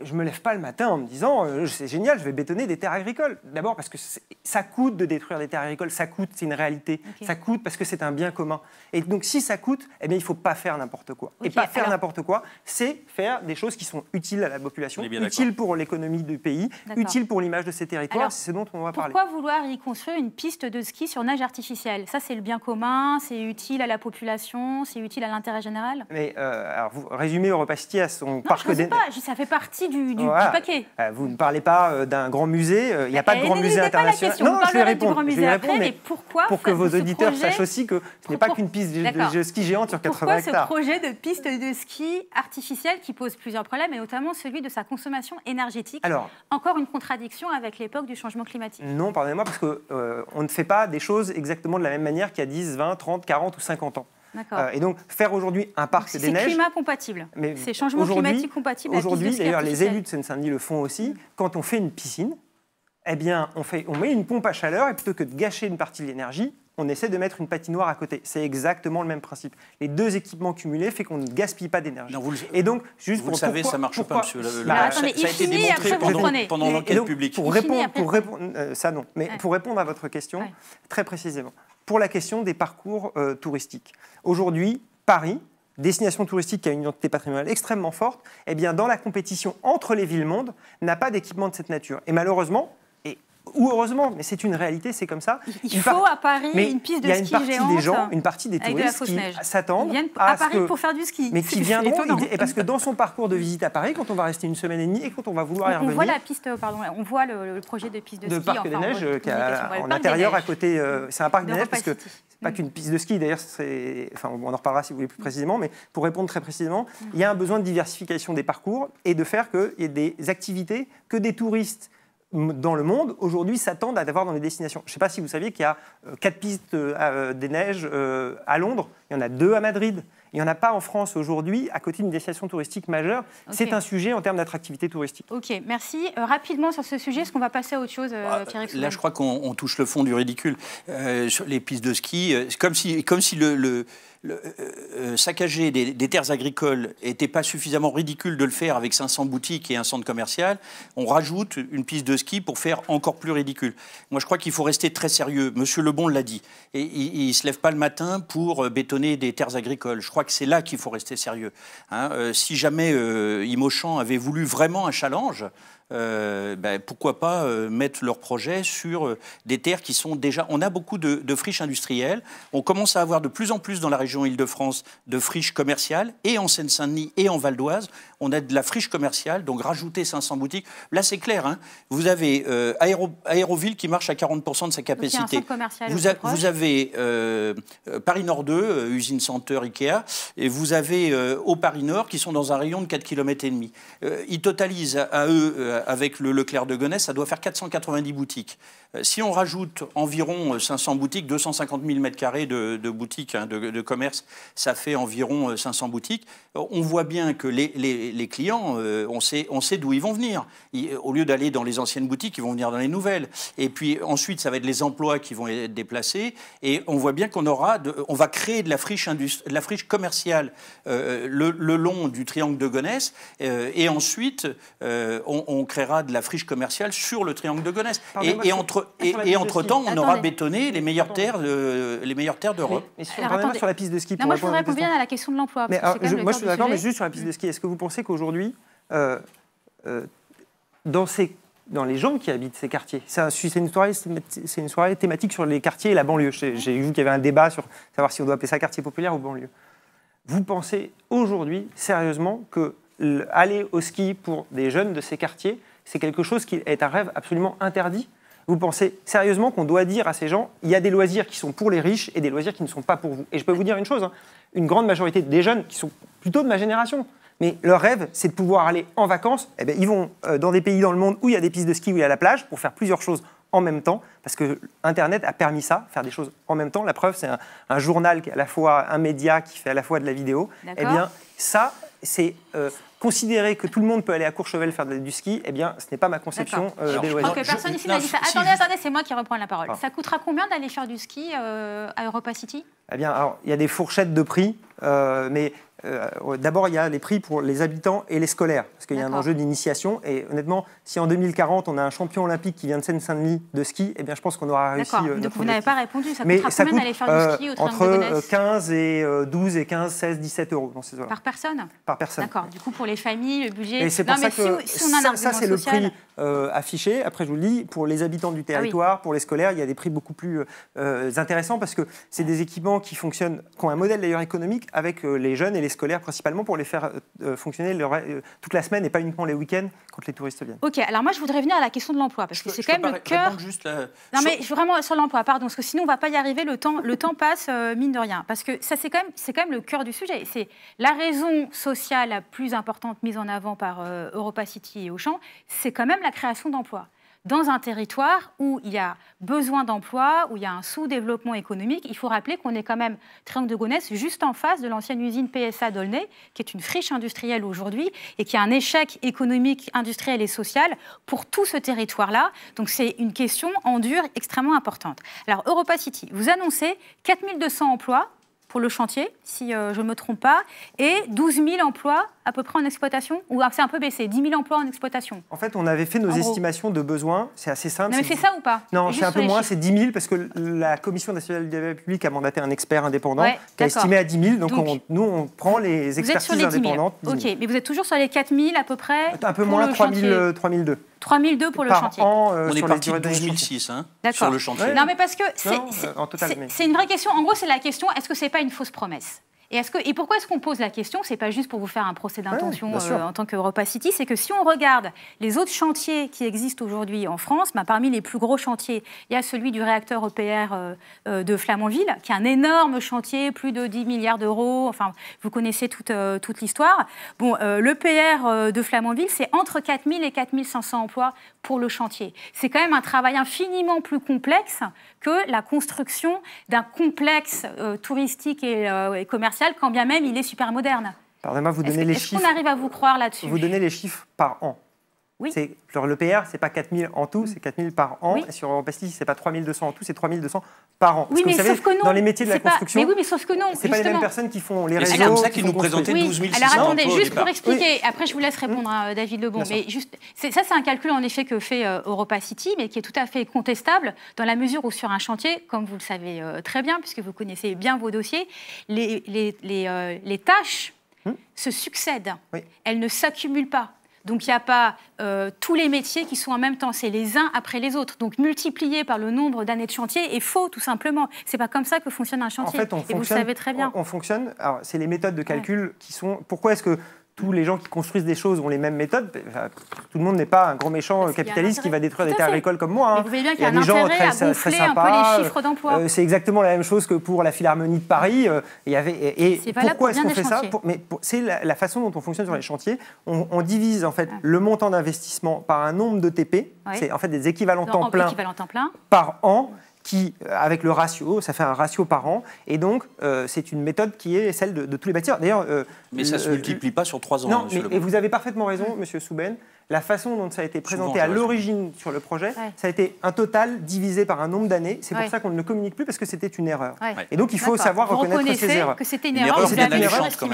je me lève pas le matin en me disant euh, c'est génial, je vais bétonner des terres agricoles. D'abord parce que ça coûte de détruire des terres agricoles, ça coûte, c'est une réalité. Ça coûte parce que c'est un bien commun. Et donc si ça coûte, eh bien il faut pas faire n'importe quoi. et pas faire n'importe quoi, c'est faire des choses qui sont utiles à la population, utiles pour l'économie du pays, utiles pour l'image de ces territoires. C'est ce dont on va parler. Pourquoi vouloir y construire une piste de ski sur nage artificielle Ça c'est le bien commun, c'est utile à la population, c'est utile à l'intérêt général. Mais euh, alors vous résumez à son non, parc ça fait partie du, du, paquet. Euh, vous ne parlez pas euh, d'un grand musée, euh, il n'y a pas de eh, grand musée international. non, je vais répondre. pourquoi Pour que vos auditeurs sachent aussi que ce n'est pas qu'une piste de, ski géante sur 80 hectares. Pourquoi ce projet de piste de ski artificielle qui pose plusieurs problèmes, et notamment celui de sa consommation énergétique Alors, Encore une contradiction avec l'époque du changement climatique. Non, pardonnez-moi, parce que on ne fait pas des choses exactement de la même manière qu'il y a 10, 20, 30, 40 ou 50 ans. Euh, et donc, faire aujourd'hui un parc des neiges. C'est climat compatible. C'est changement climatique compatible. Aujourd'hui, d'ailleurs, les élus de Seine-Saint-Denis le font aussi. Mm. Quand on fait une piscine, eh bien, on, fait, on met une pompe à chaleur et plutôt que de gâcher une partie de l'énergie, on essaie de mettre une patinoire à côté. C'est exactement le même principe. Les deux équipements cumulés fait qu'on ne gaspille pas d'énergie. Et donc, juste vous pour le savez, ça ça marche pas, monsieur. Bah, ça, a été démontré pendant, l'enquête publique. Pour répondre, euh, ça non. Mais pour répondre à votre question, très précisément, pour la question des parcours euh, touristiques. Aujourd'hui, Paris, destination touristique qui a une identité patrimoniale extrêmement forte, eh bien, dans la compétition entre les villes monde n'a pas d'équipement de cette nature. Et malheureusement, ou heureusement, mais c'est une réalité, c'est comme ça. Il, faut à Paris une piste de ski géante. Il y a une partie des gens, une partie des touristes qui s'attendent à, à, Paris pour faire du ski. Mais qui viendront et parce que dans son parcours de visite à Paris, quand on va rester une semaine et demie et quand on va vouloir y revenir, on voit la piste, euh, pardon, on voit le, projet de piste de, de ski. Parc des Neiges, euh, en, qui en intérieur à côté, euh, c'est un parc de des parce que c'est pas mm. qu'une piste de ski. D'ailleurs, enfin, on en reparlera si vous voulez plus précisément, mais pour répondre très précisément, il y a un besoin de diversification des parcours et de faire qu'il y ait des activités que des touristes dans le monde aujourd'hui s'attendent à avoir dans les destinations. Je ne sais pas si vous saviez qu'il y a euh, quatre pistes euh, euh, des neiges à Londres, il y en a deux à Madrid. Il n'y en a pas en France aujourd'hui, à côté d'une destination touristique majeure. C'est un sujet en termes d'attractivité touristique. Ok, merci. rapidement sur ce sujet, est-ce qu'on va passer à autre chose, Pierre bah, Là, je crois qu'on touche le fond du ridicule. sur les pistes de ski, c'est comme si, comme si le le, euh, euh, saccager des, terres agricoles n'était pas suffisamment ridicule de le faire avec 500 boutiques et un centre commercial, on rajoute une piste de ski pour faire encore plus ridicule. Moi, je crois qu'il faut rester très sérieux. Monsieur Lebon l'a dit. il ne se lève pas le matin pour euh, bétonner des terres agricoles. Je crois que c'est là qu'il faut rester sérieux. Hein. si jamais Imochant avait voulu vraiment un challenge, euh, ben, pourquoi pas euh, mettre leurs projets sur euh, des terres qui sont déjà... On a beaucoup de, de, friches industrielles, on commence à avoir de plus en plus dans la région Île-de-France de friches commerciales, et en Seine-Saint-Denis et en Val d'Oise on a de la friche commerciale, donc rajouter 500 boutiques. Là, c'est clair. Hein, vous avez euh, Aéroville qui marche à 40% de sa capacité. vous, avez euh, euh, Paris Nord 2, usine centre Ikea, et vous avez au Paris Nord qui sont dans un rayon de 4 km et demi. ils totalisent à eux, avec le Leclerc de Gonesse, ça doit faire 490 boutiques. si on rajoute environ 500 boutiques, 250 000 m2 de, boutiques, hein, de, commerce, ça fait environ 500 boutiques. On voit bien que les les, clients, euh, on sait, on sait d'où ils vont venir. au lieu d'aller dans les anciennes boutiques, ils vont venir dans les nouvelles. Et puis ensuite, ça va être les emplois qui vont être déplacés. Et on voit bien qu'on aura, de, on va créer de la friche, de la friche commerciale euh, le, long du triangle de Gonesse. Euh, et ensuite, on, créera de la friche commerciale sur le triangle de Gonesse. Et, entre, ah, et, entre temps, on aura bétonné les meilleures terres, les meilleures terres d'Europe. Mais, sur, la piste de ski. moi, je voudrais répondre à la question de l'emploi. moi, je suis d'accord, mais juste sur la piste de ski, est-ce que vous pensez qu'aujourd'hui, euh, euh, dans, dans les gens qui habitent ces quartiers, c'est une, soirée, une soirée thématique sur les quartiers et la banlieue. J'ai vu qu'il y avait un débat sur savoir si on doit appeler ça quartier populaire ou banlieue. Vous pensez aujourd'hui sérieusement que aller au ski pour des jeunes de ces quartiers, c'est quelque chose qui est un rêve absolument interdit vous pensez sérieusement qu'on doit dire à ces gens, il y a des loisirs qui sont pour les riches et des loisirs qui ne sont pas pour vous. Et je peux vous dire une chose, hein. une grande majorité des jeunes qui sont plutôt de ma génération, mais leur rêve, c'est de pouvoir aller en vacances. Eh bien, ils vont euh, dans des pays dans le monde où il y a des pistes de ski, où il y a la plage, pour faire plusieurs choses en même temps, parce que Internet a permis ça, faire des choses en même temps. La preuve, c'est un, journal à la fois un média, qui fait à la fois de la vidéo. Eh bien, ça, c'est euh, considérer que tout le monde peut aller à Courchevel faire du ski, eh bien, ce n'est pas ma conception des euh, loisirs. Attendez, attendez, c'est moi qui reprends la parole. Ah. Ça coûtera combien d'aller faire du ski à Europa City eh bien, alors, il y a des fourchettes de prix, mais euh, d'abord, il y a les prix pour les habitants et les scolaires, parce qu'il y a un enjeu d'initiation. Et honnêtement, si en 2040, on a un champion olympique qui vient de Seine-Saint-Denis de ski, eh bien, je pense qu'on aura réussi. D'accord, euh, Donc, vous n'avez pas répondu. Ça Mais combien coûte, faire du euh, ski au Entre 15 et 12 et 15, 16, 17 euros. Dans Par personne Par personne. D'accord. Du coup, pour les familles, le budget. Mais c'est pour ça que si, a ça, c'est le prix affiché. Après, je vous le dis, pour les habitants du ah territoire, pour les scolaires, il y a des prix beaucoup plus intéressants parce que c'est des équipements qui fonctionnent, qui ont un modèle d'ailleurs économique avec les jeunes et les Scolaire scolaires principalement pour les faire euh, euh, fonctionner euh, toute la semaine et pas uniquement les week-ends quand les touristes viennent. Ok, alors moi je voudrais venir à la question de l'emploi parce que c'est quand même le cœur. Juste Non mais vraiment sur l'emploi, pardon, parce que sinon on va pas y arriver. Le temps, le temps passe mine de rien, parce que ça c'est quand même c'est quand même le cœur du sujet. C'est la raison sociale la plus importante mise en avant par Europa City et Auchan, c'est quand même la création d'emplois dans un territoire où il y a besoin d'emplois, où il y a un sous-développement économique. Il faut rappeler qu'on est quand même, Triangle de Gonesse, juste en face de l'ancienne usine PSA d'Aulnay, qui est une friche industrielle aujourd'hui et qui a un échec économique, industriel et social pour tout ce territoire-là. Donc c'est une question en dur extrêmement importante. Alors Europa City, vous annoncez 4200 emplois pour le chantier, si euh, je ne me trompe pas, et 12 000 emplois à peu près en exploitation Ou c'est un peu baissé 10 000 emplois en exploitation En fait, on avait fait nos estimations de besoins. C'est assez simple. Non, mais c'est ça ou pas Non, c'est un peu moins. C'est 10 000 parce que la Commission nationale du développement public a mandaté un expert indépendant qui a estimé à 10 000. Donc, nous, on prend les expertises vous êtes sur les 10 000. indépendantes. OK, mais vous êtes toujours sur les 4 000 à peu près Un peu moins, 3 000, 3002. 3002 pour le chantier. Euh, on est parti de 2006, hein, sur le chantier. Non, mais parce que euh, c'est une vraie question. En gros, c'est la question est-ce que ce n'est pas une fausse promesse et, pourquoi est-ce qu'on pose la question Ce n'est pas juste pour vous faire un procès d'intention euh, en tant qu'Europa City, c'est que si on regarde les autres chantiers qui existent aujourd'hui en France, bah, parmi les plus gros chantiers, il y a celui du réacteur EPR euh, euh, de Flamanville, qui est un énorme chantier, plus de 10 milliards d'euros. Enfin, vous connaissez toute, toute l'histoire. Bon, l'EPR e de Flamanville, c'est entre 4000 et 4500 emplois pour le chantier. C'est quand même un travail infiniment plus complexe que la construction d'un complexe euh, touristique euh, et, commercial, quand bien même il est super moderne. Pardonnez-moi, vous donnez les chiffres. est arrive à vous croire là-dessus Vous donnez les chiffres par an. Oui. le PR, c'est pas 000 mm. en tout, c'est 000 par an. Et sur ce c'est pas 200 en tout, c'est 200 par an. oui, mais vous savez, sauf que non. Dans les métiers de la construction. Pas... Mais pas les mêmes personnes qui font les réseaux. C'est comme ça qu'ils nous présentaient 12 600. Alors attendez, juste pour expliquer. Après, je vous laisse répondre, mm. à David Lebon. Mais juste, ça, c'est un calcul en effet que fait Europa City, mais qui est tout à fait contestable dans la mesure où sur un chantier, comme vous le savez euh, très bien, puisque vous connaissez bien vos dossiers, les, euh, tâches hmm. se succèdent. Elles ne s'accumulent pas. Donc il n'y a pas euh, tous les métiers qui sont en même temps, c'est les uns après les autres. Donc multiplier par le nombre d'années de chantier est faux tout simplement. C'est pas comme ça que fonctionne un chantier. En fait, on et vous savez très bien. On, fonctionne. Alors c'est les méthodes de calcul qui sont. Pourquoi est-ce que tous les gens qui construisent des choses ont les mêmes méthodes, tout le monde n'est pas un grand méchant capitaliste qui va détruire des terres agricoles comme moi. Vous voyez bien qu'il y a, un intérêt hein. à sympas. un peu les chiffres d'emploi. Euh, c'est exactement la même chose que pour la Philharmonie de Paris. il y avait, et pourquoi est-ce qu'on fait ça Mais c'est la, façon dont on fonctionne sur les chantiers. On, divise en fait ah. le montant d'investissement par un nombre de TP, c'est en fait des équivalents temps plein, par an qui, euh, avec le ratio, ça fait un ratio par an. Et donc, euh, c'est une méthode qui est celle de, tous les bâtisseurs. D'ailleurs, euh, mais ça ne se multiplie pas sur trois ans. Non, hein, et vous avez parfaitement raison, Monsieur Souben la façon dont ça a été présenté à l'origine sur le projet, ça a été un total divisé par un nombre d'années. C'est pour ça qu'on ne le communique plus parce que c'était une erreur. Et donc il faut savoir reconnaître ces erreurs. que c'était une, erreur.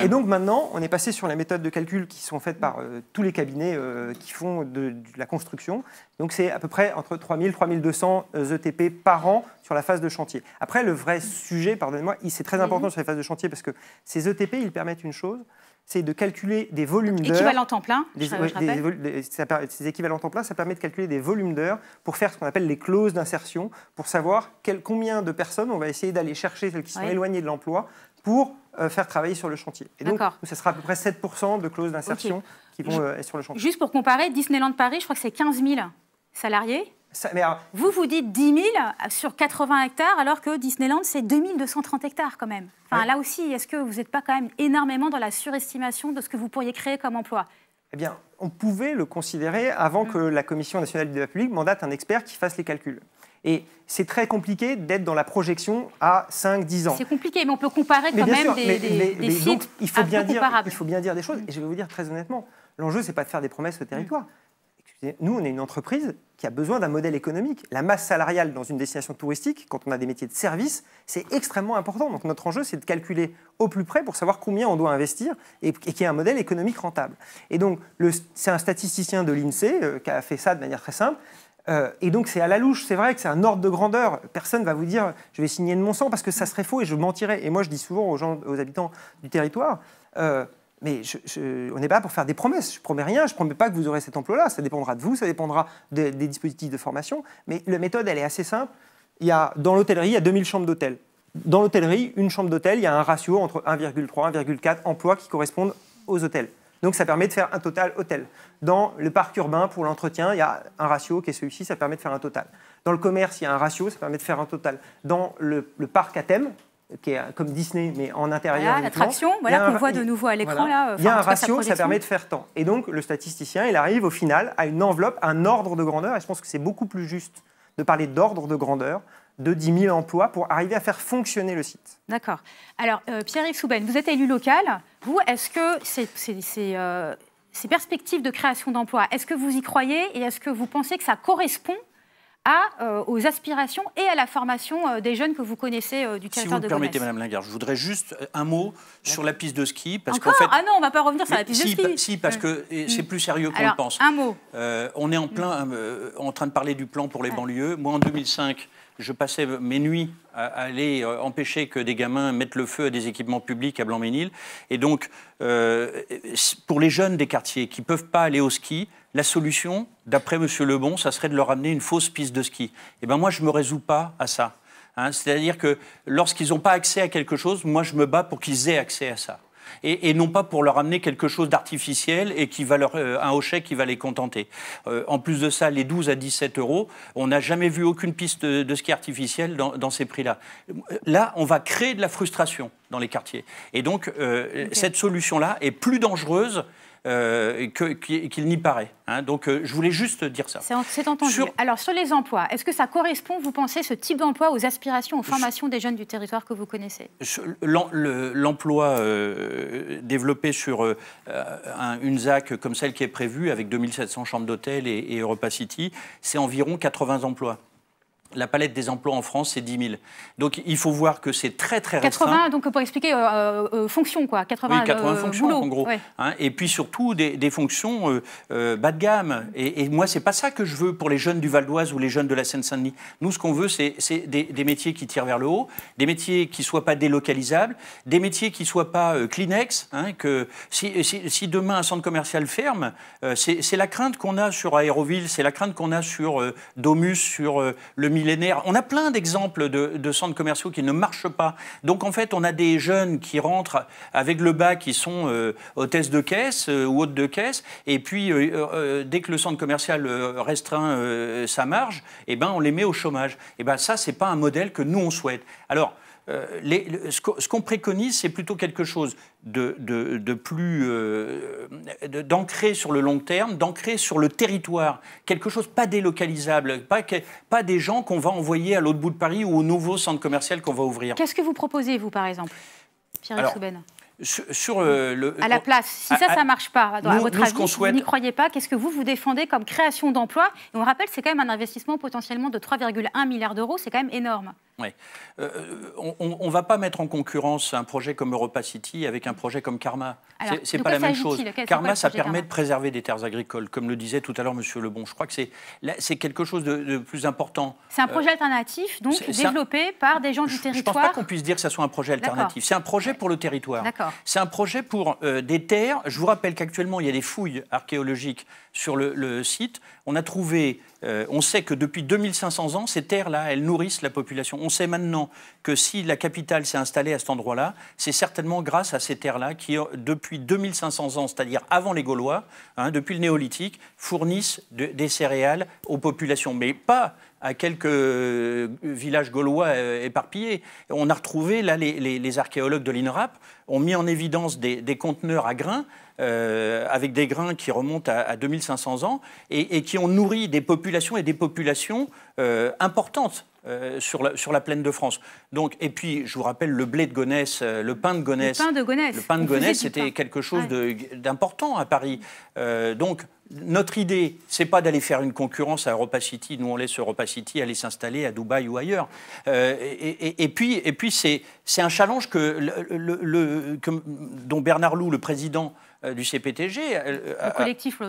Et donc maintenant, on est passé sur la méthode de calcul qui sont faites par euh, tous les cabinets euh, qui font de, la construction. Donc c'est à peu près entre 3000 3200 ETP par an sur la phase de chantier. Après, le vrai sujet, pardonnez-moi, c'est très important sur les phases de chantier parce que ces ETP, ils permettent une chose, c'est de calculer des volumes d'heures. Équivalent temps plein, ces équivalents temps plein, ça permet de calculer des volumes d'heures pour faire ce qu'on appelle les clauses d'insertion, pour savoir combien de personnes on va essayer d'aller chercher, celles qui sont éloignées de l'emploi, pour euh, faire travailler sur le chantier. Et donc, ça sera à peu près 7% de clauses d'insertion qui vont euh, être sur le chantier. Juste pour comparer, Disneyland Paris, je crois que c'est 15 000 salariés. Vous, vous dites 10 000 sur 80 hectares, alors que Disneyland, c'est 2230 hectares quand même. Là aussi, est-ce que vous n'êtes pas quand même énormément dans la surestimation de ce que vous pourriez créer comme emploi Eh bien, on pouvait le considérer avant mm. que la Commission nationale du débat public mandate un expert qui fasse les calculs. Et c'est très compliqué d'être dans la projection à 5-10 ans. C'est compliqué, mais on peut comparer quand même des, sites il faut bien dire, Il faut bien dire des choses, et je vais vous dire très honnêtement, l'enjeu, ce n'est pas de faire des promesses au territoire. Nous, on est une entreprise qui a besoin d'un modèle économique. La masse salariale dans une destination touristique, quand on a des métiers de service, c'est extrêmement important. Donc notre enjeu, c'est de calculer au plus près pour savoir combien on doit investir et, et qu'il y ait un modèle économique rentable. Et donc, c'est un statisticien de l'INSEE euh, qui a fait ça de manière très simple. Euh, et donc c'est à la louche, c'est vrai que c'est un ordre de grandeur. Personne ne va vous dire je vais signer de mon sang parce que ça serait faux et je mentirais. Et moi je dis souvent aux habitants du territoire, euh, mais on n'est pas là pour faire des promesses. Je promets rien. Je ne promets pas que vous aurez cet emploi-là. Ça dépendra de vous, ça dépendra des dispositifs de formation. Mais la méthode, elle est assez simple. Il y a, dans l'hôtellerie, il y a 2000 chambres d'hôtel. Dans l'hôtellerie, une chambre d'hôtel, il y a un ratio entre 1,3 et 1,4 emplois qui correspondent aux hôtels. Donc ça permet de faire un total hôtel. Dans le parc urbain, pour l'entretien, il y a un ratio qui est celui-ci, ça permet de faire un total. Dans le commerce, il y a un ratio, ça permet de faire un total. Dans le, le parc à thème, qui est euh, comme Disney, mais en intérieur. l'attraction, voilà, qu'on voit de nouveau à l'écran. Là, il y a un ratio, ça permet de faire tant. Et donc, le statisticien, il arrive au final à une enveloppe, un ordre de grandeur. Et je pense que c'est beaucoup plus juste de parler d'ordre de grandeur de 10 000 emplois pour arriver à faire fonctionner le site. D'accord. Alors, euh, Pierre-Yves Souben, vous êtes élu local. Vous, est-ce que euh, ces perspectives de création d'emplois, est-ce que vous y croyez et est-ce que vous pensez que ça correspond euh, aux aspirations et à la formation euh, des jeunes que vous connaissez euh, du territoire de Si vous de permettez, Madame Lingard, je voudrais juste un mot sur la piste de ski. Parce Encore fait, Ah non, on ne va pas revenir sur la piste de ski. Bah, si, parce que c'est plus sérieux qu'on le pense. Un mot. on est en plein, en train de parler du plan pour les banlieues. Moi, en 2005, je passais mes nuits à aller empêcher que des gamins mettent le feu à des équipements publics à Blanc-Ménil. Et donc, pour les jeunes des quartiers qui ne peuvent pas aller au ski, la solution, d'après M. Lebon, ça serait de leur amener une fausse piste de ski. Eh bien, moi, je ne me résous pas à ça. Hein. C'est-à-dire que lorsqu'ils n'ont pas accès à quelque chose, moi, je me bats pour qu'ils aient accès à ça. Et, non pas pour leur amener quelque chose d'artificiel et qui va euh, un hochet qui va les contenter. Euh, en plus de ça, les 12 à 17 euros, on n'a jamais vu aucune piste de ski artificielle dans, ces prix-là. Là, on va créer de la frustration dans les quartiers. Et donc, euh, cette solution-là est plus dangereuse euh, qu'il n'y paraît. Hein. donc euh, je voulais juste dire ça. C'est entendu. Alors sur les emplois, est-ce que ça correspond, vous pensez, ce type d'emploi aux aspirations, aux formations des jeunes du territoire que vous connaissez L'emploi euh, développé sur une ZAC comme celle qui est prévue, avec 2700 chambres d'hôtel et Europa City, c'est environ 80 emplois la palette des emplois en France, c'est 10 000. Donc il faut voir que c'est très très restreint. 80, donc pour expliquer, euh, euh, euh fonctions quoi, 80, oui, euh, fonctions en gros. Hein, et puis surtout des, fonctions bas de gamme. Et, et moi, c'est pas ça que je veux pour les jeunes du Val d'Oise ou les jeunes de la Seine-Saint-Denis. Nous, ce qu'on veut, c'est des, métiers qui tirent vers le haut, des métiers qui soient pas délocalisables, des métiers qui soient pas Kleenex. Hein, que si, si, demain un centre commercial ferme, c'est la crainte qu'on a sur Aéroville, c'est la crainte qu'on a sur Domus, sur le milieu on a plein d'exemples de, centres commerciaux qui ne marchent pas. Donc en fait, on a des jeunes qui rentrent avec le bac, qui sont euh, hôtesses de caisse euh, ou hôtes de caisse, et puis euh, euh, dès que le centre commercial restreint sa marge, et eh ben, on les met au chômage. Et eh ben, ça, c'est pas un modèle que nous, on souhaite. Alors, euh, ce qu'on préconise, c'est plutôt quelque chose de, plus euh, d'ancré sur le long terme, d'ancré sur le territoire, quelque chose pas délocalisable, pas, pas des gens qu'on va envoyer à l'autre bout de Paris ou au nouveau centre commercial qu'on va ouvrir. Qu'est-ce que vous proposez, vous, par exemple, Pierre-Yves sur mmh. euh, le, à la place. Si ça, ça, ça marche pas, nous, votre avis, vous n'y croyez pas, qu'est-ce que vous, vous défendez comme création d'emplois Et on rappelle, c'est quand même un investissement potentiellement de 3,1 milliards d'euros, c'est quand même énorme. Oui. Euh, on ne va pas mettre en concurrence un projet comme Europa City avec un projet comme Karma. Ce n'est pas la même chose. Karma, ça permet de préserver des terres agricoles, comme le disait tout à l'heure M. Lebon. Je crois que c'est quelque chose de, plus important. C'est un projet euh, alternatif, donc développé par des gens du territoire. Je ne pense pas qu'on puisse dire que ce soit un projet alternatif. C'est un projet pour le territoire. C'est un projet pour euh, des terres. Je vous rappelle qu'actuellement, il y a des fouilles archéologiques sur le, site. On a trouvé, euh, on sait que depuis 2500 ans, ces terres-là, elles nourrissent la population. On sait maintenant que si la capitale s'est installée à cet endroit-là, c'est certainement grâce à ces terres-là qui, euh, depuis 2500 ans, c'est-à-dire avant les Gaulois, hein, depuis le néolithique, fournissent des céréales aux populations. Mais pas à quelques euh, villages gaulois euh, éparpillés. On a retrouvé, là, les, archéologues de l'INRAP ont mis en évidence des, conteneurs à grains euh, avec des grains qui remontent à, 2500 ans et, qui ont nourri des populations et des populations importantes. Euh, sur, la, plaine de France. Donc, et puis, je vous rappelle, le blé de Gonesse, euh, le pain de Gonesse. Le pain de Gonesse. c'était quelque chose d'important à Paris. Euh, donc, notre idée, c'est pas d'aller faire une concurrence à Europa Nous, on laisse Europa City aller s'installer à Dubaï ou ailleurs. et, puis, et puis c'est un challenge que, le, dont Bernard Loup, le président euh, du CPTG. Euh, euh, collectif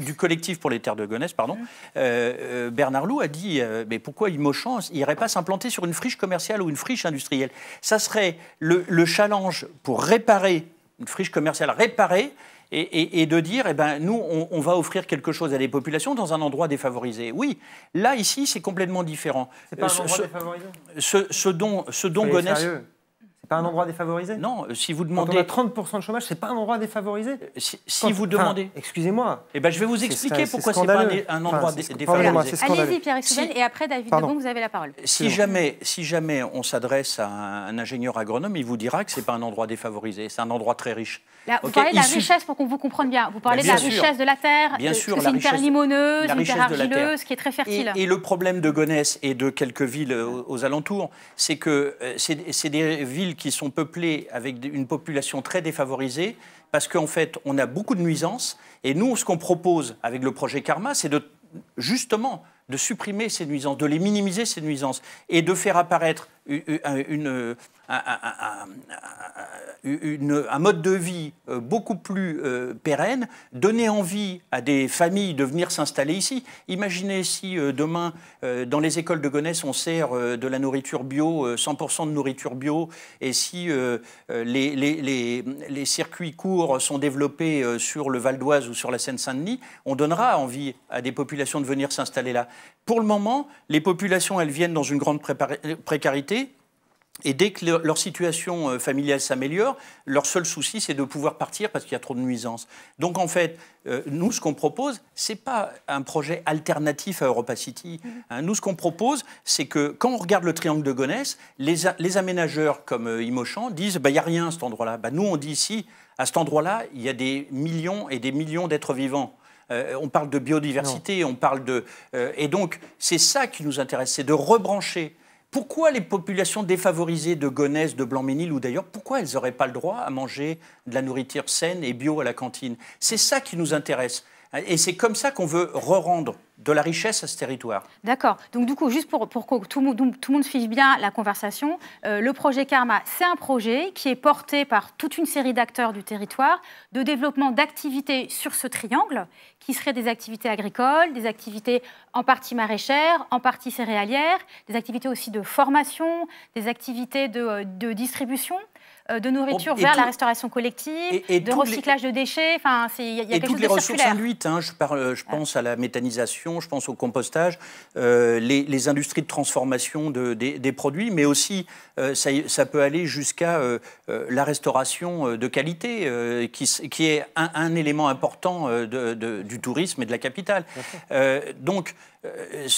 Du collectif pour les terres de Gonesse, pardon. Mmh. Bernard Lou a dit mais pourquoi il n'irait pas s'implanter sur une friche commerciale ou une friche industrielle Ça serait le, challenge pour réparer une friche commerciale, réparer. Et, de dire, eh ben, nous, on, va offrir quelque chose à des populations dans un endroit défavorisé. Oui, là, ici, c'est complètement différent. ce, défavorisé ce, don, Gonesse pas un endroit défavorisé Non, euh, si vous demandez. on a 30% de chômage, c'est pas un endroit défavorisé euh, Si, vous demandez. Excusez-moi. Eh ben, je vais vous expliquer pourquoi c'est pas un, endroit défavorisé. Allez-y, Pierre Excusez, et après, David vous avez la parole. Si jamais, si jamais on s'adresse à un ingénieur agronome, il vous dira que c'est pas un endroit défavorisé, c'est un endroit très riche. vous parlez de la richesse pour qu'on vous comprenne bien. Vous parlez de la richesse de la terre, euh, c'est une terre limoneuse, une terre argileuse, qui est très fertile. Et, le problème de Gonesse et de quelques villes aux, aux alentours, c'est que c'est des villes qui sont peuplés avec une population très défavorisée, parce qu'en fait, on a beaucoup de nuisances. Et nous, ce qu'on propose avec le projet Karma, c'est justement de supprimer ces nuisances, de les minimiser ces nuisances, et de faire apparaître une, un mode de vie euh, beaucoup plus euh, pérenne, donner envie à des familles de venir s'installer ici. Imaginez si euh, demain, dans les écoles de Gonesse, on sert de la nourriture bio, 100% de nourriture bio, et si les, les, les circuits courts sont développés sur le Val d'Oise ou sur la Seine-Saint-Denis, on donnera envie à des populations de venir s'installer là. Pour le moment, les populations, elles viennent dans une grande précarité et dès que leur situation euh, familiale s'améliore, leur seul souci, c'est de pouvoir partir parce qu'il y a trop de nuisances. Donc en fait, euh, nous, ce qu'on propose, ce n'est pas un projet alternatif à Europa City. Mm-hmm. Hein. nous, ce qu'on propose, c'est que quand on regarde le triangle de Gonesse, les, aménageurs comme euh, imochan disent bah, il n'y a rien à cet endroit-là. Bah, nous, on dit ici, à cet endroit-là, il y a des millions et des millions d'êtres vivants. on parle de biodiversité, on parle de. et donc, c'est ça qui nous intéresse, c'est de rebrancher pourquoi les populations défavorisées de Gonesse, de Blanc-Ménil ou d'ailleurs, pourquoi elles n'auraient pas le droit à manger de la nourriture saine et bio à la cantine C'est ça qui nous intéresse. Et c'est comme ça qu'on veut re-rendre de la richesse à ce territoire. D'accord. Donc du coup, juste pour, que tout, le monde fiche bien la conversation, euh, le projet Karma, c'est un projet qui est porté par toute une série d'acteurs du territoire de développement d'activités sur ce triangle, qui seraient des activités agricoles, des activités en partie maraîchères, en partie céréalières, des activités aussi de formation, des activités de euh, distribution. Euh, de nourriture oh, vers la restauration collective, et, de recyclage de déchets. Enfin, il y a, et toutes les ressources induites. Hein, je, parle, je pense à la méthanisation, je pense au compostage, euh, les, industries de transformation des, produits, mais aussi euh, ça, peut aller jusqu'à la restauration de qualité, qui, qui, est un, élément important du tourisme et de la capitale. donc euh,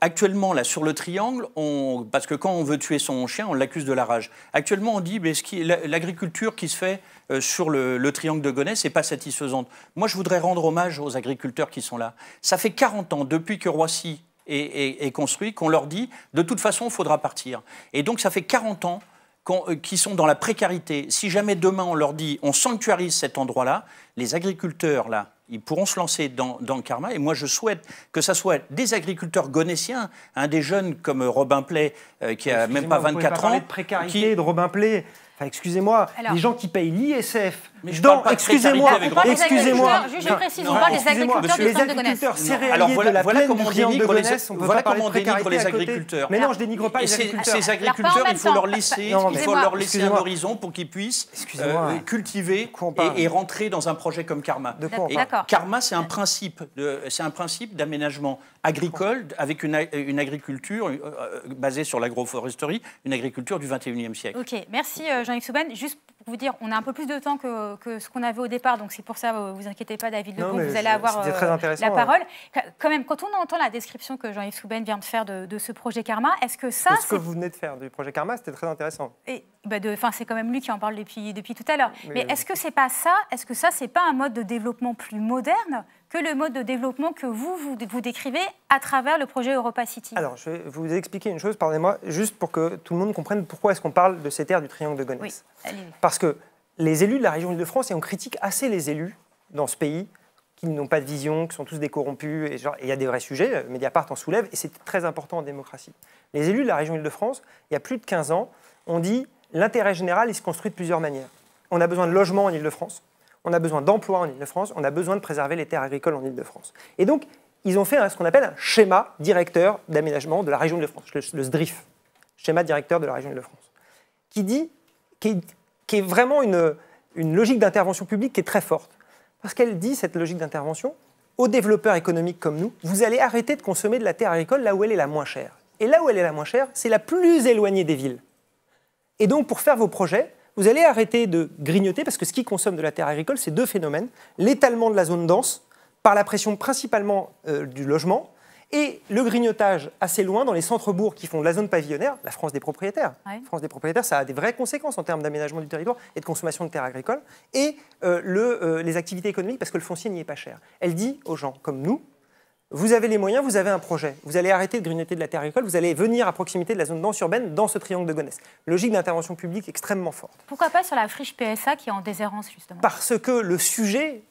actuellement, là, sur le triangle, parce que quand on veut tuer son chien, on l'accuse de la rage. Actuellement, on dit mais l'agriculture qui se fait euh, sur le, triangle de Gonesse n'est pas satisfaisante. Moi, je voudrais rendre hommage aux agriculteurs qui sont là. Ça fait 40 ans, depuis que Roissy est, construit, qu'on leur dit de toute façon, il faudra partir. Et donc, ça fait 40 ans euh, qu'ils sont dans la précarité, si jamais demain on leur dit on sanctuarise cet endroit-là, les agriculteurs là ils pourront se lancer dans, le karma. Et moi, je souhaite que ça soit des agriculteurs gonessiens, hein, des jeunes comme Robin Play, euh, qui a même pas 24 ans. De précarité de Robin Play. excusez-moi, les gens qui payent l'ISF, – Non, excusez-moi, excusez-moi. Juste précise, on agriculteurs du de Alors voilà, comment on dénigre les, agriculteurs. Mais non, je dénigre pas les agriculteurs. Ces agriculteurs, il faut leur laisser, leur laisser un horizon pour qu'ils puissent euh, cultiver et rentrer dans un projet comme Karma. Karma, c'est un principe, c'est un principe d'aménagement agricole avec une, agriculture euh, euh, basée sur l'agroforesterie, une agriculture du 21e siècle. Ok, merci Jean-Yves Souban vous dire, on a un peu plus de temps que, ce qu'on avait au départ, donc c'est pour ça, vous, euh, vous inquiétez pas, David Legault, vous allez avoir euh, la hein. parole. Quand même, quand on entend la description que Jean-Yves Souben vient de faire de, ce projet Karma, est-ce que ça... Ce que vous venez de faire du projet Karma, c'était très intéressant. Et, bah, c'est quand même lui qui en parle depuis, depuis tout à l'heure. Mais, Mais est-ce que c'est pas ça Est-ce que ça, c'est pas un mode de développement plus moderne que le mode de développement que vous, vous, décrivez à travers le projet Europa City. Alors, je vais vous expliquer une chose, pardonnez-moi, juste pour que tout le monde comprenne pourquoi est-ce qu'on parle de ces terres du triangle de Gonesse. Oui, Parce que les élus de la région Île-de-France, et on critique assez les élus dans ce pays, qui n'ont pas de vision, qui sont tous des corrompus, et il y a des vrais sujets, euh, Mediapart en soulève, et c'est très important en démocratie. Les élus de la région Île-de-France, il y a plus de 15 ans, ont dit l'intérêt général, il se construit de plusieurs manières. On a besoin de logements en Île-de-France, on a besoin d'emplois en Ile-de-France, on a besoin de préserver les terres agricoles en Ile-de-France. Et donc, ils ont fait ce qu'on appelle un schéma directeur d'aménagement de la région de France, le, SDRIF, schéma directeur de la région de France, qui dit, est, vraiment une, une logique d'intervention publique qui est très forte. Parce qu'elle dit, cette logique d'intervention, aux développeurs économiques comme nous, vous allez arrêter de consommer de la terre agricole là où elle est la moins chère. Et là où elle est la moins chère, c'est la plus éloignée des villes. Et donc, pour faire vos projets, vous allez arrêter de grignoter parce que ce qui consomme de la terre agricole, c'est deux phénomènes. L'étalement de la zone dense par la pression principalement euh, du logement et le grignotage assez loin dans les centres-bourgs qui font de la zone pavillonnaire, la France des propriétaires. France des propriétaires, ça a des vraies conséquences en termes d'aménagement du territoire et de consommation de terres agricoles, et euh, euh, les activités économiques parce que le foncier n'y est pas cher. Elle dit aux gens comme nous, vous avez les moyens, vous avez un projet. Vous allez arrêter de grignoter de la terre agricole, vous allez venir à proximité de la zone dense urbaine dans ce triangle de Gonesse. Logique d'intervention publique extrêmement forte. Pourquoi pas sur la friche PSA qui est en déshérence, justement Parce que le sujet,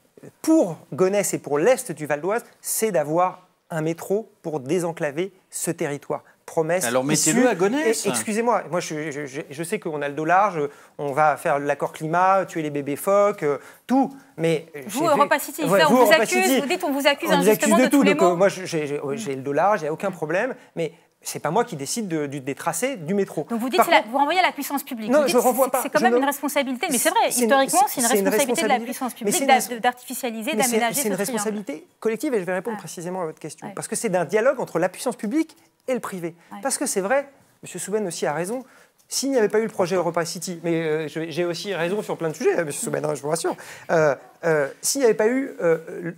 pour Gonesse et pour l'Est du Val d'Oise, c'est d'avoir un métro pour désenclaver ce territoire promesse. Alors mettez-le à Gonesse. Excusez-moi, moi, je, je, je, sais qu'on a le dos large, on va faire l'accord climat, tuer les bébés phoques, euh, tout. Mais vous, Europa City, on vous, vous accuse, vous dites on vous accuse injustement de, tout. Tous les donc, euh, mots. moi, mm. j'ai le dos large, il n'y a aucun problème. Mais c'est pas moi qui décide des tracés du métro. Donc vous dites, vous renvoyez à la puissance publique. Non, je renvoie pas. C'est quand même une responsabilité, mais c'est vrai, historiquement, c'est une, responsabilité de la puissance publique d'artificialiser, d'aménager. C'est une, C'est une hein. responsabilité collective, et je vais répondre ah. précisément à votre question, parce que c'est d'un dialogue entre la puissance publique et le privé. Parce que c'est vrai, M. Souben aussi a raison, s'il n'y avait pas eu le projet Europa City, mais euh, j'ai aussi raison sur plein de sujets, hein, M. Souben, hein, je vous rassure, euh, euh, s'il n'y avait pas eu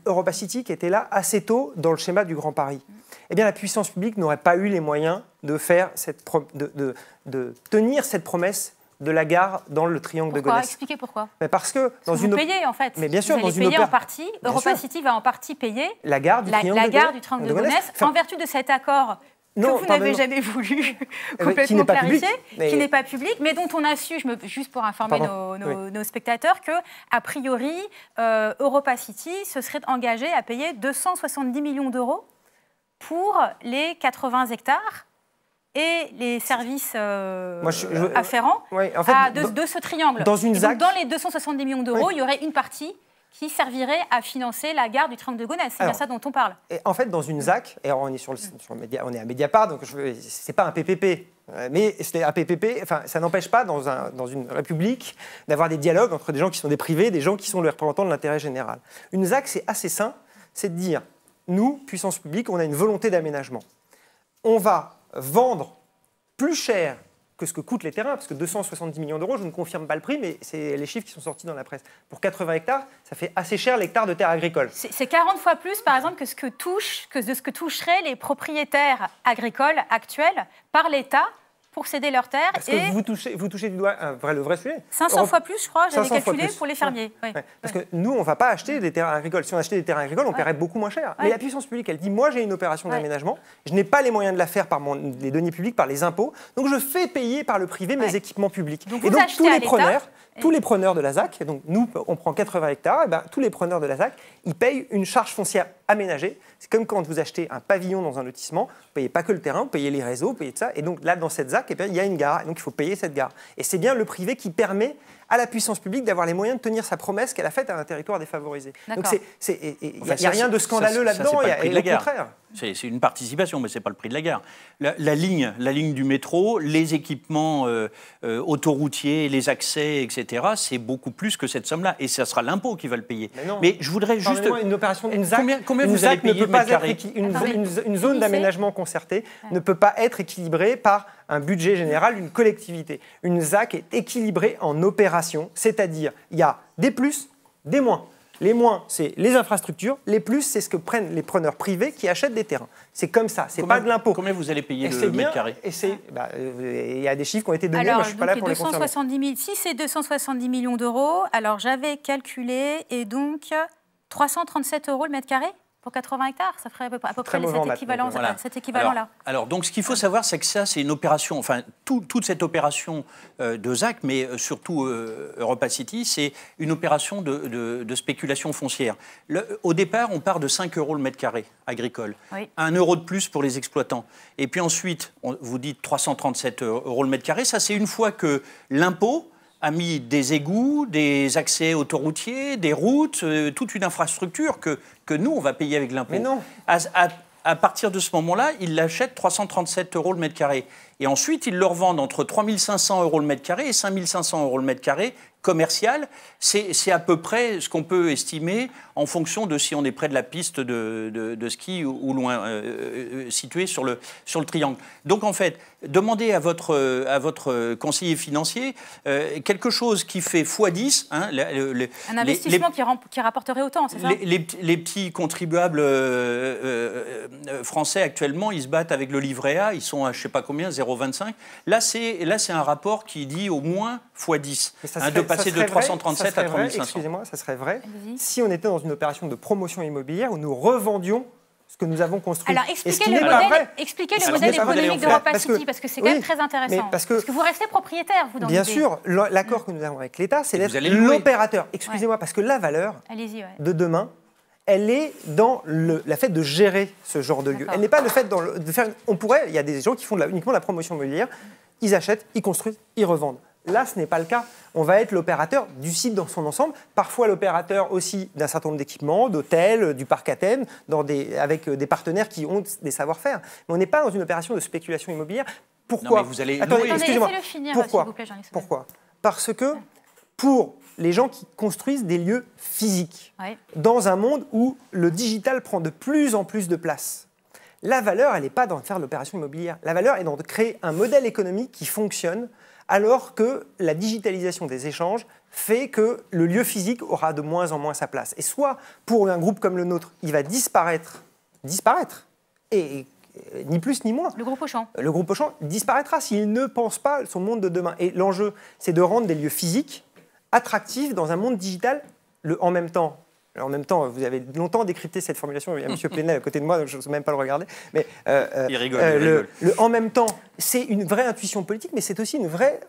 Europa City qui était là assez tôt dans le schéma du Grand Paris, eh bien la puissance publique n'aurait pas eu les moyens de, faire cette de, de, de tenir cette promesse de la gare dans le triangle pourquoi de Gonesse. expliquer pourquoi. Mais parce que dans une payez en fait. Mais bien sûr, dans une en partie. Europa City va en partie payer la gare du triangle, gare de, du en vertu de cet accord que vous n'avez jamais voulu eh ben, complètement clarifier, qui n'est pas public, mais dont on a su, je me, juste pour informer nos, spectateurs, que a priori, euh, Europa City se serait engagé à payer 270 millions d'euros pour les 80 hectares et les services afférents de, ce triangle. Dans, les 270 millions d'euros, il y aurait une partie qui servirait à financer la gare du triangle de Gonesse. C'est bien ça dont on parle. Et en fait, dans une ZAC, et on est sur le, média, on est à Mediapart, donc c'est pas un PPP. Euh, mais c'est un PPP, enfin, ça n'empêche pas dans, un, dans, une république d'avoir des dialogues entre des gens qui sont des privés, des gens qui sont les représentants de l'intérêt général. Une ZAC, c'est assez sain, c'est de dire, nous, puissance publique, on a une volonté d'aménagement. On va vendre plus cher que ce que coûtent les terrains, parce que 270 millions d'euros, je ne confirme pas le prix, mais c'est les chiffres qui sont sortis dans la presse. Pour 80 hectares, ça fait assez cher l'hectare de terre agricole. C'est 40 fois plus, par exemple, que ce que, touche, que, de ce que toucheraient les propriétaires agricoles actuels par l'État pour céder leurs terres. Parce que vous touchez, vous touchez du doigt le vrai sujet. 500 fois plus, je crois, j'avais calculé pour les fermiers. Parce que nous, on ne va pas acheter des terrains agricoles. Si on achetait des terrains agricoles, on paierait beaucoup moins cher. Mais la puissance publique, elle dit moi, j'ai une opération d'aménagement, je n'ai pas les moyens de la faire par les deniers publics, par les impôts, donc je fais payer par le privé mes équipements publics. et donc tous les preneurs, tous les preneurs de la ZAC, donc nous on prend 80 hectares, et ben, tous les preneurs de la ZAC, ils payent une charge foncière aménagé. C'est comme quand vous achetez un pavillon dans un lotissement, vous payez pas que le terrain, vous payez les réseaux, vous payez tout ça. Et donc là, dans cette ZAC, eh il y a une gare, donc il faut payer cette gare. Et c'est bien le privé qui permet à la puissance publique d'avoir les moyens de tenir sa promesse qu'elle a faite à un territoire défavorisé. Donc il n'y a, rien de scandaleux là-dedans, et au contraire. C'est une participation, mais ce n'est pas le prix de la gare. La, ligne, la ligne du métro, les équipements euh, euh, autoroutiers, les accès, etc., c'est beaucoup plus que cette somme-là. Et ce sera l'impôt qui va le payer. Mais, je voudrais juste... Une opération, une combien, vous ne une, zone d'aménagement concertée ne peut pas être équilibrée par un budget général une collectivité. Une ZAC est équilibrée en opération, c'est-à-dire il y a des plus, des moins. Les moins, c'est les infrastructures. Les plus, c'est ce que prennent les preneurs privés qui achètent des terrains. C'est comme ça, c'est pas de l'impôt. Combien vous allez payer le mètre carré bah, euh, Il y a des chiffres qui ont été donnés, mais moi, je suis pas là pour les Si c'est 270 millions d'euros, alors j'avais calculé et donc 337 euros le mètre carré pour 80 hectares, ça ferait à peu, près cet équivalent-là. alors, donc, ce qu'il faut savoir, c'est que ça, c'est une opération, enfin, toute cette opération euh, de ZAC, mais euh, surtout euh, Europa City, c'est une opération de, spéculation foncière. au départ, on part de 5 euros le mètre carré agricole. 1 euro de plus pour les exploitants. Et puis ensuite, on, vous dites 337 euros le mètre carré. Ça, c'est une fois que l'impôt a mis des égouts, des accès autoroutiers, des routes, euh, toute une infrastructure que, que nous, on va payer avec l'impôt. Mais non à, à, partir de ce moment-là, ils l'achètent 337 euros le mètre carré. Et ensuite, ils le revendent entre 3500 euros le mètre carré et 5500 euros le mètre carré commercial, c'est à peu près ce qu'on peut estimer en fonction de si on est près de la piste de, de, ski ou, loin, euh, euh, euh, située situé sur le, sur le triangle. Donc en fait, demandez à votre, à votre conseiller financier quelque chose qui fait x10. Hein, un investissement qui, qui, rapporterait autant, c'est ça les, les, petits contribuables français actuellement, ils se battent avec le livret A, ils sont à je ne sais pas combien, 0,25. Là, c'est un rapport qui dit au moins x10. Hein, de c'est de 337 vrai, à 3500. Excusez-moi, ça serait vrai si on était dans une opération de promotion immobilière où nous revendions ce que nous avons construit. Alors expliquez le modèle économique d'Europa City, parce que c'est quand même très intéressant. Parce que, vous restez propriétaire, vous, dans Bien sûr, mmh. l'accord que nous avons avec l'État, c'est d'être l'opérateur. Excusez-moi, parce que la valeur de demain, elle est dans le, la fait de gérer ce genre de lieu. Elle n'est pas le fait de faire... on pourrait, il y a des gens qui font uniquement la promotion immobilière, ils achètent, ils construisent, ils revendent. Là, ce n'est pas le cas. On va être l'opérateur du site dans son ensemble, parfois l'opérateur aussi d'un certain nombre d'équipements, d'hôtels, euh, du parc Athènes, avec euh, des partenaires qui ont des savoir-faire. Mais on n'est pas dans une opération de spéculation immobilière. Pourquoi vous allez... moi Pourquoi, Pourquoi Parce que pour les gens qui construisent des lieux physiques, dans un monde où le digital prend de plus en plus de place, la valeur, elle n'est pas dans faire l'opération immobilière. La valeur est dans de créer un modèle économique qui fonctionne alors que la digitalisation des échanges fait que le lieu physique aura de moins en moins sa place. Et soit pour un groupe comme le nôtre, il va disparaître, disparaître, et, euh, ni plus ni moins. Le groupe Auchan. Le groupe Auchan disparaîtra s'il ne pense pas son monde de demain. Et l'enjeu, c'est de rendre des lieux physiques attractifs dans un monde digital en même temps en même temps, vous avez longtemps décrypté cette formulation, il y a M. Plenel à côté de moi, donc je n'ose même pas le regarder. Mais, euh, euh, il rigole. Euh, en même temps, c'est une vraie intuition politique, mais c'est aussi une vraie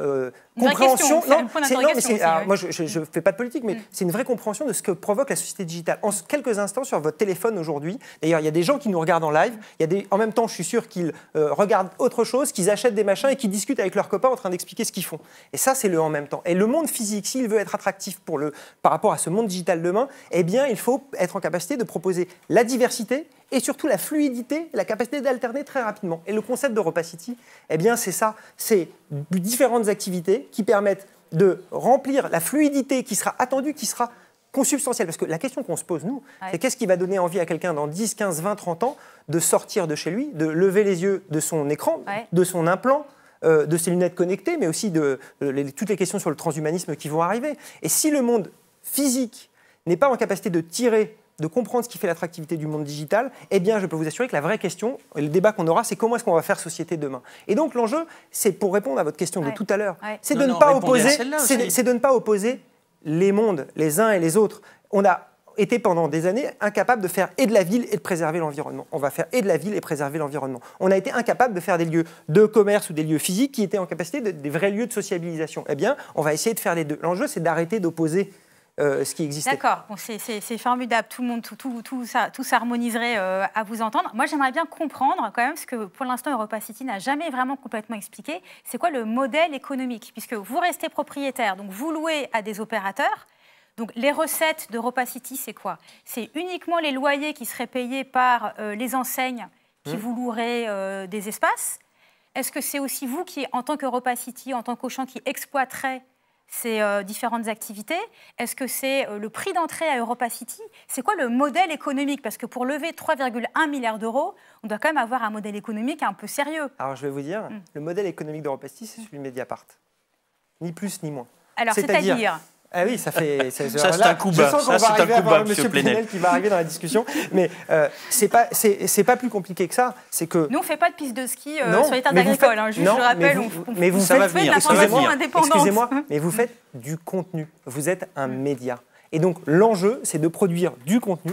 euh, compréhension. non, moi, hein. je ne fais pas de politique, mais mm. c'est une vraie compréhension de ce que provoque la société digitale. En quelques instants, sur votre téléphone aujourd'hui, d'ailleurs, il y a des gens qui nous regardent en live. Il y a des, en même temps, je suis sûr qu'ils euh, regardent autre chose, qu'ils achètent des machins et qu'ils discutent avec leurs copains en train d'expliquer ce qu'ils font. Et ça, c'est le en même temps. Et le monde physique, s'il veut être attractif pour le, par rapport à ce monde digital demain, eh bien, il faut être en capacité de proposer la diversité et surtout la fluidité, la capacité d'alterner très rapidement. Et le concept d'EuropaCity, eh bien c'est ça, c'est différentes activités qui permettent de remplir la fluidité qui sera attendue, qui sera consubstantielle. Parce que la question qu'on se pose, nous, c'est qu'est-ce qui va donner envie à quelqu'un dans 10, 15, 20, 30 ans de sortir de chez lui, de lever les yeux de son écran, de son implant, euh, de ses lunettes connectées, mais aussi de, euh, toutes les questions sur le transhumanisme qui vont arriver. Et si le monde physique n'est pas en capacité de tirer de comprendre ce qui fait l'attractivité du monde digital, eh bien, je peux vous assurer que la vraie question, le débat qu'on aura, c'est comment est-ce qu'on va faire société demain. Et donc, l'enjeu, c'est pour répondre à votre question de tout à l'heure, c'est de, ne pas opposer, les mondes, les uns et les autres. On a été pendant des années incapables de faire et de la ville et de préserver l'environnement. On va faire et de la ville et préserver l'environnement. On a été incapable de faire des lieux de commerce ou des lieux physiques qui étaient en capacité de des vrais lieux de sociabilisation. Eh bien, on va essayer de faire les deux. L'enjeu, c'est d'arrêter d'opposer euh, qui existait. D'accord, c'est formidable, tout, tout, tout s'harmoniserait euh, à vous entendre. Moi, j'aimerais bien comprendre quand même ce que pour l'instant Europa City n'a jamais vraiment complètement expliqué, c'est quoi le modèle économique Puisque vous restez propriétaire, donc vous louez à des opérateurs, donc les recettes d'Europa City, c'est quoi C'est uniquement les loyers qui seraient payés par euh, les enseignes qui mmh. vous loueraient des espaces Est-ce que c'est aussi vous qui, en tant qu'Europa City, en tant qu'Auchan, qui exploiterait ces euh, différentes activités Est-ce que c'est euh, le prix d'entrée à Europa City C'est quoi le modèle économique Parce que pour lever 3,1 milliards d'euros, on doit quand même avoir un modèle économique un peu sérieux. Alors je vais vous dire, mm. le modèle économique d'Europa City, c'est celui de Mediapart. Ni plus ni moins. Alors c'est-à-dire ah oui, ça fait. Ça, c'est un coup bas. Je sens qu'on va arriver à bas, Monsieur plénel qui va arriver dans la discussion, mais ce euh, c'est pas c'est pas plus compliqué que ça. C'est que nous on fait pas de piste de ski euh, sur les terres je rappelle. Mais vous, hein, on, mais faites, va venir, de la indépendante. Excusez-moi, mais vous faites du contenu. Vous êtes un mm. média. Et donc l'enjeu, c'est de produire du contenu,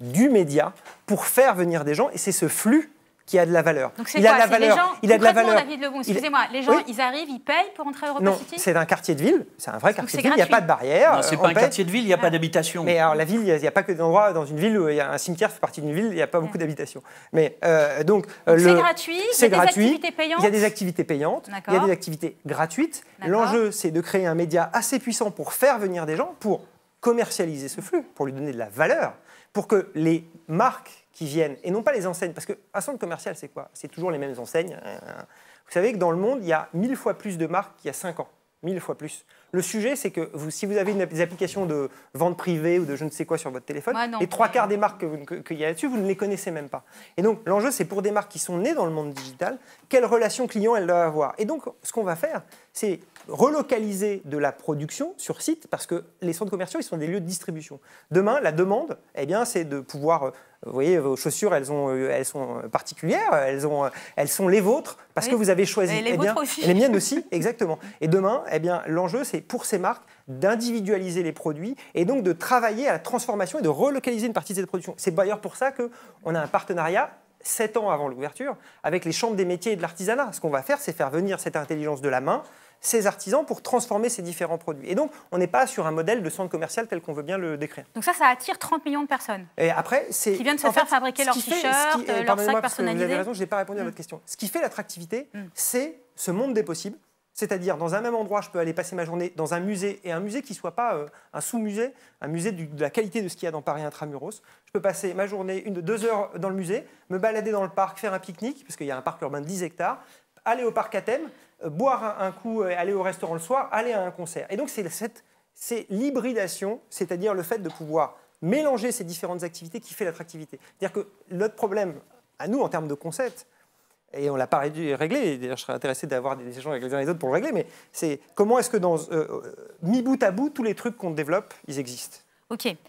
du média, pour faire venir des gens. Et c'est ce flux qui a de la valeur. Donc c'est quoi, a de la valeur. Gens, il de le excusez-moi, les gens, ils arrivent, ils payent pour entrer à Europa non, C'est un quartier de ville, c'est un vrai quartier de ville, il n'y a pas de barrière. Non, c'est pas un quartier de ville, il n'y a pas d'habitation. Mais alors la ville, il n'y a, pas que des endroits dans une ville où il y a un cimetière fait partie d'une ville, il n'y a pas beaucoup d'habitation. Mais euh, donc, euh, le. c'est gratuit, c'est gratuit. Il y a des activités payantes, il y a des activités gratuites. L'enjeu, c'est de créer un média assez puissant pour faire venir des gens, pour commercialiser ce flux, pour lui donner de la valeur, pour que les marques qui viennent, et non pas les enseignes, parce qu'un centre commercial, c'est quoi C'est toujours les mêmes enseignes. Hein, hein. Vous savez que dans le monde, il y a mille fois plus de marques qu'il y a cinq ans, mille fois plus. Le sujet, c'est que vous, si vous avez une, des applications de vente privée ou de je ne sais quoi sur votre téléphone, les trois quarts des marques qu'il y a là-dessus, vous ne les connaissez même pas. Et donc, l'enjeu, c'est pour des marques qui sont nées dans le monde digital, quelle relation client elles doivent avoir. Et donc, ce qu'on va faire, c'est relocaliser de la production sur site parce que les centres commerciaux, ils sont des lieux de distribution. Demain, la demande, eh bien, c'est de pouvoir euh, vous voyez, vos chaussures, elles, ont, euh, elles sont euh, particulières, elles, ont, elles sont les vôtres parce que vous avez choisi. les, eh bien, les miennes aussi, exactement. Et demain, eh bien, l'enjeu, c'est pour ces marques d'individualiser les produits et donc de travailler à la transformation et de relocaliser une partie de cette production. C'est d'ailleurs pour ça qu'on a un partenariat sept ans avant l'ouverture avec les chambres des métiers et de l'artisanat. Ce qu'on va faire, c'est faire venir cette intelligence de la main ces artisans pour transformer ces différents produits. Et donc, on n'est pas sur un modèle de centre commercial tel qu'on veut bien le décrire. Donc ça, ça attire 30 millions de personnes. Et après, c'est... Qui viennent se faire fabriquer leurs t-shirts, euh, leurs sacs personnalisés. Vous avez raison, je n'ai pas répondu à mm. votre question. Ce qui fait l'attractivité, mm. c'est ce monde des possibles. C'est-à-dire, dans un même endroit, je peux aller passer ma journée dans un musée, et un musée qui ne soit pas euh, un sous-musée, un musée de la qualité de ce qu'il y a dans Paris Intramuros. Je peux passer ma journée, une de deux heures dans le musée, me balader dans le parc, faire un pique-nique, parce qu'il y a un parc urbain de 10 hectares, aller au parc à euh, boire un, coup, aller au restaurant le soir, aller à un concert. Et donc c'est l'hybridation, c'est-à-dire le fait de pouvoir mélanger ces différentes activités qui fait l'attractivité. C'est-à-dire que notre problème à nous en termes de concept, et on l'a pas réglé, d'ailleurs je serais intéressé d'avoir des échanges avec les uns et les autres pour le régler, mais c'est comment est-ce que dans euh, euh, mi bout à bout, tous les trucs qu'on développe, ils existent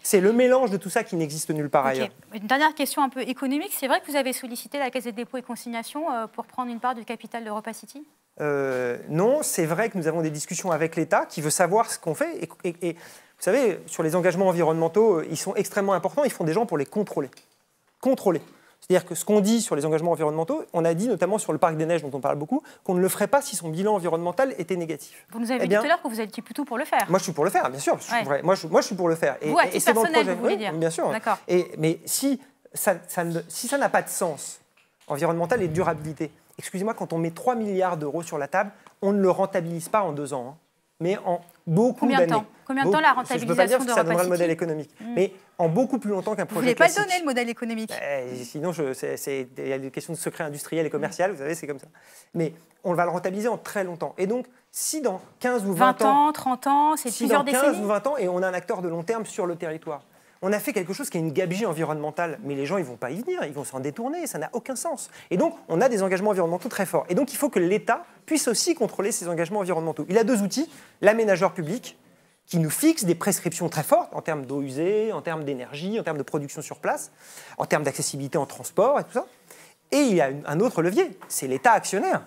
C'est le mélange de tout ça qui n'existe nulle part ailleurs. Une dernière question un peu économique. C'est vrai que vous avez sollicité la Caisse des dépôts et consignations pour prendre une part du capital d'Europa City euh, non, c'est vrai que nous avons des discussions avec l'État qui veut savoir ce qu'on fait. Et, vous savez, sur les engagements environnementaux, euh, ils sont extrêmement importants. Ils font des gens pour les contrôler. Contrôler. C'est-à-dire que ce qu'on dit sur les engagements environnementaux, on a dit notamment sur le parc des neiges dont on parle beaucoup, qu'on ne le ferait pas si son bilan environnemental était négatif. Vous nous avez dit eh tout à l'heure que vous étiez plutôt pour le faire. Moi, je suis pour le faire, bien sûr. moi, je, suis pour le faire. Et, vous, à personnel, vous voulez dire Bien sûr. Et, mais si ça, n'a pas de sens environnemental et durabilité, excusez-moi, quand on met 3 milliards d'euros sur la table, on ne le rentabilise pas en deux ans, hein, mais en beaucoup d'années. Combien, de temps, Combien de temps la rentabilisation Je ne ça donnera le modèle économique, hmm. mais en beaucoup plus longtemps qu'un projet classique. Vous ne pas donner le modèle économique. Eh, sinon, il y a des questions de secret industriel et commercial, vous savez, c'est comme ça. Mais on va le rentabiliser en très longtemps. Et donc, si dans 15 ou 20, 20 ans, 30 ans, c'est plusieurs décennies. ou 20 ans, et on a un acteur de long terme sur le territoire, on a fait quelque chose qui est une gabegie environnementale, mais les gens, ils vont pas y venir, ils vont s'en détourner, ça n'a aucun sens. Et donc, on a des engagements environnementaux très forts. Et donc, il faut que l'État puisse aussi contrôler ces engagements environnementaux. Il a deux outils, l'aménageur public, qui nous fixe des prescriptions très fortes en termes d'eau usée, en termes d'énergie, en termes de production sur place, en termes d'accessibilité en transport et tout ça. Et il y a un autre levier, c'est l'État actionnaire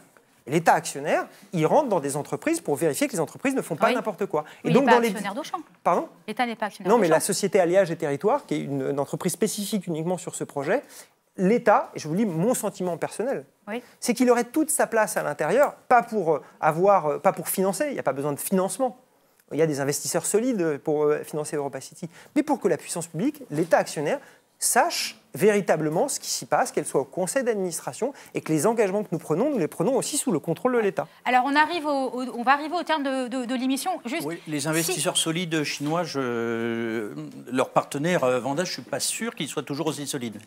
l'État actionnaire, il rentre dans des entreprises pour vérifier que les entreprises ne font pas n'importe quoi. et donc, les Pardon L'État n'est pas actionnaire. Non, mais la société Alliage et Territoires, qui est une, entreprise spécifique uniquement sur ce projet, l'État, et je vous dis mon sentiment personnel, c'est qu'il aurait toute sa place à l'intérieur, pas pour euh, avoir, euh, pas pour financer, il n'y a pas besoin de financement. Il y a des investisseurs solides pour euh, financer Europa City, mais pour que la puissance publique, l'État actionnaire, sache véritablement ce qui s'y passe, qu'elle soit au conseil d'administration et que les engagements que nous prenons, nous les prenons aussi sous le contrôle de l'État. Alors on, arrive au, on va arriver au terme de, l'émission. Juste, oui, les investisseurs solides chinois, leur partenaire Vanda, je ne euh, suis pas sûr qu'ils soient toujours aussi solides.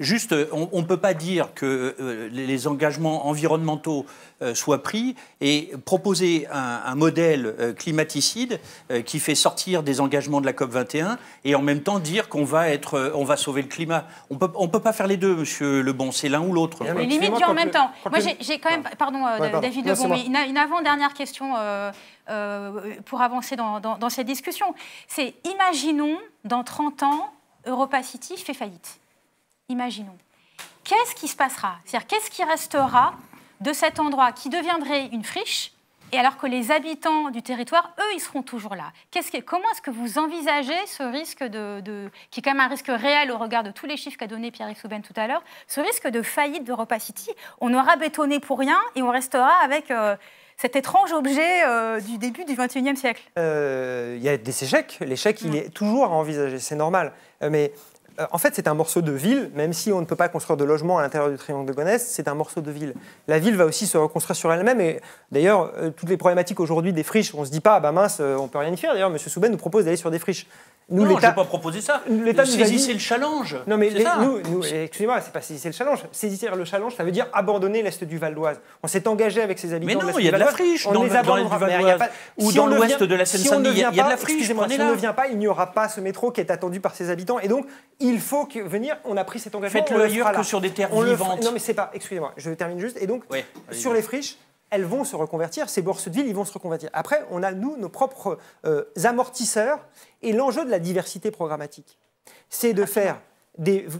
Juste, euh, on ne peut pas dire que euh, les engagements environnementaux euh, soit pris et proposer un, modèle euh, climaticide euh, qui fait sortir des engagements de la COP 21 et en même temps dire qu'on va être, on va sauver le climat. On peut, on peut pas faire les deux, Monsieur Lebon. C'est l'un ou l'autre. en même temps. Moi, j'ai quand même, pardon, David Lebon, une, avant-dernière question. pour avancer dans, cette discussion, c'est imaginons dans 30 ans, Europa City fait faillite. Imaginons. Qu'est-ce qui se passera C'est-à-dire, qu'est-ce qui restera de cet endroit qui deviendrait une friche, et alors que les habitants du territoire, eux, ils seront toujours là. comment est-ce que vous envisagez ce risque de, qui est quand même un risque réel au regard de tous les chiffres qu'a donné Pierre-Yves Souben tout à l'heure, ce risque de faillite d'Europa City On aura bétonné pour rien et on restera avec euh, cet étrange objet euh, du début du XXIe siècle. Euh, il y a des échecs. L'échec, il est toujours à envisager, c'est normal. Mais euh, en fait, c'est un morceau de ville, même si on ne peut pas construire de logements à l'intérieur du triangle de Gonesse, c'est un morceau de ville. La ville va aussi se reconstruire sur elle-même. Et d'ailleurs, euh, toutes les problématiques aujourd'hui des friches, on ne se dit pas, ah bah mince, euh, on peut rien y faire. D'ailleurs, M. Souben nous propose d'aller sur des friches. Nous, non, je pas proposé ça. L'État saisissez le challenge. Non, mais nous, excusez-moi, c'est pas saisissez le challenge. Saisir le challenge, ça veut dire abandonner l'est du Val d'Oise. On s'est engagé avec ses habitants. Mais non, il y a de la friche on dans, dans Ou dans l'ouest de la Seine-Saint-Denis, il y a de la friche. Si on ne vient pas, il n'y aura pas ce métro qui est attendu par ses habitants. Et donc, il faut venir. On a pris cet engagement. Faites-le ailleurs que sur des terres vivantes. Non, mais c'est pas. Excusez-moi, je termine juste. Et donc, sur les friches, elles vont se reconvertir, ces bourses de ville, ils vont se reconvertir. Après, on a, nous, nos propres euh, amortisseurs et l'enjeu de la diversité programmatique, c'est de faire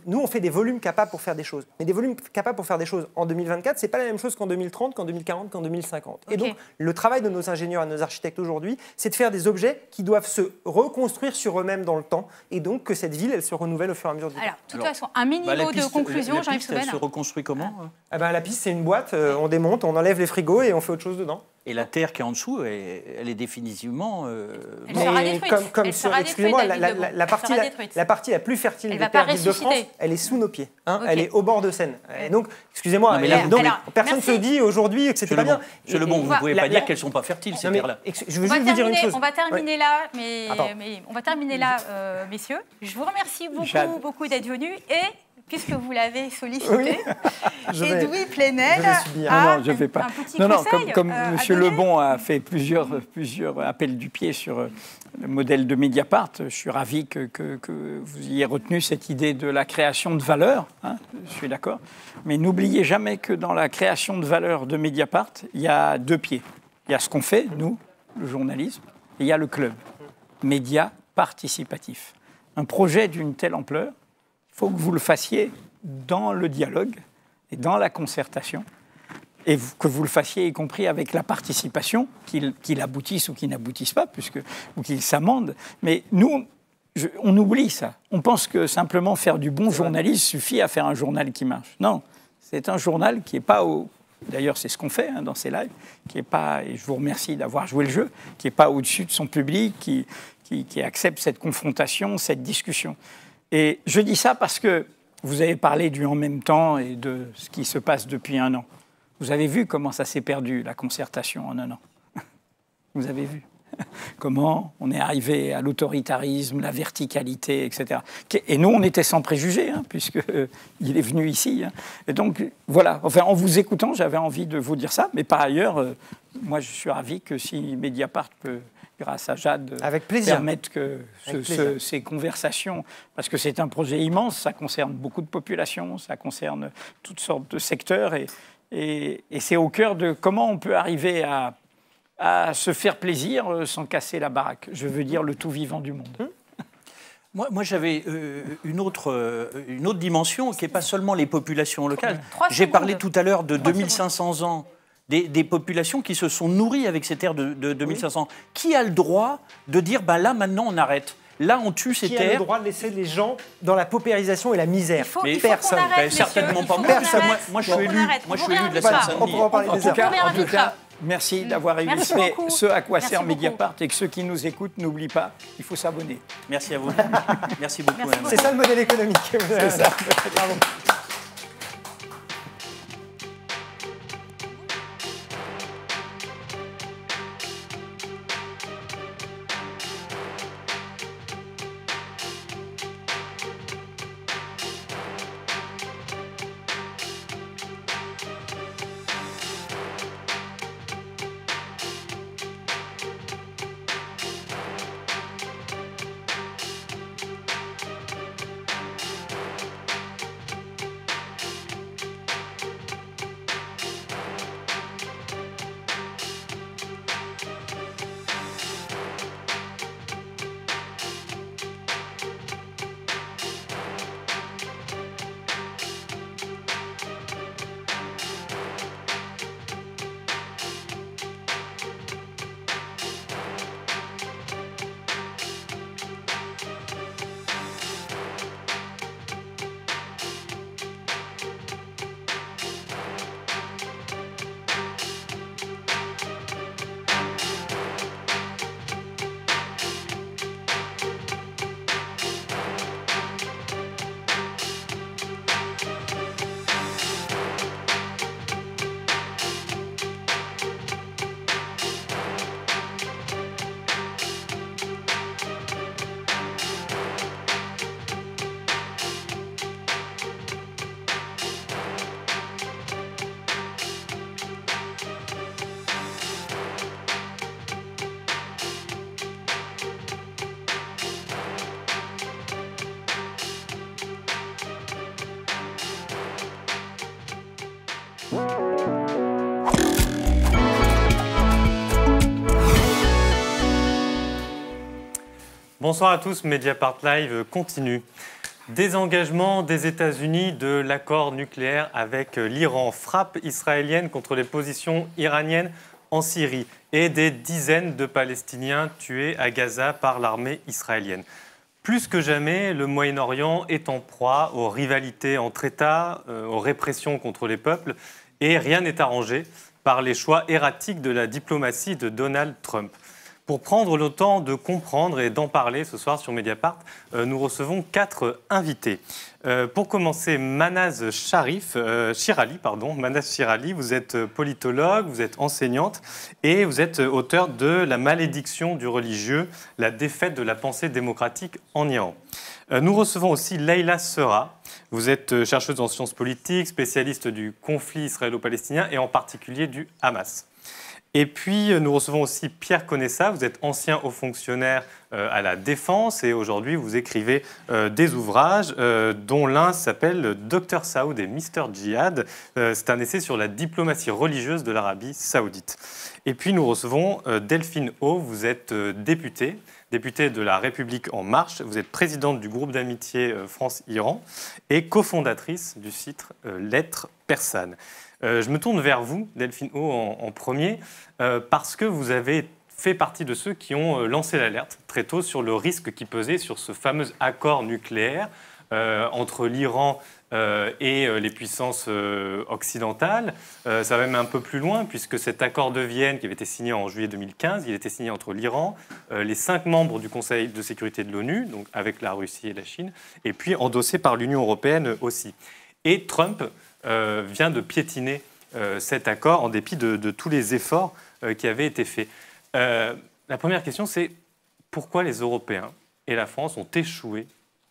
nous, on fait des volumes capables pour faire des choses. Mais des volumes capables pour faire des choses en 2024, n'est pas la même chose qu'en 2030, qu'en 2040, qu'en 2050. Et donc, le travail de nos ingénieurs et de nos architectes aujourd'hui, c'est de faire des objets qui doivent se reconstruire sur eux-mêmes dans le temps. Et donc, que cette ville, elle se renouvelle au fur et à mesure du temps. Alors, de toute façon, un minimum bah, de conclusion, Jean-Yves Elle se reconstruit comment ah ben, La piste, c'est une boîte, euh, on démonte, on enlève les frigos et on fait autre chose dedans. Et la terre qui est en dessous, elle, est définitivement. Euh, elle sera détruite. Comme, moi la, partie, la, partie la plus fertile de france elle est sous nos pieds. Hein, elle est au bord de Seine. Et donc, excusez-moi, mais personne ne se dit aujourd'hui que c'était pas bon. bien. le bon vous ne pouvez pas dire qu'elles ne sont pas fertiles, ah, ces terres-là. Je veux juste vous dire une chose. On va terminer là, ah, mais on va terminer là, euh, messieurs. Je vous remercie beaucoup, beaucoup d'être venus et puisque vous l'avez sollicité. Oui. Edoui Plenel je vais pas. non, Comme, M. Lebon a fait plusieurs, plusieurs appels du pied sur euh, le modèle de Mediapart, je suis ravi que, que, vous ayez retenu cette idée de la création de valeur. Hein, je suis d'accord. Mais n'oubliez jamais que dans la création de valeur de Mediapart, il y a deux pieds. Il y a ce qu'on fait, nous, le journalisme, et il y a le club. Média participatif. Un projet d'une telle ampleur faut que vous le fassiez dans le dialogue et dans la concertation, et que vous le fassiez y compris avec la participation, qu'il aboutisse ou qu'il n'aboutisse pas, puisque, ou qu'il s'amende. Mais nous, on oublie ça. On pense que simplement faire du bon journalisme suffit à faire un journal qui marche. Non, c'est un journal qui n'est pas au... D'ailleurs, c'est ce qu'on fait hein, dans ces lives, qui est pas, et je vous remercie d'avoir joué le jeu, qui n'est pas au-dessus de son public, qui, qui, qui accepte cette confrontation, cette discussion. Et je dis ça parce que vous avez parlé du en même temps et de ce qui se passe depuis un an. Vous avez vu comment ça s'est perdu, la concertation, en un an. Vous avez vu comment on est arrivé à l'autoritarisme, la verticalité, etc. Et nous, on était sans préjugés, hein, puisque euh, il est venu ici. Hein. Et donc, voilà. Enfin, en vous écoutant, j'avais envie de vous dire ça. Mais par ailleurs, euh, moi, je suis ravi que si Mediapart peut grâce à Jade, euh, Avec plaisir. permettre que ces conversations, parce que c'est un projet immense, ça concerne beaucoup de populations, ça concerne toutes sortes de secteurs, et, et, c'est au cœur de comment on peut arriver à, se faire plaisir euh, sans casser la baraque, je veux dire le tout vivant du monde. Hum. Moi, moi j'avais euh, une, autre, une autre dimension qui n'est pas seulement les populations locales. J'ai parlé tout à l'heure de 2500 ans des, populations qui se sont nourries avec ces terres de, 2500. Qui a le droit de dire, ben là maintenant on arrête Là, on tue ces terres. Qui a le droit de laisser les gens dans la paupérisation et la misère il faut, Mais il faut personne. Arrête, ben, certainement pas moi. Moi, je suis élu. Moi, je suis de la Seine-Saint-Denis. en En tout cas, Merci mm. d'avoir réussi ce à quoi sert Mediapart et que ceux qui nous écoutent n'oublient pas, il faut s'abonner. Merci à vous. merci beaucoup. C'est ça le modèle économique. C'est ça. Bonsoir à tous, Mediapart Live continue. Désengagement des États-Unis de l'accord nucléaire avec l'Iran, frappe israélienne contre les positions iraniennes en Syrie et des dizaines de Palestiniens tués à Gaza par l'armée israélienne. Plus que jamais, le Moyen-Orient est en proie aux rivalités entre États, euh, aux répressions contre les peuples, et rien n'est arrangé par les choix erratiques de la diplomatie de Donald Trump. Pour prendre le temps de comprendre et d'en parler ce soir sur Mediapart, euh, nous recevons quatre invités. Euh, pour commencer, Manaz Sharif, Chirali, euh, pardon, Manaz Chirali, vous êtes politologue, vous êtes enseignante et vous êtes auteur de La malédiction du religieux, la défaite de la pensée démocratique en Iran. Nous recevons aussi Leila Sera. Vous êtes chercheuse en sciences politiques, spécialiste du conflit israélo-palestinien et en particulier du Hamas. Et puis, euh, nous recevons aussi Pierre Conessa. Vous êtes ancien haut fonctionnaire euh, à la Défense et aujourd'hui, vous écrivez euh, des ouvrages, dont l'un s'appelle Docteur Saoud et Mister Djihad. C'est un essai sur la diplomatie religieuse de l'Arabie saoudite. Et puis, nous recevons Delphine O. Vous êtes députée députée de la République En Marche. Vous êtes présidente du groupe d'amitié France-Iran et cofondatrice du site Lettres persanes. Euh, je me tourne vers vous, Delphine O, en, premier, euh, parce que vous avez fait partie de ceux qui ont euh, lancé l'alerte très tôt sur le risque qui pesait sur ce fameux accord nucléaire entre l'Iran et les puissances occidentales. ça va même un peu plus loin, puisque cet accord de Vienne, qui avait été signé en juillet 2015, il était signé entre l'Iran, les cinq membres du Conseil de sécurité de l'ONU, donc avec la Russie et la Chine, et puis endossé par l'Union européenne aussi. Et Trump euh, vient de piétiner euh, cet accord en dépit de, de tous les efforts euh, qui avaient été faits. la première question, c'est pourquoi les Européens et la France ont échoué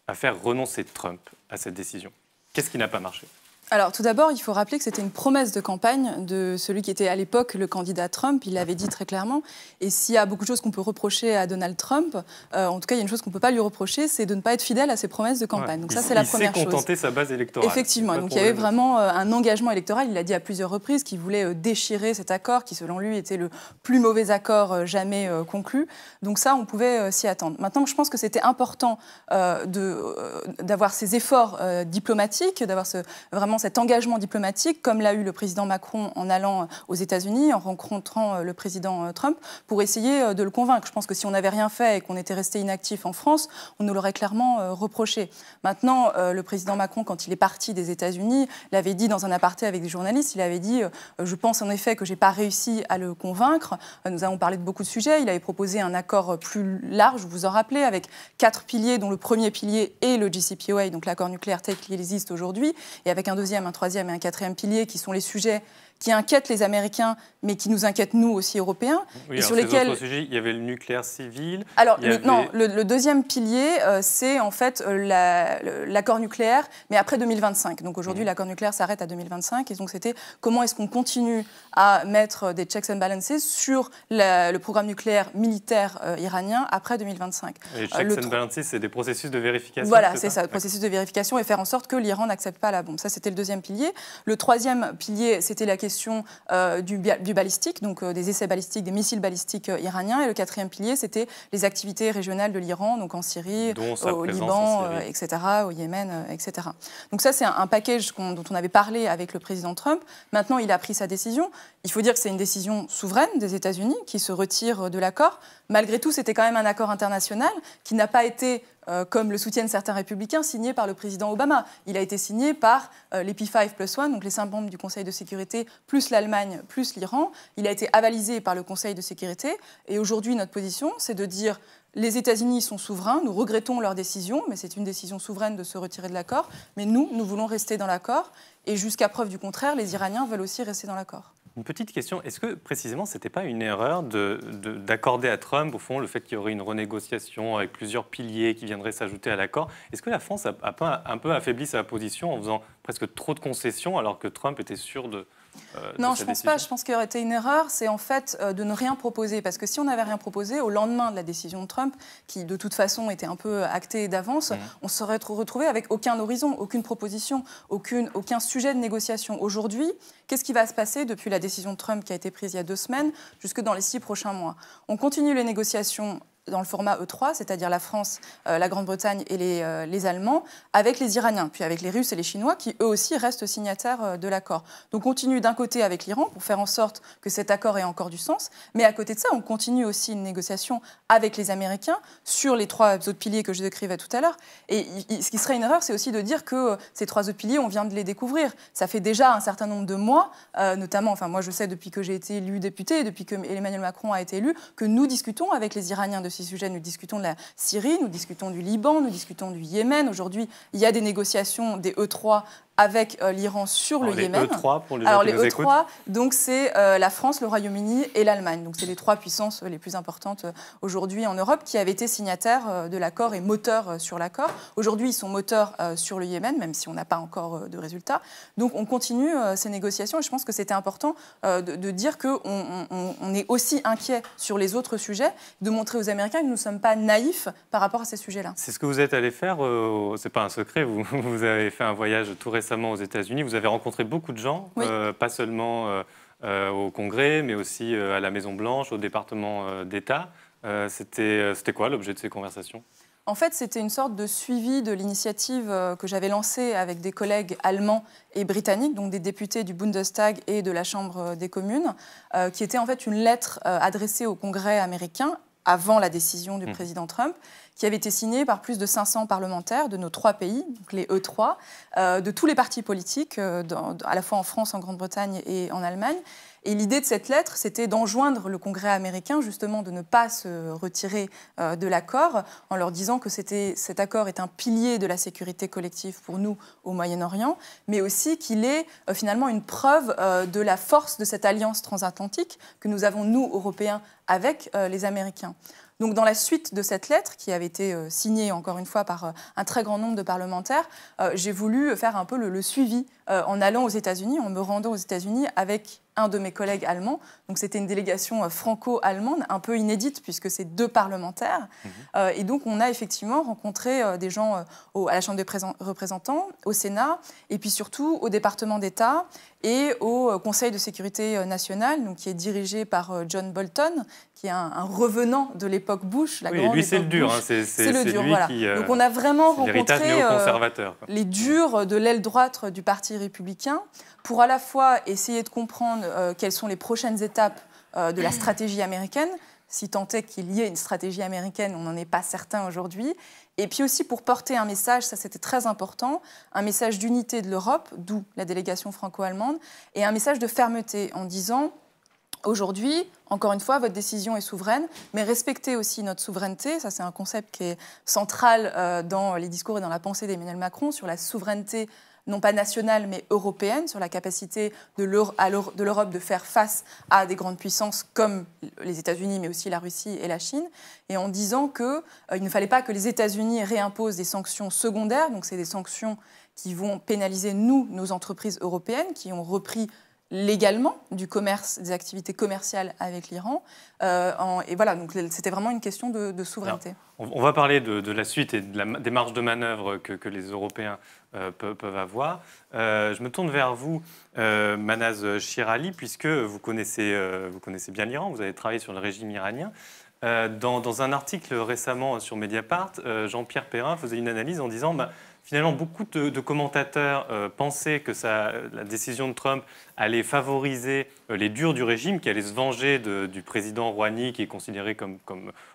à faire renoncer Trump à cette décision Qu'est-ce qui n'a pas marché alors tout d'abord, il faut rappeler que c'était une promesse de campagne de celui qui était à l'époque le candidat Trump, il l'avait dit très clairement. Et s'il y a beaucoup de choses qu'on peut reprocher à Donald Trump, euh, en tout cas il y a une chose qu'on ne peut pas lui reprocher, c'est de ne pas être fidèle à ses promesses de campagne. Donc ça c'est la première chose. Il contenter sa base électorale. Effectivement, donc il y avait vraiment euh, un engagement électoral, il l'a dit à plusieurs reprises, qu'il voulait euh, déchirer cet accord qui selon lui était le plus mauvais accord jamais conclu. Donc ça on pouvait s'y attendre. Maintenant je pense que c'était important d'avoir ces efforts diplomatiques, d'avoir ce, vraiment cet engagement diplomatique, comme l'a eu le président Macron en allant euh, aux États-Unis, en rencontrant euh, le président euh, Trump, pour essayer de le convaincre. Je pense que si on n'avait rien fait et qu'on était resté inactif en France, on nous l'aurait clairement reproché. Maintenant, le président Macron, quand il est parti des États-Unis, l'avait dit dans un aparté avec des journalistes, il avait dit Je pense en effet que j'ai pas réussi à le convaincre. Nous avons parlé de beaucoup de sujets. Il avait proposé un accord plus large, vous vous en rappelez, avec quatre piliers, dont le premier pilier est le JCPOA, donc l'accord nucléaire tel qu'il existe aujourd'hui, et avec un deuxième un troisième et un quatrième pilier qui sont les sujets qui inquiète les Américains, mais qui nous inquiètent nous aussi Européens. et sur lesquels il y avait le nucléaire civil. Alors le, non, le, deuxième pilier, euh, c'est en fait euh, l'accord nucléaire, mais après 2025. Donc aujourd'hui, mhm. l'accord nucléaire s'arrête à 2025, et donc c'était comment est-ce qu'on continue à mettre euh, des checks and balances sur le programme nucléaire militaire iranien après 2025. les checks and balances, c'est des processus de vérification. Voilà, c'est ça, ça processus de vérification et faire en sorte que l'Iran n'accepte pas la bombe. Ça, c'était le deuxième pilier. Le troisième pilier, c'était la question euh, du, balistique, donc euh, des essais balistiques, des missiles balistiques euh, iraniens. Et le quatrième pilier, c'était les activités régionales de l'Iran, donc en Syrie, au Liban, etc., au Yémen, etc. Donc ça, c'est un, paquet package dont on avait parlé avec le président Trump. Maintenant, il a pris sa décision. Il faut dire que c'est une décision souveraine des États-Unis qui se retire de l'accord. Malgré tout, c'était quand même un accord international qui n'a pas été, euh, comme le soutiennent certains républicains, signé par le président Obama. Il a été signé par euh, les P5 plus 1, donc les cinq membres du Conseil de sécurité, plus l'Allemagne, plus l'Iran. Il a été avalisé par le Conseil de sécurité. Et aujourd'hui, notre position, c'est de dire les États-Unis sont souverains, nous regrettons leur décision, mais c'est une décision souveraine de se retirer de l'accord. Mais nous, nous voulons rester dans l'accord. Et jusqu'à preuve du contraire, les Iraniens veulent aussi rester dans l'accord. Une petite question, est-ce que précisément ce n'était pas une erreur d'accorder à Trump, au fond, le fait qu'il y aurait une renégociation avec plusieurs piliers qui viendraient s'ajouter à l'accord Est-ce que la France a, un peu affaibli sa position en faisant presque trop de concessions alors que Trump était sûr de, euh, non, je pense pas. Je pense qu'il aurait été une erreur, c'est en fait euh, de ne rien proposer. Parce que si on n'avait rien proposé, au lendemain de la décision de Trump, qui de toute façon était un peu actée d'avance, on mhm. on serait retrouvé avec aucun horizon, aucune proposition, aucun sujet de négociation. Aujourd'hui, qu'est-ce qui va se passer depuis la décision de Trump qui a été prise il y a deux semaines jusque dans les six prochains mois On continue les négociations dans le format E3, c'est-à-dire la France, euh, la Grande-Bretagne et les, euh, les, Allemands, avec les Iraniens, puis avec les Russes et les Chinois, qui eux aussi restent signataires euh, de l'accord. Donc on continue d'un côté avec l'Iran pour faire en sorte que cet accord ait encore du sens, mais à côté de ça, on continue aussi une négociation avec les Américains sur les trois autres piliers que je décrivais tout à l'heure. Et ce qui serait une erreur, c'est aussi de dire que ces trois autres piliers, on vient de les découvrir. Ça fait déjà un certain nombre de mois, notamment, enfin moi je sais depuis que j'ai été élu député, depuis que Emmanuel Macron a été élu, que nous discutons avec les Iraniens de sujet, Nous discutons de la Syrie, nous discutons du Liban, nous discutons du Yémen. Aujourd'hui, il y a des négociations des E3 avec euh, l'Iran sur le Yémen. 3 e pour les Alors les E3, e donc c'est euh, la France, le Royaume-Uni et l'Allemagne. Donc c'est les trois puissances euh, les plus importantes aujourd'hui en Europe qui avaient été signataires de l'accord et moteurs sur l'accord. Aujourd'hui, ils sont moteurs sur le Yémen, même si on n'a pas encore de résultats. Donc on continue ces négociations je pense que c'était important de, dire qu'on on, est aussi inquiet sur les autres sujets, de montrer aux Américains que nous ne sommes pas naïfs par rapport à ces sujets-là. C'est ce que vous êtes allé faire, Ce c'est pas un secret, vous, vous avez fait un voyage tout récent aux États-Unis. Vous avez rencontré beaucoup de gens, euh, pas seulement euh, euh, au Congrès, mais aussi à la Maison-Blanche, au département d'État. C'était quoi l'objet de ces conversations en fait, c'était une sorte de suivi de l'initiative que j'avais lancée avec des collègues allemands et britanniques, donc des députés du Bundestag et de la Chambre des communes, qui était en fait une lettre adressée au Congrès américain avant la décision du hmm. président Trump, qui avait été signée par plus de 500 parlementaires de nos trois pays, donc les E3, euh, de tous les partis politiques, euh, à la fois en France, en Grande-Bretagne et en Allemagne, et l'idée de cette lettre, c'était d'enjoindre le Congrès américain justement de ne pas se retirer euh, de l'accord en leur disant que cet accord est un pilier de la sécurité collective pour nous au Moyen-Orient, mais aussi qu'il est euh, finalement une preuve euh, de la force de cette alliance transatlantique que nous avons, nous, Européens, avec les Américains. Donc dans la suite de cette lettre, qui avait été euh, signée encore une fois par euh, un très grand nombre de parlementaires, euh, j'ai voulu faire un peu le, suivi en allant aux États-Unis, en me rendant aux États-Unis avec un de mes collègues allemands. Donc c'était une délégation franco-allemande, un peu inédite puisque c'est deux parlementaires. Mhm. et donc on a effectivement rencontré des gens à la Chambre des représentants, au Sénat, et puis surtout au département d'État et au Conseil de sécurité nationale, donc qui est dirigé par John Bolton, qui est un, revenant de l'époque Bush. La oui, lui, c'est le dur. Hein, c'est le dur, euh, Donc on a vraiment rencontré euh, les durs de l'aile droite du Parti républicain pour à la fois essayer de comprendre euh, quelles sont les prochaines étapes de la stratégie américaine, si tant est qu'il y ait une stratégie américaine, on n'en est pas certain aujourd'hui. Et puis aussi pour porter un message, ça c'était très important, un message d'unité de l'Europe, d'où la délégation franco-allemande, et un message de fermeté en disant Aujourd'hui, encore une fois, votre décision est souveraine, mais respectez aussi notre souveraineté. Ça, c'est un concept qui est central euh, dans les discours et dans la pensée d'Emmanuel Macron sur la souveraineté non pas nationale mais européenne, sur la capacité de l'Europe de faire face à des grandes puissances comme les États-Unis, mais aussi la Russie et la Chine, et en disant qu'il euh, ne fallait pas que les États-Unis réimposent des sanctions secondaires, donc c'est des sanctions qui vont pénaliser nous, nos entreprises européennes, qui ont repris légalement du commerce, des activités commerciales avec l'Iran. Euh, et voilà, donc c'était vraiment une question de, souveraineté. on va parler de, la suite et de la, des marges de manœuvre que, les Européens euh, peuvent avoir. Euh, je me tourne vers vous, Manaz Shirali, puisque vous connaissez, vous connaissez bien l'Iran, vous avez travaillé sur le régime iranien. Dans, un article récemment sur Mediapart, Jean-Pierre Perrin faisait une analyse en disant... Bah, finalement, beaucoup de, commentateurs euh, pensaient que la décision de Trump allait favoriser euh, les durs du régime, qui allait se venger du président Rouhani, qui est considéré comme,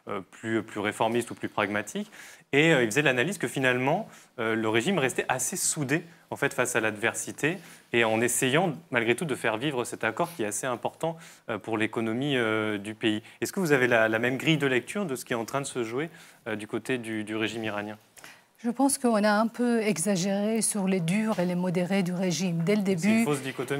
euh, plus, réformiste ou plus pragmatique. Et ils faisaient l'analyse que finalement, le régime restait assez soudé en fait, face à l'adversité, et en essayant malgré tout de faire vivre cet accord qui est assez important pour l'économie du pays. Est-ce que vous avez la, même grille de lecture de ce qui est en train de se jouer du côté du régime iranien je pense qu'on a un peu exagéré sur les durs et les modérés du régime. Dès le début,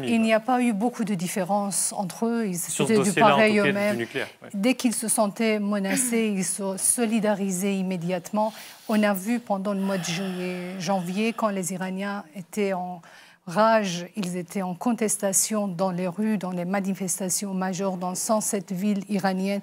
il n'y a pas eu beaucoup de différence entre eux. Ils étaient du pareil eux-mêmes. Dès qu'ils se sentaient menacés, ils se solidarisaient immédiatement. On a vu pendant le mois de juillet, janvier, quand les Iraniens étaient en rage, ils étaient en contestation dans les rues, dans les manifestations majeures dans 107 villes iraniennes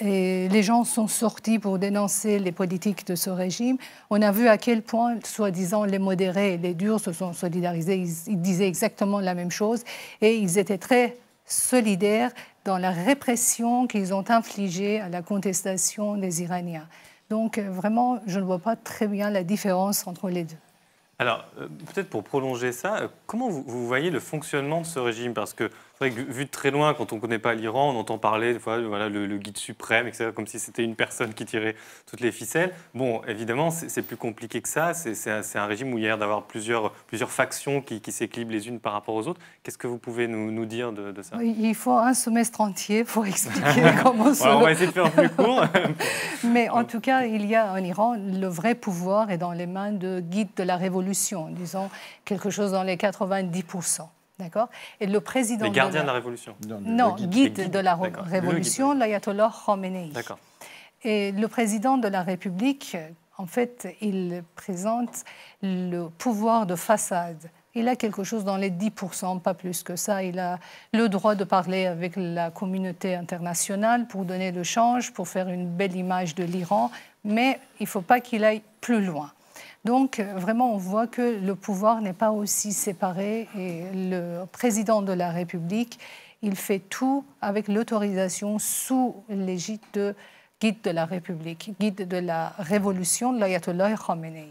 les gens sont sortis pour dénoncer les politiques de ce régime. On a vu à quel point, soi-disant, les modérés et les durs se sont solidarisés. Ils, disaient exactement la même chose et ils étaient très solidaires dans la répression qu'ils ont infligée à la contestation des Iraniens. Donc vraiment, je ne vois pas très bien la différence entre les deux. Alors, euh, peut-être pour prolonger ça, euh, comment vous, vous voyez le fonctionnement de ce régime Parce que c'est vrai que vu de très loin, quand on ne connaît pas l'Iran, on entend parler des fois voilà, le, guide suprême, etc., comme si c'était une personne qui tirait toutes les ficelles. Bon, évidemment, c'est plus compliqué que ça. C'est un, régime où il y a l'air d'avoir plusieurs, plusieurs factions qui, s'équilibrent les unes par rapport aux autres. Qu'est-ce que vous pouvez nous, dire de, ça Il faut un semestre entier pour expliquer comment ça. on va essayer de faire plus court. Mais en tout cas, il y a en Iran, le vrai pouvoir est dans les mains de guides de la révolution, disons quelque chose dans les 90%. D'accord Et le président. Les gardiens de la, Révolution. Non, guide, de la Révolution, l'ayatollah Khomeini. D'accord. Et le président de la République, en fait, il présente le pouvoir de façade. Il a quelque chose dans les 10%, pas plus que ça. Il a le droit de parler avec la communauté internationale pour donner le change, pour faire une belle image de l'Iran, mais il ne faut pas qu'il aille plus loin. Donc euh, vraiment, on voit que le pouvoir n'est pas aussi séparé et le président de la République, il fait tout avec l'autorisation sous l'égide de guide de la République, guide de la révolution, l'ayatollah Khamenei.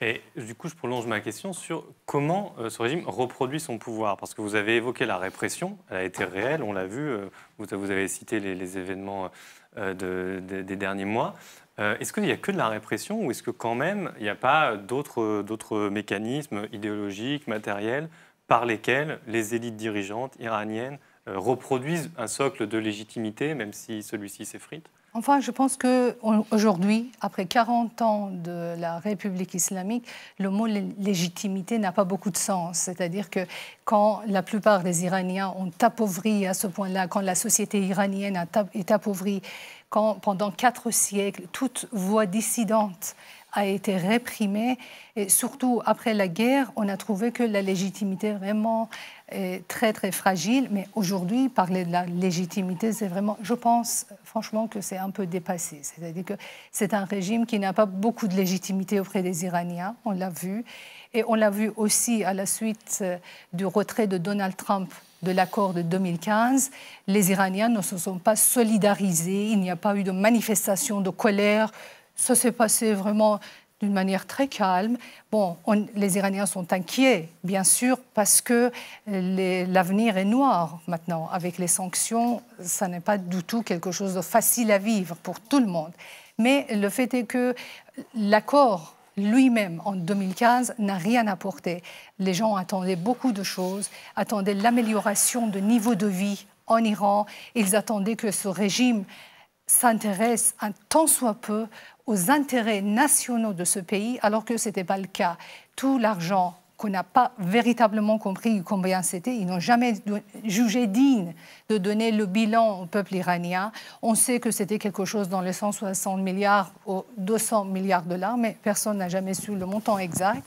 Et du coup, je prolonge ma question sur comment euh, ce régime reproduit son pouvoir. Parce que vous avez évoqué la répression, elle a été réelle, on l'a vu, euh, vous, avez cité les, événements des derniers mois. Euh, est-ce qu'il n'y a que de la répression ou est-ce que quand même il n'y a pas d'autres mécanismes idéologiques, matériels, par lesquels les élites dirigeantes iraniennes euh, reproduisent un socle de légitimité, même si celui-ci s'effrite Enfin, je pense qu'aujourd'hui, après 40 ans de la République islamique, le mot légitimité n'a pas beaucoup de sens. C'est-à-dire que quand la plupart des Iraniens ont appauvri à ce point-là, quand la société iranienne est appauvrie quand pendant quatre siècles, toute voix dissidente a été réprimée. Et surtout après la guerre, on a trouvé que la légitimité vraiment est très très fragile. Mais aujourd'hui, parler de la légitimité, c'est vraiment, je pense franchement que c'est un peu dépassé. C'est-à-dire que c'est un régime qui n'a pas beaucoup de légitimité auprès des Iraniens, on l'a vu. Et on l'a vu aussi à la suite euh, du retrait de Donald Trump de l'accord de 2015, les Iraniens ne se sont pas solidarisés, il n'y a pas eu de manifestation de colère, ça s'est passé vraiment d'une manière très calme. Bon, les Iraniens sont inquiets, bien sûr, parce que euh, l'avenir est noir maintenant. Avec les sanctions, ça n'est pas du tout quelque chose de facile à vivre pour tout le monde. Mais le fait est que l'accord lui-même, en 2015, n'a rien apporté. Les gens attendaient beaucoup de choses, attendaient l'amélioration de niveau de vie en Iran. Ils attendaient que ce régime s'intéresse un tant soit peu aux intérêts nationaux de ce pays, alors que ce n'était pas le cas. Tout l'argent qu'on n'a pas véritablement compris combien c'était. Ils n'ont jamais jugé digne de donner le bilan au peuple iranien. On sait que c'était quelque chose dans les 160 milliards ou 200 milliards de dollars, mais personne n'a jamais su le montant exact.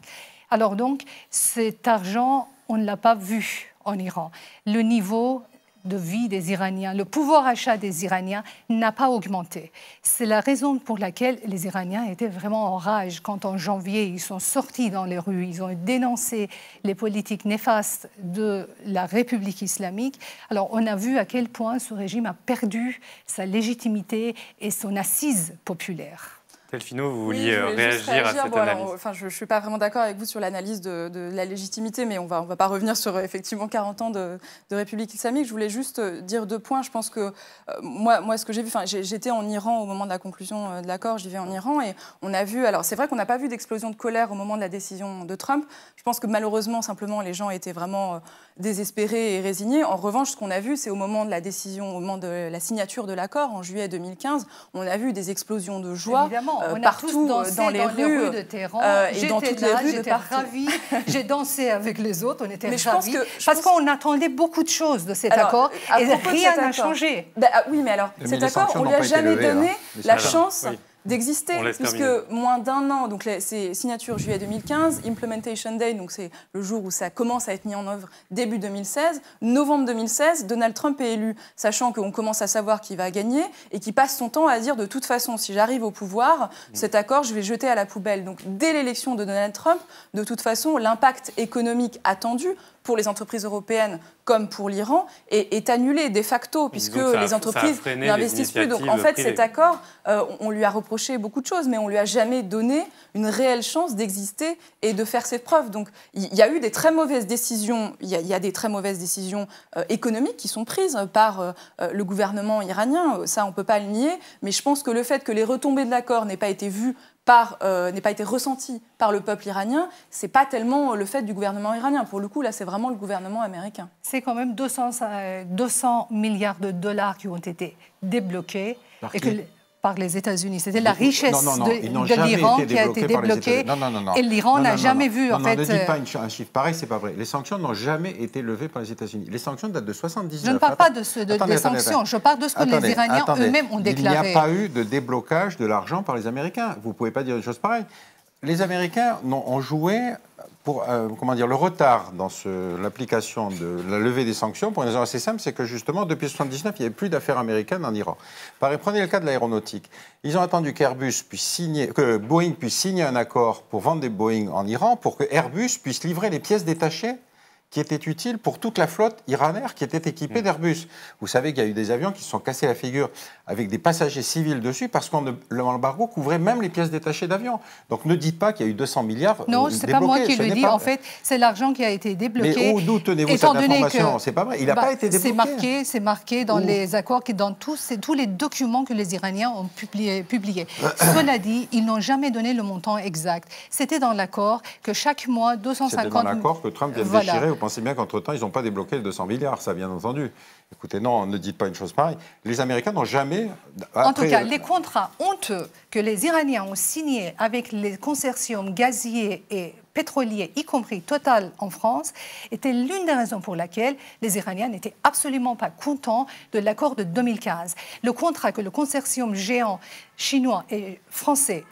Alors donc, cet argent, on ne l'a pas vu en Iran. Le niveau de vie des Iraniens, le pouvoir achat des Iraniens n'a pas augmenté. C'est la raison pour laquelle les Iraniens étaient vraiment en rage quand en janvier ils sont sortis dans les rues, ils ont dénoncé les politiques néfastes de la République islamique. Alors on a vu à quel point ce régime a perdu sa légitimité et son assise populaire. – Telfino, vous vouliez euh, réagir, à cette enfin, Je ne suis pas vraiment d'accord avec vous sur l'analyse de, la légitimité, mais on va, ne on va pas revenir sur euh, effectivement 40 ans de, République islamique. Je voulais juste euh, dire deux points. Je pense que moi, ce que j'ai vu, enfin, j'étais en Iran au moment de la conclusion de l'accord, j'y vais en Iran, et on a vu, alors c'est vrai qu'on n'a pas vu d'explosion de colère au moment de la décision de Trump. Je pense que malheureusement, simplement, les gens étaient vraiment désespérés et résignés. En revanche, ce qu'on a vu, c'est au moment de la décision, au moment de la signature de l'accord en juillet 2015, on a vu des explosions de joie euh, on partout a tous euh, dans, les, rues, de Téhéran euh, et dans toutes les rues Ravie. J'ai dansé avec les autres, on était Mais ravis. parce qu'on attendait beaucoup de choses de cet accord et rien n'a changé. Bah, ah oui, mais alors, cet accord, on ne lui a jamais donné hein, la chance d'exister, puisque moins d'un an, donc c'est signature juillet 2015, Implementation Day, donc c'est le jour où ça commence à être mis en œuvre début 2016, novembre 2016, Donald Trump est élu, sachant qu'on commence à savoir qui va gagner, et qui passe son temps à dire de toute façon, si j'arrive au pouvoir, mm. cet accord, je vais jeter à la poubelle. Donc dès l'élection de Donald Trump, de toute façon, l'impact économique attendu pour les entreprises européennes comme pour l'Iran est, est, annulé de facto, puisque les entreprises n'investissent plus. Donc en fait, cet accord, euh, on lui a reproché beaucoup de choses, mais on lui a jamais donné une réelle chance d'exister et de faire ses preuves. Donc il y, a eu des très mauvaises décisions, il y, a des très mauvaises décisions euh, économiques qui sont prises euh, par le gouvernement iranien, ça on ne peut pas le nier, mais je pense que le fait que les retombées de l'accord n'aient pas été vues euh, n'ait pas été ressenti par le peuple iranien, c'est pas tellement le fait du gouvernement iranien. Pour le coup, là, c'est vraiment le gouvernement américain. C'est quand même 200, 200, euh, milliards de dollars qui ont été débloqués. Par et par les États-Unis. C'était la richesse de, l'Iran qui a été débloquée. Et l'Iran n'a jamais vu, en fait. Ne dites euh, pas un chiffre pareil, c'est pas vrai. Les sanctions n'ont jamais été levées par les États-Unis. Les sanctions datent de 79. Je ne parle pas de sanctions. je parle de ce que les Iraniens eux-mêmes ont déclaré. Il n'y a pas eu de déblocage de l'argent par les Américains. Vous ne pouvez pas dire une chose pareille. Les Américains ont joué pour, euh, comment dire, le retard dans l'application de la levée des sanctions, pour une raison assez simple, c'est que justement, depuis 1979, il n'y avait plus d'affaires américaines en Iran. prenez le cas de l'aéronautique. Ils ont attendu qu'Airbus puisse signer, que Boeing puisse signer un accord pour vendre des Boeing en Iran, pour que Airbus puisse livrer les pièces détachées qui était utile pour toute la flotte iranienne qui était équipée mm. d'Airbus. Vous savez qu'il y a eu des avions qui se sont cassés la figure avec des passagers civils dessus parce que l'embargo couvrait même les pièces détachées d'avions. Donc ne dites pas qu'il y a eu 200 milliards Non, euh, c'est pas moi qui le dis. En fait, c'est l'argent qui a été débloqué. Mais d'où tenez-vous cette information C'est pas vrai. Il n'a bah, pas été débloqué. C'est marqué, c'est marqué dans les accords, dans tous, tous les documents que les Iraniens ont publiés. Publié. Cela dit, ils n'ont jamais donné le montant exact. C'était dans l'accord que chaque mois 250. C'était dans l'accord que Trump vient de déchirer pensez bien qu'entre-temps, ils n'ont pas débloqué les 200 milliards, ça bien entendu. Écoutez, non, ne dites pas une chose pareille. Les Américains n'ont jamais... En tout cas, les contrats honteux que les Iraniens ont signés avec les consortiums gaziers et pétroliers, y compris Total en France, étaient l'une des raisons pour laquelle les Iraniens n'étaient absolument pas contents de l'accord de 2015. Le contrat que le consortium géant chinois et français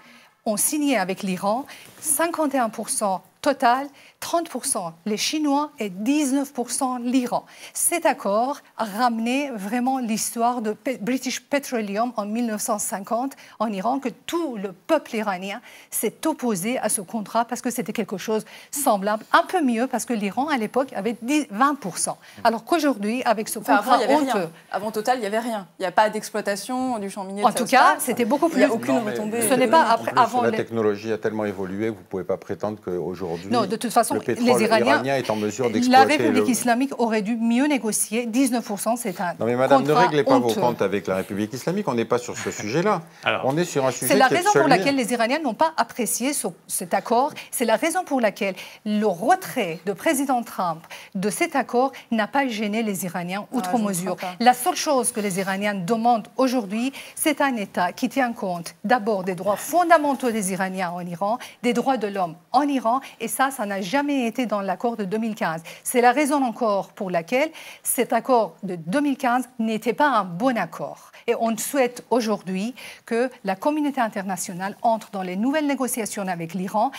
ont signé avec l'Iran, 51% Total 30% les Chinois et 19% l'Iran. Cet accord a ramené vraiment l'histoire de British Petroleum en 1950 en Iran, que tout le peuple iranien s'est opposé à ce contrat parce que c'était quelque chose semblable, un peu mieux parce que l'Iran à l'époque avait 20%. Alors qu'aujourd'hui, avec ce contrat avant, honteux, avant Total, il n'y avait rien. Il n'y a pas d'exploitation du champ minier. En tout cas, c'était beaucoup plus. Ce n'est pas après, avant. La technologie a tellement évolué, vous ne pouvez pas prétendre qu'aujourd'hui. Non, de toute façon le pétrole les Iraniens, iranien est en mesure d'exploiter. La République islamique aurait dû mieux négocier. 19%, c'est un. Non, mais madame, ne réglez pas vos comptes avec la République islamique. On n'est pas sur ce sujet-là. On est sur un sujet. C'est la raison pour laquelle les Iraniens n'ont pas apprécié cet accord. C'est la raison pour laquelle le retrait de président Trump de cet accord n'a pas gêné les Iraniens ah, outre mesure. La seule chose que les Iraniens demandent aujourd'hui, c'est un État qui tient compte d'abord des droits fondamentaux des Iraniens en Iran, des droits de l'homme en Iran, et ça, ça n'a jamais jamais été dans l'accord de 2015. C'est la raison encore pour laquelle cet accord de 2015 n'était pas un bon accord. Et on souhaite aujourd'hui que la communauté internationale entre dans les nouvelles négociations avec l'Iran.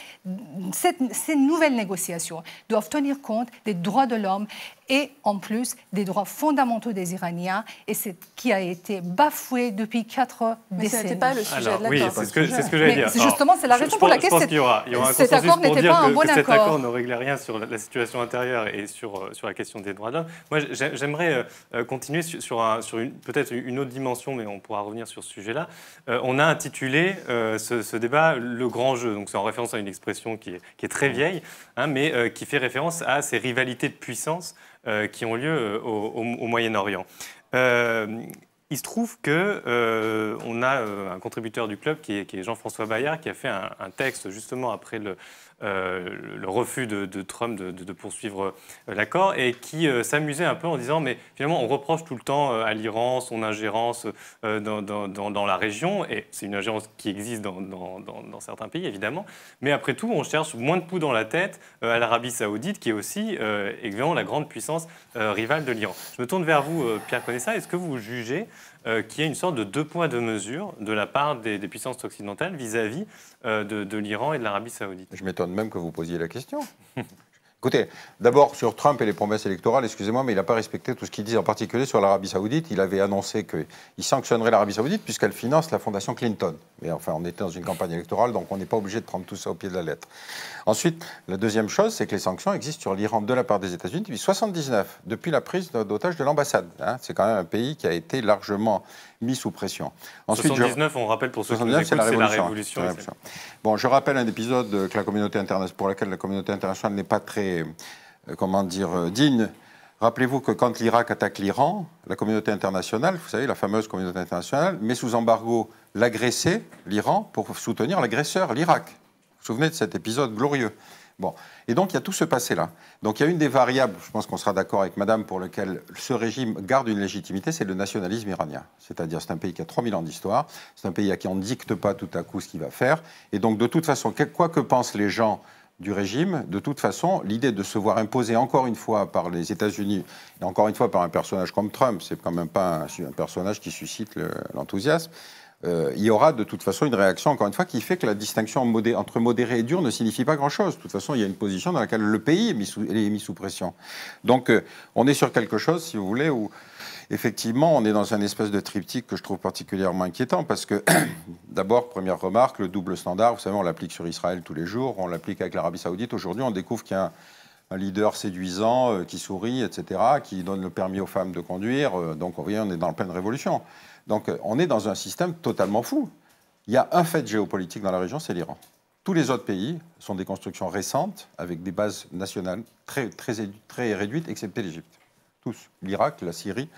ces nouvelles négociations doivent tenir compte des droits de l'homme et en plus des droits fondamentaux des Iraniens, et c'est qui a été bafoué depuis quatre décennies. Mais pas le sujet de l'accord. Oui, c'est ce que, j'allais dire. Justement, c'est la raison pour laquelle cet, accord n'était pas un bon accord. Cet accord ne réglait rien sur la situation intérieure et sur, euh, sur la question des droits de l'homme. Moi, j'aimerais euh, euh, continuer sur, sur peut-être une autre dimension mais on pourra revenir sur ce sujet-là, euh, on a intitulé euh, ce, débat Le grand jeu. Donc c'est en référence à une expression qui est, très vieille, hein, mais euh, qui fait référence à ces rivalités de puissance qui ont lieu au, Moyen-Orient. Il se trouve que on a un contributeur du club qui est, Jean-François Bayard qui a fait un, texte justement après le, euh, le refus de, Trump de, poursuivre euh, l'accord et qui euh, s'amusait un peu en disant mais finalement on reproche tout le temps à l'Iran son ingérence dans, la région et c'est une ingérence qui existe dans, certains pays évidemment mais après tout on cherche moins de poux dans la tête à l'Arabie saoudite qui est aussi évidemment la grande puissance rivale de l'Iran. Je me tourne vers vous Pierre Conessa, est-ce que vous jugez euh, qui est une sorte de deux points de mesure de la part des, puissances occidentales vis-à-vis euh, de, de l'Iran et de l'Arabie saoudite. Je m'étonne même que vous posiez la question. Écoutez, d'abord sur Trump et les promesses électorales, excusez-moi, mais il n'a pas respecté tout ce qu'il dit, en particulier sur l'Arabie Saoudite. Il avait annoncé qu'il sanctionnerait l'Arabie Saoudite puisqu'elle finance la fondation Clinton. Mais enfin, on était dans une campagne électorale, donc on n'est pas obligé de prendre tout ça au pied de la lettre. Ensuite, la deuxième chose, c'est que les sanctions existent sur l'Iran de la part des États-Unis depuis 79, depuis la prise d'otage de l'ambassade. Hein. C'est quand même un pays qui a été largement mis sous pression. Ensuite, 79, on rappelle pour ceux qui nous écoutent, c'est la révolution. Bon, je rappelle un épisode que la communauté internationale, pour lequel la communauté internationale n'est pas très, euh, comment dire, euh, digne. Rappelez-vous que quand l'Irak attaque l'Iran, la communauté internationale, vous savez, la fameuse communauté internationale, met sous embargo l'agressé, l'Iran, pour soutenir l'agresseur, l'Irak. Vous vous souvenez de cet épisode glorieux Bon. Et donc, il y a tout ce passé-là. Donc, il y a une des variables, je pense qu'on sera d'accord avec madame, pour lequel ce régime garde une légitimité, c'est le nationalisme iranien. C'est-à-dire, c'est un pays qui a 3000 ans d'histoire, c'est un pays à qui on ne dicte pas tout à coup ce qu'il va faire. Et donc, de toute façon, quoi que pensent les gens du régime, de toute façon, l'idée de se voir imposer encore une fois par les États-Unis, et encore une fois par un personnage comme Trump, c'est quand même pas un, personnage qui suscite l'enthousiasme, euh, il y aura de toute façon une réaction, encore une fois, qui fait que la distinction entre modéré et dur ne signifie pas grand-chose. De toute façon, il y a une position dans laquelle le pays est mis sous, pression. Donc, euh, on est sur quelque chose, si vous voulez, où effectivement, on est dans un espèce de triptyque que je trouve particulièrement inquiétant, parce que, d'abord, première remarque, le double standard, vous savez, on l'applique sur Israël tous les jours, on l'applique avec l'Arabie saoudite. Aujourd'hui, on découvre qu'il y a un, leader séduisant euh, qui sourit, etc., qui donne le permis aux femmes de conduire. donc, vous on est dans la pleine révolution. Donc euh, on est dans un système totalement fou. Il y a un fait géopolitique dans la région, c'est l'Iran. Tous les autres pays sont des constructions récentes avec des bases nationales très, très, très réduites, excepté l'Égypte. Tous. L'Irak, la Syrie,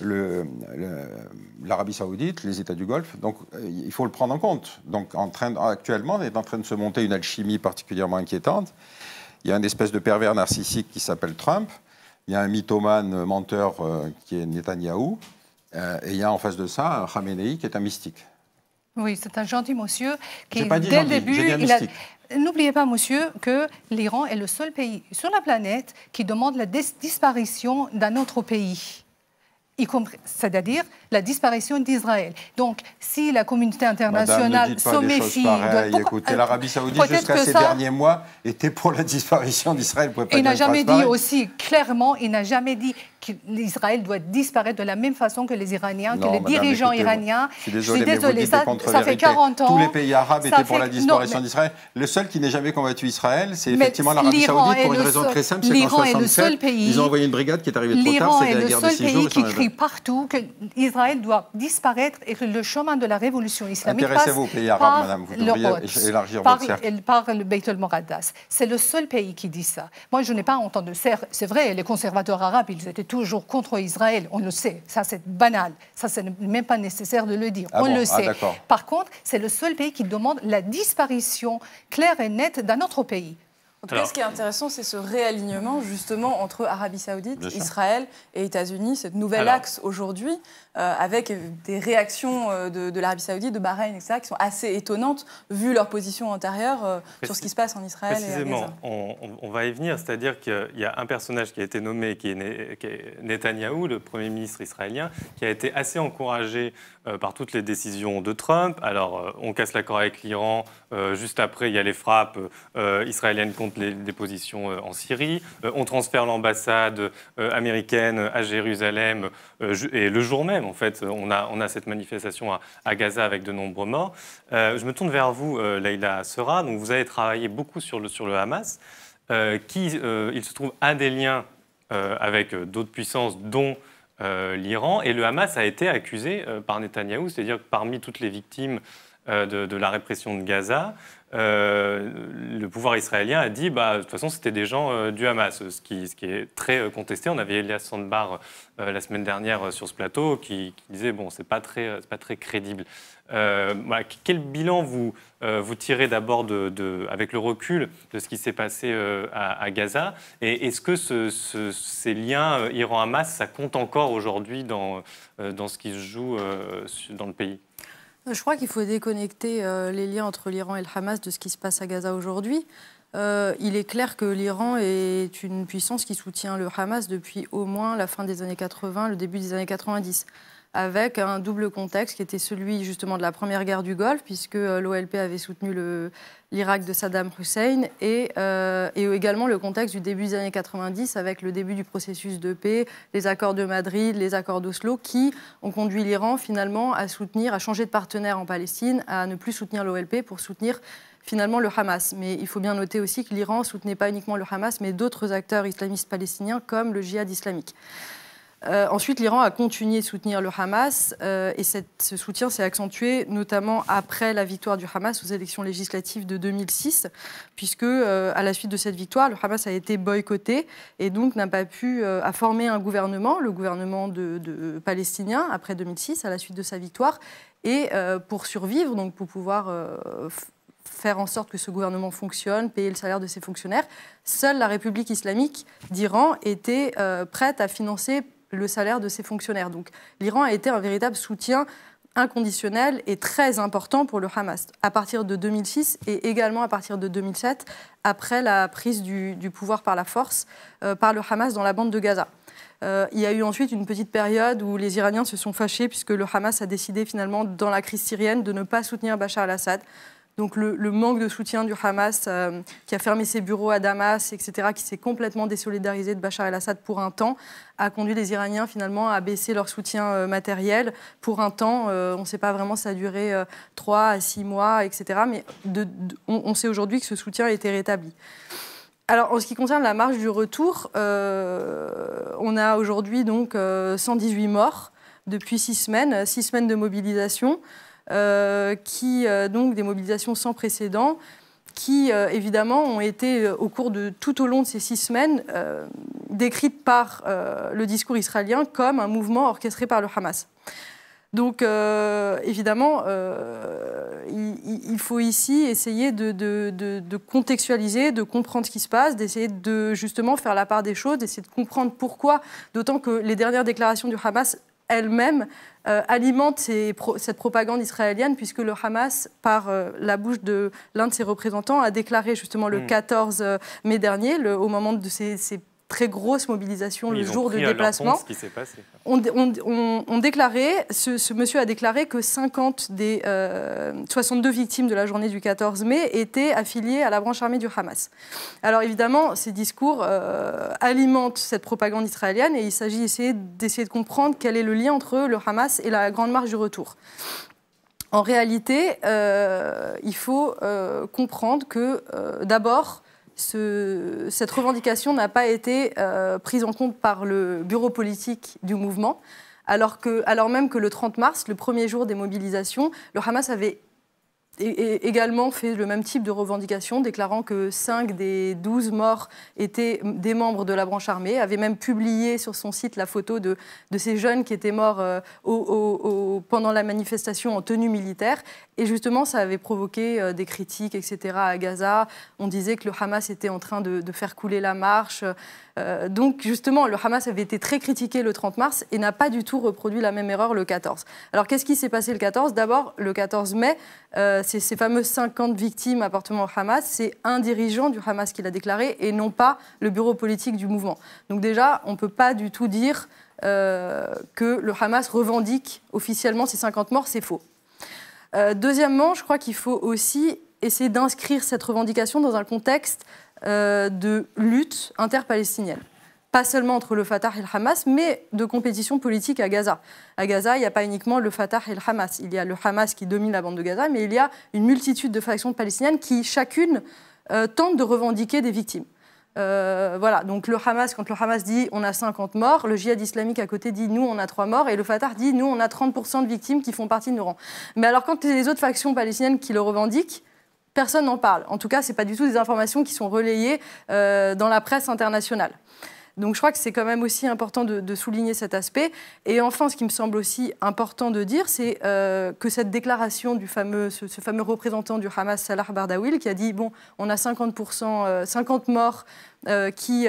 l'Arabie saoudite, les États du Golfe. Donc euh, il faut le prendre en compte. Donc actuellement, on est en train de se monter une alchimie particulièrement inquiétante. Il y a une espèce de pervers narcissique qui s'appelle Trump. Il y a un mythomane menteur euh, qui est Netanyahu. Euh, et il y a en face de ça Khamenei qui est un mystique. Oui, c'est un gentil monsieur qui, dès le début, il a... N'oubliez pas, monsieur, que l'Iran est le seul pays sur la planète qui demande la disparition d'un autre pays c'est-à-dire la disparition d'Israël. Donc, si la communauté internationale se méfie... Écoutez, l'Arabie saoudite, jusqu'à ces derniers mois, était pour la disparition d'Israël. Il n'a jamais dit aussi clairement, il n'a jamais dit qu'Israël doit disparaître de la même façon que les Iraniens, que les dirigeants iraniens. Je suis désolé, mais vous ça, fait 40 ans. Tous les pays arabes étaient pour la disparition d'Israël. Le seul qui n'ait jamais combattu Israël, c'est effectivement l'Arabie saoudite pour une raison très simple, c'est qu'en 67, ils ont envoyé une brigade qui est arrivée trop tard, c'était la guerre de six jours. L'Iran est le seul pays qui crie partout que Israël doit disparaître et que le chemin de la révolution islamique passe vous aux pays arabes, madame, vous devriez élargir votre cercle. Par le Beit el-Moraddas. C'est le seul pays qui dit ça. Moi, je n'ai pas entendu. C'est vrai, les conservateurs arabes, ils étaient toujours contre Israël, on le sait, ça c'est banal, ça c'est même pas nécessaire de le dire, ah on le ah, sait. Par contre, c'est le seul pays qui demande la disparition claire et nette d'un autre pays. En cas ce qui est intéressant, c'est ce réalignement justement entre Arabie Saoudite, Israël et États-Unis, ce nouvel axe aujourd'hui. Euh, avec des réactions euh, de, l'Arabie Saoudite, de Bahreïn, etc., qui sont assez étonnantes vu leur position antérieure euh, sur ce qui se passe en Israël. Précisément, on, va y venir, c'est-à-dire qu'il y a un personnage qui a été nommé, qui est, Netanyahou, le premier ministre israélien, qui a été assez encouragé par toutes les décisions de Trump. Alors, on casse l'accord avec l'Iran. juste après, il y a les frappes israéliennes contre les, positions en Syrie. on transfère l'ambassade américaine à Jérusalem. et le jour même, en fait, on a, cette manifestation à, Gaza avec de nombreux morts. Euh, je me tourne vers vous, euh, Leïla Sera. Donc, vous avez travaillé beaucoup sur le, Hamas, euh, qui, il se trouve, a des liens avec d'autres puissances, dont l'Iran. Et le Hamas a été accusé par Netanyahou, c'est-à-dire parmi toutes les victimes de, la répression de Gaza, euh, le pouvoir israélien a dit, bah, de toute façon, c'était des gens euh, du Hamas, ce qui, est très euh, contesté. On avait Elias Sandbar la semaine dernière sur ce plateau qui, disait, bon, c'est pas très, pas très crédible. Bah, quel bilan vous, vous tirez d'abord de, avec le recul de ce qui s'est passé à, Gaza Et est-ce que ces liens Iran-Hamas, ça compte encore aujourd'hui dans ce qui se joue dans le pays je crois qu'il faut déconnecter euh, les liens entre l'Iran et le Hamas de ce qui se passe à Gaza aujourd'hui. Euh, il est clair que l'Iran est une puissance qui soutient le Hamas depuis au moins la fin des années 80, le début des années 90 avec un double contexte qui était celui justement de la première guerre du Golfe, puisque euh, l'OLP avait soutenu l'Irak de Saddam Hussein, euh, et, également le contexte du début des années 90, avec le début du processus de paix, les accords de Madrid, les accords d'Oslo, qui ont conduit l'Iran finalement à soutenir, à changer de partenaire en Palestine, à ne plus soutenir l'OLP pour soutenir finalement le Hamas. Mais il faut bien noter aussi que l'Iran soutenait pas uniquement le Hamas, mais d'autres acteurs islamistes palestiniens comme le djihad islamique. Euh, ensuite, l'Iran a continué de soutenir le Hamas euh, et cette, ce soutien s'est accentué notamment après la victoire du Hamas aux élections législatives de 2006, puisque euh, à la suite de cette victoire, le Hamas a été boycotté et donc n'a pas pu former un gouvernement, le gouvernement de, palestinien après 2006 à la suite de sa victoire et pour survivre, donc pour pouvoir faire en sorte que ce gouvernement fonctionne, payer le salaire de ses fonctionnaires, seule la République islamique d'Iran était prête à financer le salaire de ses fonctionnaires. Donc l'Iran a été un véritable soutien inconditionnel et très important pour le Hamas à partir de 2006 et également à partir de 2007 après la prise du, pouvoir par la force euh, par le Hamas dans la bande de Gaza. Euh, il y a eu ensuite une petite période où les Iraniens se sont fâchés puisque le Hamas a décidé finalement dans la crise syrienne de ne pas soutenir Bachar al-Assad, donc le, manque de soutien du Hamas euh, qui a fermé ses bureaux à Damas, etc., qui s'est complètement désolidarisé de Bachar el-Assad pour un temps, a conduit les Iraniens finalement à baisser leur soutien euh, matériel pour un temps. Euh, on ne sait pas vraiment si ça a duré trois à six mois, etc. Mais on, sait aujourd'hui que ce soutien a été rétabli. Alors, en ce qui concerne la marche du retour, on a aujourd'hui donc 118 morts depuis six semaines, six semaines de mobilisation. Euh, qui euh, donc des mobilisations sans précédent qui euh, évidemment ont été au cours de tout au long de ces six semaines décrites par le discours israélien comme un mouvement orchestré par le Hamas. Donc évidemment, il, faut ici essayer de, contextualiser, de comprendre ce qui se passe, d'essayer de justement faire la part des choses, d'essayer de comprendre pourquoi, d'autant que les dernières déclarations du Hamas elle-même euh, alimente cette propagande israélienne, puisque le Hamas, par euh, la bouche de l'un de ses représentants, a déclaré justement le 14 hmm. euh, mai dernier, au moment de ces ses très grosse mobilisation le jour du déplacement. On, déclarait, ce, monsieur a déclaré que 50 des 62 euh, victimes de la journée du 14 mai étaient affiliées à la branche armée du Hamas. Alors évidemment, ces discours euh, alimentent cette propagande israélienne et il s'agit d'essayer de comprendre quel est le lien entre le Hamas et la grande marche du retour. En réalité, euh, il faut comprendre que d'abord, cette revendication n'a pas été euh, prise en compte par le bureau politique du mouvement, alors, que, alors même que le 30 mars, le premier jour des mobilisations, le Hamas avait également fait le même type de revendication, déclarant que 5 des 12 morts étaient des membres de la branche armée, avait même publié sur son site la photo de, de ces jeunes qui étaient morts euh, au, pendant la manifestation en tenue militaire. Et justement, ça avait provoqué euh, des critiques, etc. à Gaza. On disait que le Hamas était en train de, faire couler la marche. Euh, donc justement, le Hamas avait été très critiqué le 30 mars et n'a pas du tout reproduit la même erreur le 14. Alors qu'est-ce qui s'est passé le 14 D'abord, le 14 mai, ces, ces fameuses 50 victimes appartenant au Hamas, c'est un dirigeant du Hamas qui l'a déclaré et non pas le bureau politique du mouvement. Donc déjà, on ne peut pas du tout dire euh, que le Hamas revendique officiellement ces 50 morts, c'est faux. Euh, deuxièmement, je crois qu'il faut aussi essayer d'inscrire cette revendication dans un contexte euh, de lutte interpalestinienne pas seulement entre le Fatah et le Hamas, mais de compétition politique à Gaza. À Gaza, il n'y a pas uniquement le Fatah et le Hamas. Il y a le Hamas qui domine la bande de Gaza, mais il y a une multitude de factions palestiniennes qui, chacune, tente euh, tentent de revendiquer des victimes. Euh, voilà, donc le Hamas, quand le Hamas dit on a 50 morts, le djihad islamique à côté dit nous on a 3 morts, et le Fatah dit nous on a 30% de victimes qui font partie de nos rangs. Mais alors quand les autres factions palestiniennes qui le revendiquent, personne n'en parle. En tout cas, ce n'est pas du tout des informations qui sont relayées euh, dans la presse internationale. Donc je crois que c'est quand même aussi important de, souligner cet aspect. Et enfin, ce qui me semble aussi important de dire, c'est euh, que cette déclaration du fameux, ce, fameux représentant du Hamas, Salah Bardawil, qui a dit, bon, on a 50%, 50 euh, morts euh, qui,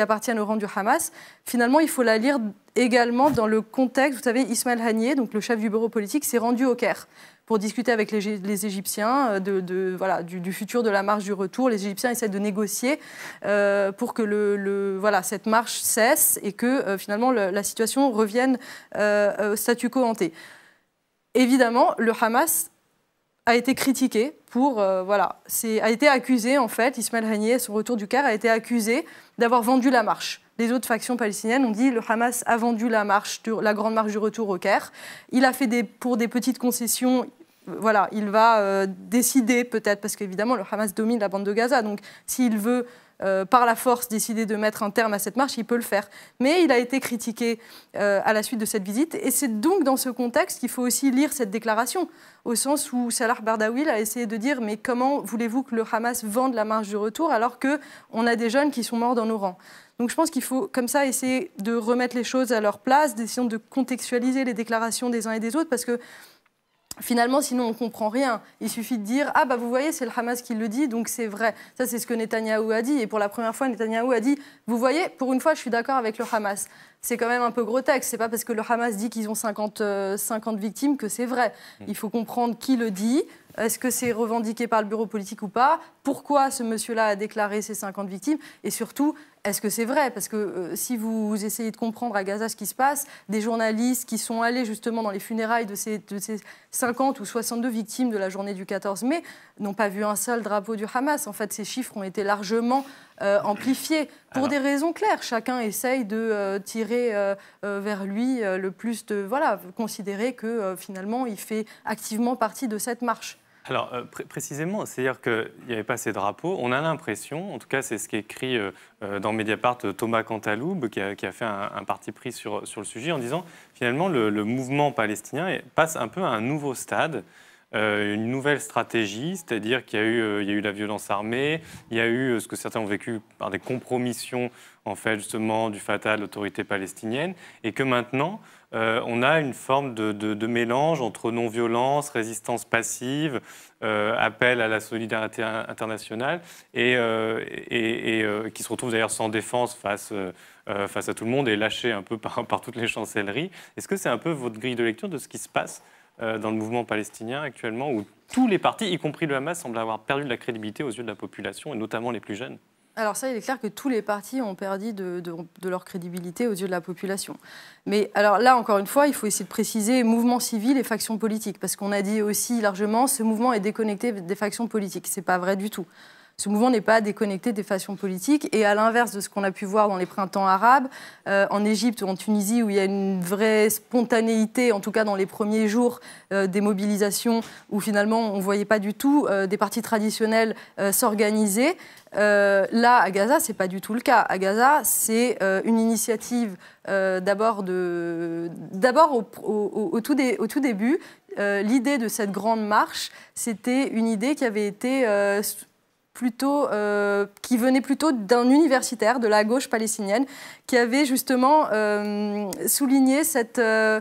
appartiennent au rang du Hamas, finalement, il faut la lire également dans le contexte, vous savez, Ismaël Haniyeh, donc le chef du bureau politique, s'est rendu au Caire pour discuter avec les, Égyptiens euh, de, voilà, du, futur de la marche du retour. Les Égyptiens essaient de négocier euh, pour que le, voilà, cette marche cesse et que euh, finalement la situation revienne au statu quo hanté. Évidemment, le Hamas a été critiqué pour voilà, a été accusé en fait. Ismaël Haniyeh, son retour du Caire, a été accusé d'avoir vendu la marche. Les autres factions palestiniennes ont dit le Hamas a vendu la marche, la grande marche du retour au Caire. Il a fait pour des petites concessions, euh, voilà, il va euh, décider peut-être, parce qu'évidemment le Hamas domine la bande de Gaza, donc s'il veut euh, par la force, décider de mettre un terme à cette marche, il peut le faire. Mais il a été critiqué euh, à la suite de cette visite. Et c'est donc dans ce contexte qu'il faut aussi lire cette déclaration, au sens où Salah Bardawil a essayé de dire Mais comment voulez-vous que le Hamas vende la marche du retour alors qu'on a des jeunes qui sont morts dans nos rangs donc je pense qu'il faut comme ça essayer de remettre les choses à leur place, d'essayer de contextualiser les déclarations des uns et des autres, parce que Finalement, sinon on ne comprend rien. Il suffit de dire Ah, bah vous voyez, c'est le Hamas qui le dit, donc c'est vrai. Ça, c'est ce que Netanyahou a dit. Et pour la première fois, Netanyahou a dit Vous voyez, pour une fois, je suis d'accord avec le Hamas. C'est quand même un peu grotesque. C'est pas parce que le Hamas dit qu'ils ont 50, 50 euh, victimes que c'est vrai. Mm. Il faut comprendre qui le dit, est-ce que c'est revendiqué par le bureau politique ou pas Pourquoi ce monsieur-là a déclaré ces 50 victimes Et surtout, est-ce que c'est vrai Parce que euh, si vous, essayez de comprendre à Gaza ce qui se passe, des journalistes qui sont allés justement dans les funérailles de ces, ces 50 ou 62 victimes de la journée du 14 mai n'ont pas vu un seul drapeau du Hamas. En fait, ces chiffres ont été largement euh, amplifiés pour des raisons claires. Chacun essaye de euh, tirer vers lui le plus de... Voilà, considérer que finalement, il fait activement partie de cette marche. Alors, euh, précisément, c'est-à-dire qu'il n'y avait pas ces drapeaux. On a l'impression, en tout cas, c'est ce qu'écrit euh, euh, dans Mediapart Thomas Cantaloube, qui a, fait un, parti pris sur, le sujet, en disant finalement, le, mouvement palestinien passe un peu à un nouveau stade. une nouvelle stratégie, c'est-à-dire qu'il y, il y, a eu la violence armée, il y a eu ce que certains ont vécu par des compromissions en fait justement du fatal, l'autorité palestinienne, et que maintenant euh, on a une forme de, mélange entre non-violence, résistance passive, euh, appel à la solidarité internationale, et, euh, qui se retrouve d'ailleurs sans défense face, à tout le monde et lâché un peu par toutes les chancelleries. Est-ce que c'est un peu votre grille de lecture de ce qui se passe dans le mouvement palestinien actuellement, où tous les partis, y compris le Hamas, semblent avoir perdu de la crédibilité aux yeux de la population, et notamment les plus jeunes alors ça, il est clair que tous les partis ont perdu de, leur crédibilité aux yeux de la population. Mais alors là, encore une fois, il faut essayer de préciser mouvement civil et factions politiques, parce qu'on a dit aussi largement ce mouvement est déconnecté des factions politiques. n'est pas vrai du tout ce mouvement n'est pas déconnecté des factions politiques. Et à l'inverse de ce qu'on a pu voir dans les printemps arabes, euh, en Égypte ou en Tunisie, où il y a une vraie spontanéité, en tout cas dans les premiers jours euh, des mobilisations, où finalement on ne voyait pas du tout euh, des partis traditionnels s'organiser. là, à Gaza, ce n'est pas du tout le cas. À Gaza, c'est une initiative d'abord au tout début. L'idée de cette grande marche, c'était une idée qui avait été plutôt, euh, qui venait plutôt d'un universitaire de la gauche palestinienne qui avait justement euh, souligné cette, euh,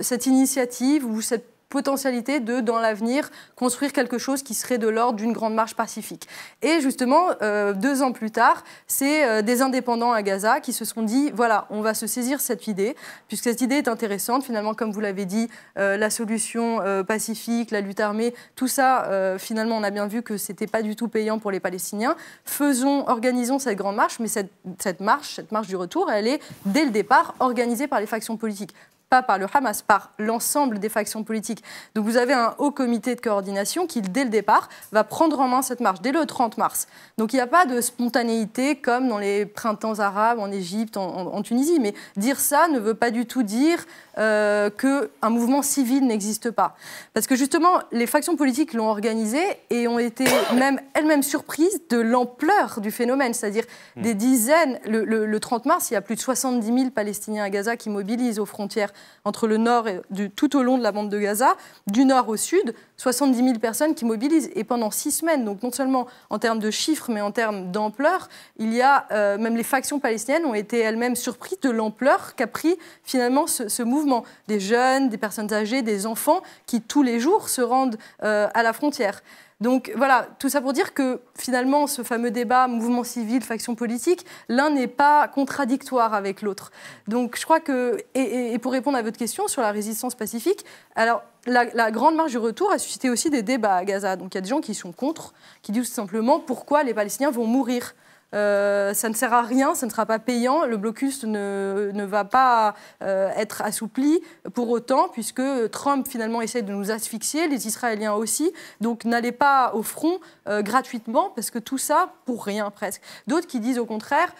cette initiative ou cette potentialité de, dans l'avenir, construire quelque chose qui serait de l'ordre d'une grande marche pacifique. Et justement, euh, deux ans plus tard, c'est euh, des indépendants à Gaza qui se sont dit, voilà, on va se saisir cette idée, puisque cette idée est intéressante. Finalement, comme vous l'avez dit, euh, la solution pacifique, la lutte armée, tout ça, finalement, on a bien vu que ce n'était pas du tout payant pour les Palestiniens. Faisons, organisons cette grande marche, mais cette, cette marche, cette marche du retour, elle est dès le départ organisée par les factions politiques pas par le Hamas, par l'ensemble des factions politiques. Donc vous avez un haut comité de coordination qui, dès le départ, va prendre en main cette marche, dès le 30 mars. Donc il n'y a pas de spontanéité comme dans les printemps arabes en Égypte, en, en, Tunisie. Mais dire ça ne veut pas du tout dire euh, qu'un mouvement civil n'existe pas. Parce que justement, les factions politiques l'ont organisé et ont été même elles-mêmes surprises de l'ampleur du phénomène, c'est-à-dire hmm. des dizaines. Le, le 30 mars, il y a plus de 70 000 Palestiniens à Gaza qui mobilisent aux frontières entre le nord et tout au long de la bande de Gaza, du nord au sud, 70 000 personnes qui mobilisent et pendant six semaines. Donc non seulement en termes de chiffres, mais en termes d'ampleur, il y a euh, même les factions palestiniennes ont été elles-mêmes surprises de l'ampleur qu'a pris finalement ce, mouvement. Des jeunes, des personnes âgées, des enfants qui tous les jours se rendent euh, à la frontière. Donc voilà, tout ça pour dire que finalement, ce fameux débat mouvement civil, faction politique, l'un n'est pas contradictoire avec l'autre. Donc je crois que, et, pour répondre à votre question sur la résistance pacifique, alors la, grande marge du retour a suscité aussi des débats à Gaza. Donc il y a des gens qui sont contre, qui disent tout simplement pourquoi les Palestiniens vont mourir. Euh, ça ne sert à rien, ça ne sera pas payant, le blocus ne, va pas euh, être assoupli pour autant, puisque Trump finalement essaie de nous asphyxier, les Israéliens aussi. Donc n'allez pas au front euh, gratuitement, parce que tout ça, pour rien presque. D'autres qui disent au contraire,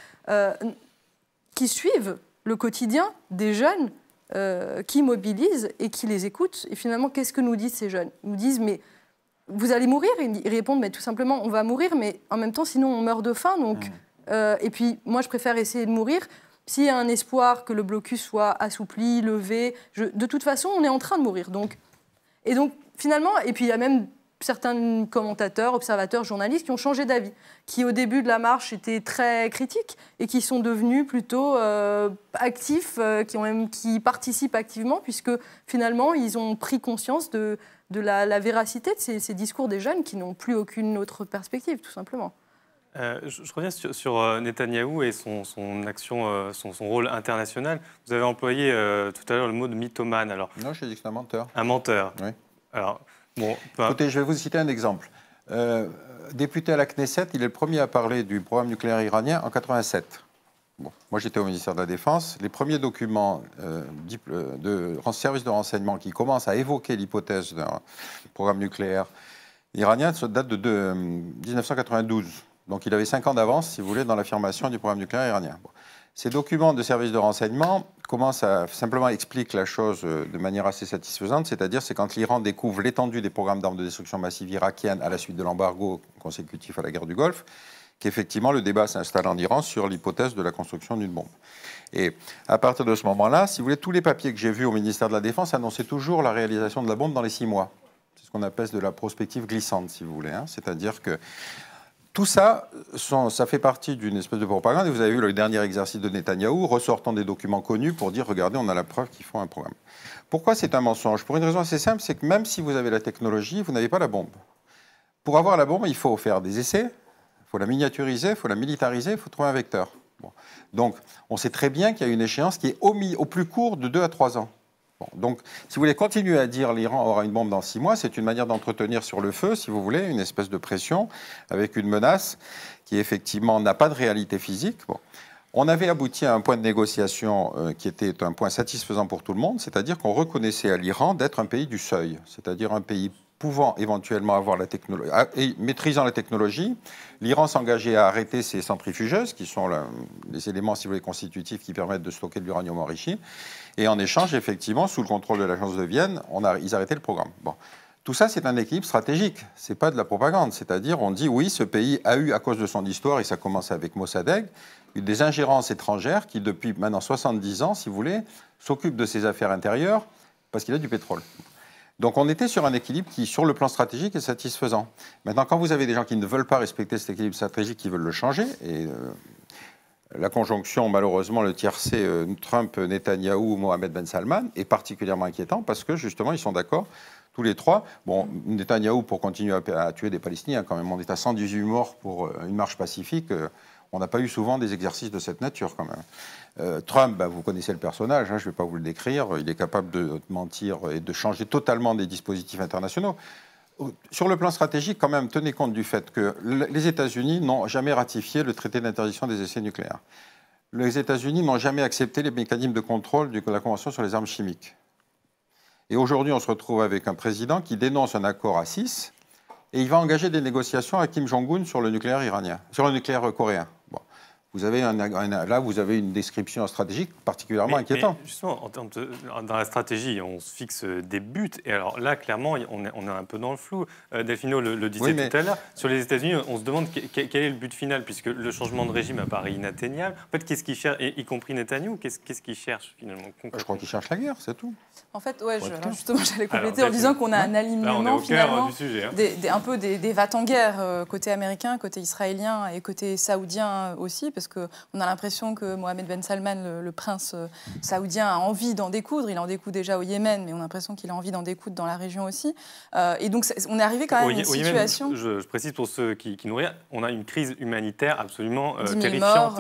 qui suivent le quotidien des jeunes, qui mobilisent et qui les écoutent. Et finalement, qu'est-ce que nous disent ces jeunes nous disent, mais vous allez mourir Ils répondent, mais tout simplement, on va mourir, mais en même temps, sinon, on meurt de faim. Donc, mm. euh, et puis, moi, je préfère essayer de mourir. S'il y a un espoir que le blocus soit assoupli, levé, de toute façon, on est en train de mourir. Donc, et donc, finalement, et puis il y a même certains commentateurs, observateurs, journalistes qui ont changé d'avis, qui au début de la marche étaient très critiques et qui sont devenus plutôt euh, actifs, euh, qui, ont qui participent activement, puisque finalement, ils ont pris conscience de, de la, véracité de ces, discours des jeunes qui n'ont plus aucune autre perspective, tout simplement. Euh, je, reviens sur, euh, Netanyahou et son, action, euh, son, rôle international. Vous avez employé tout à l'heure le mot de mythomane. Alors, non, je dis que c'est un menteur. Un menteur. Oui. Alors, bon, Écoutez, je vais vous citer un exemple. député à la Knesset, il est le premier à parler du programme nucléaire iranien en 87 moi, j'étais au ministère de la Défense. Les premiers documents euh, euh, de, de service de renseignement qui commencent à évoquer l'hypothèse d'un programme nucléaire iranien se de, 1992. Euh, Donc, il avait 5 ans d'avance, si vous voulez, dans l'affirmation du programme nucléaire iranien. Ces documents de services de renseignement commencent à simplement expliquer la chose de manière assez satisfaisante, c'est-à-dire c'est quand l'Iran découvre l'étendue des programmes d'armes de destruction massive irakienne à la suite de l'embargo consécutif à la guerre du Golfe, qu'effectivement le débat s'installe en Iran sur l'hypothèse de la construction d'une bombe. Et à partir de ce moment-là, si vous voulez, tous les papiers que j'ai vus au ministère de la Défense annonçaient toujours la réalisation de la bombe dans les six mois. C'est ce qu'on appelle de la prospective glissante, si vous voulez. Hein. C'est-à-dire que tout ça, ça fait partie d'une espèce de propagande. Et vous avez vu le dernier exercice de Netanyahou, ressortant des documents connus pour dire regardez, on a la preuve qu'ils font un programme. Pourquoi c'est un mensonge Pour une raison assez simple c'est que même si vous avez la technologie, vous n'avez pas la bombe. Pour avoir la bombe, il faut faire des essais, faut la miniaturiser, il faut la militariser, il faut trouver un vecteur. Donc, on sait très bien qu'il y a une échéance qui est au, au plus court de 2 à 3 ans. donc, si vous voulez continuer à dire l'Iran aura une bombe dans six mois, c'est une manière d'entretenir sur le feu, si vous voulez, une espèce de pression avec une menace qui effectivement n'a pas de réalité physique. On avait abouti à un point de négociation euh, qui était un point satisfaisant pour tout le monde, c'est-à-dire qu'on reconnaissait à l'Iran d'être un pays du seuil, c'est-à-dire un pays pouvant éventuellement avoir la technologie, ah, et maîtrisant la technologie, l'Iran s'engageait à arrêter ses centrifugeuses, qui sont les éléments, si vous voulez, constitutifs qui permettent de stocker de l'uranium enrichi. Et en échange, effectivement, sous le contrôle de l'agence de Vienne, on a, ils arrêtaient le programme. Bon. Tout ça, c'est un équilibre stratégique. C'est pas de la propagande. C'est-à-dire, on dit oui, ce pays a eu, à cause de son histoire, et ça commence avec Mossadegh, des ingérences étrangères qui, depuis maintenant 70 ans, si vous voulez, s'occupent de ses affaires intérieures parce qu'il a du pétrole. Donc on était sur un équilibre qui, sur le plan stratégique, est satisfaisant. Maintenant, quand vous avez des gens qui ne veulent pas respecter cet équilibre stratégique, qui veulent le changer, et euh, la conjonction, malheureusement, le tiercé euh, Trump, Netanyahou, Mohamed Ben Salman, est particulièrement inquiétant parce que justement, ils sont d'accord tous les trois. Bon, Netanyahou, pour continuer à, tuer des Palestiniens, quand même, on est à 118 morts pour euh, une marche pacifique. On n'a pas eu souvent des exercices de cette nature quand même. Euh, Trump, bah, vous connaissez le personnage, hein, je ne vais pas vous le décrire, il est capable de, mentir et de changer totalement des dispositifs internationaux. Sur le plan stratégique, quand même, tenez compte du fait que les États-Unis n'ont jamais ratifié le traité d'interdiction des essais nucléaires. Les États-Unis n'ont jamais accepté les mécanismes de contrôle de la Convention sur les armes chimiques. Et aujourd'hui, on se retrouve avec un président qui dénonce un accord à 6 et il va engager des négociations à Kim Jong-un sur le nucléaire iranien, sur le nucléaire coréen. Vous avez là, vous avez une description stratégique particulièrement inquiétante. justement, dans la stratégie, on se fixe des buts. Et alors là, clairement, on est, on est un peu dans le flou. Euh, Delfino le, disait tout à l'heure. Sur les États-Unis, on se demande quel est le but final, puisque le changement de régime apparaît inatteignable. En fait, qu'est-ce qu'il cherche, y compris Netanyahu, qu'est-ce qu'il cherche finalement Je crois qu'il cherche la guerre, c'est tout. En fait, ouais, justement, j'allais compléter en disant qu'on a un hein alignement hein, finalement hein. un peu des, vats en guerre euh, côté américain, côté israélien et côté saoudien aussi parce qu'on a l'impression que Mohamed Ben Salman, le, prince euh, saoudien, a envie d'en découdre. Il en découdre déjà au Yémen, mais on a l'impression qu'il a envie d'en découdre dans la région aussi. Euh, et donc, on est arrivé quand même à une situation. je, précise pour ceux qui, qui rien, on a une crise humanitaire absolument euh, terrifiante.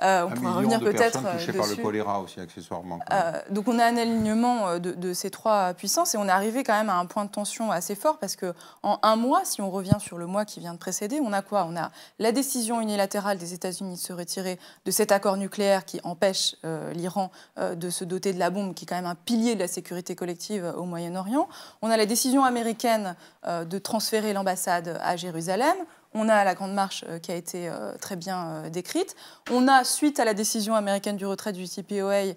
on pourra revenir peut-être. Touchées par le choléra aussi, accessoirement. donc, on a un alignement de, ces trois puissances et on est arrivé quand même à un point de tension assez fort parce que en un mois, si on revient sur le mois qui vient de précéder, on a quoi On a la décision unilatérale des États États-Unis de se retirer de cet accord nucléaire qui empêche euh, l'Iran euh, de se doter de la bombe, qui est quand même un pilier de la sécurité collective euh, au Moyen-Orient. On a la décision américaine de transférer l'ambassade à Jérusalem. On a la Grande Marche qui a été très bien décrite. On a, suite à la décision américaine du retrait du CPOA,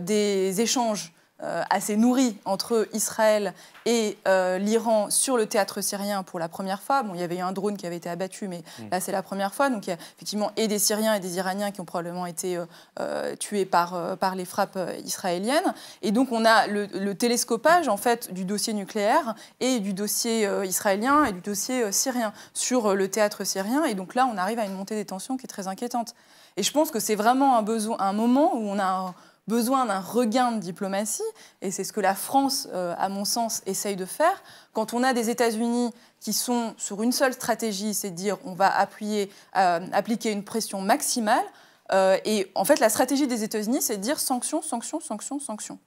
des échanges euh, assez nourri entre Israël et euh, l'Iran sur le théâtre syrien pour la première fois. Bon, il y avait eu un drone qui avait été abattu, mais mm. là c'est la première fois. Donc il y a effectivement et des Syriens et des Iraniens qui ont probablement été euh, tués par, par les frappes israéliennes. Et donc on a le, télescopage en fait du dossier nucléaire et du dossier israélien et du dossier syrien sur le théâtre syrien. Et donc là on arrive à une montée des tensions qui est très inquiétante. Et je pense que c'est vraiment un besoin, un moment où on a un, besoin d'un regain de diplomatie, et c'est ce que la France, euh, à mon sens, essaye de faire. Quand on a des États-Unis qui sont sur une seule stratégie, c'est dire on va euh, appliquer une pression maximale, euh, et en fait la stratégie des États-Unis, c'est de dire sanctions, sanctions, sanctions, sanctions.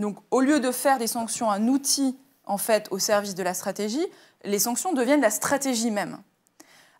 Donc au lieu de faire des sanctions un outil en fait au service de la stratégie, les sanctions deviennent la stratégie même.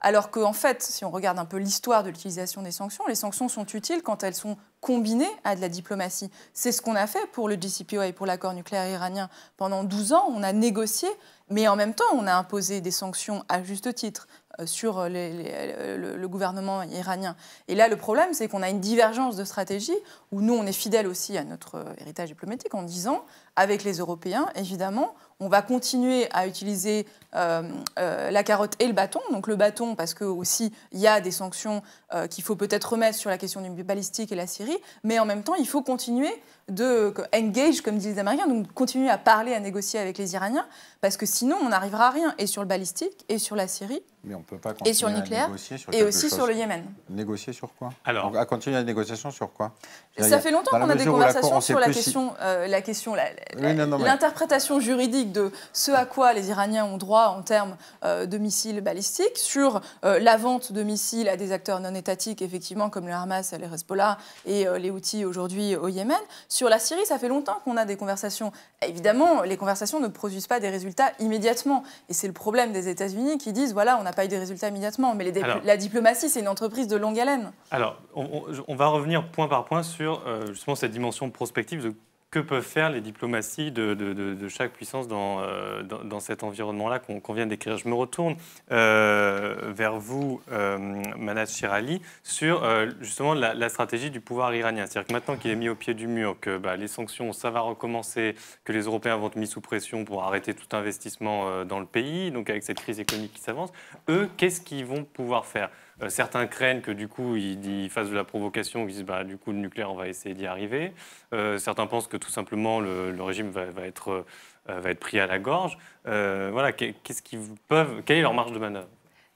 Alors qu'en fait, si on regarde un peu l'histoire de l'utilisation des sanctions, les sanctions sont utiles quand elles sont combinées à de la diplomatie. C'est ce qu'on a fait pour le JCPOA et pour l'accord nucléaire iranien. Pendant 12 ans, on a négocié, mais en même temps, on a imposé des sanctions à juste titre euh, sur euh, le, gouvernement iranien. Et là, le problème, c'est qu'on a une divergence de stratégie, où nous, on est fidèle aussi à notre héritage diplomatique en disant, avec les Européens, évidemment, on va continuer à utiliser euh, euh, la carotte et le bâton. Donc le bâton, parce que aussi il y a des sanctions euh, qu'il faut peut-être remettre sur la question du balistique et la Syrie, mais en même temps, il faut continuer de engage, comme disent les Américains, donc continuer à parler, à négocier avec les Iraniens, parce que sinon on n'arrivera à rien, et sur le balistique, et sur la Syrie, mais on peut pas et sur le nucléaire, et aussi sur le Yémen. Négocier sur quoi Alors, donc, à continuer la négociation sur quoi Ça fait longtemps qu'on a des conversations sur euh, la question, la question, l'interprétation juridique de ce à quoi les Iraniens ont droit en termes euh, de missiles balistiques, sur euh, la vente de missiles à des acteurs non étatiques, effectivement, comme le Hamas, les Hezbollah et les outils aujourd'hui au Yémen. Sur la Syrie, ça fait longtemps qu'on a des conversations. Évidemment, les conversations ne produisent pas des résultats immédiatement. Et c'est le problème des États-Unis qui disent, voilà, on n'a pas eu des résultats immédiatement. Mais la diplomatie, c'est une entreprise de longue haleine. Alors, on, va revenir point par point sur euh, justement cette dimension prospective de que peuvent faire les diplomaties de, chaque puissance dans, euh, cet environnement-là qu'on vient d'écrire. Je me retourne euh, vers vous, euh, Shirali, sur euh, justement la, stratégie du pouvoir iranien. C'est-à-dire que maintenant qu'il est mis au pied du mur, que bah, les sanctions, ça va recommencer, que les Européens vont être mis sous pression pour arrêter tout investissement dans le pays, donc avec cette crise économique qui s'avance, eux, qu'est-ce qu'ils vont pouvoir faire euh, certains craignent que du coup ils, fassent de la provocation, qu'ils disent bah, du coup le nucléaire on va essayer d'y arriver. Euh, certains pensent que tout simplement le, régime va, être, euh, va être pris à la gorge. voilà, qu'est-ce qu'ils peuvent, quelle est leur marge de manœuvre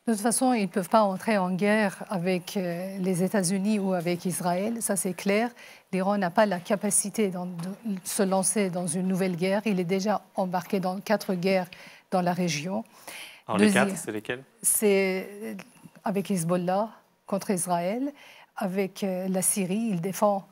de toute façon, ils ne peuvent pas entrer en guerre avec les États-Unis ou avec Israël, ça c'est clair. L'Iran n'a pas la capacité de se lancer dans une nouvelle guerre. Il est déjà embarqué dans quatre guerres dans la région. Alors, les quatre, c'est lesquelles C'est avec Hezbollah contre Israël, avec euh, la Syrie. Il défend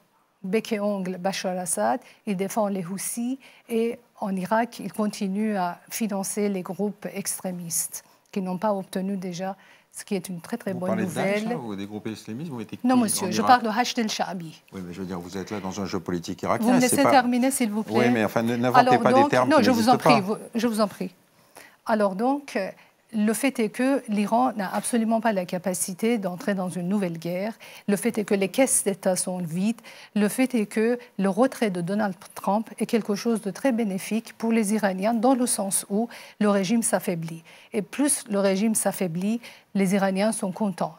bec et ongle Bachar assad il défend les Houthis, et en Irak, il continue à financer les groupes extrémistes qui n'ont pas obtenu déjà ce qui est une très très bonne nouvelle. Vous hein, ou des groupes ont vous Non, monsieur, je parle de Hashd el-Shabi. Oui, mais je veux dire, vous êtes là dans un jeu politique irakien. Vous me laissez terminer, s'il vous plaît. Oui, mais enfin, n'inventez pas des termes. Non, je vous en prie. je vous en prie. Alors donc, le fait est que l'Iran n'a absolument pas la capacité d'entrer dans une nouvelle guerre. Le fait est que les caisses d'État sont vides. Le fait est que le retrait de Donald Trump est quelque chose de très bénéfique pour les Iraniens dans le sens où le régime s'affaiblit. Et plus le régime s'affaiblit, les Iraniens sont contents.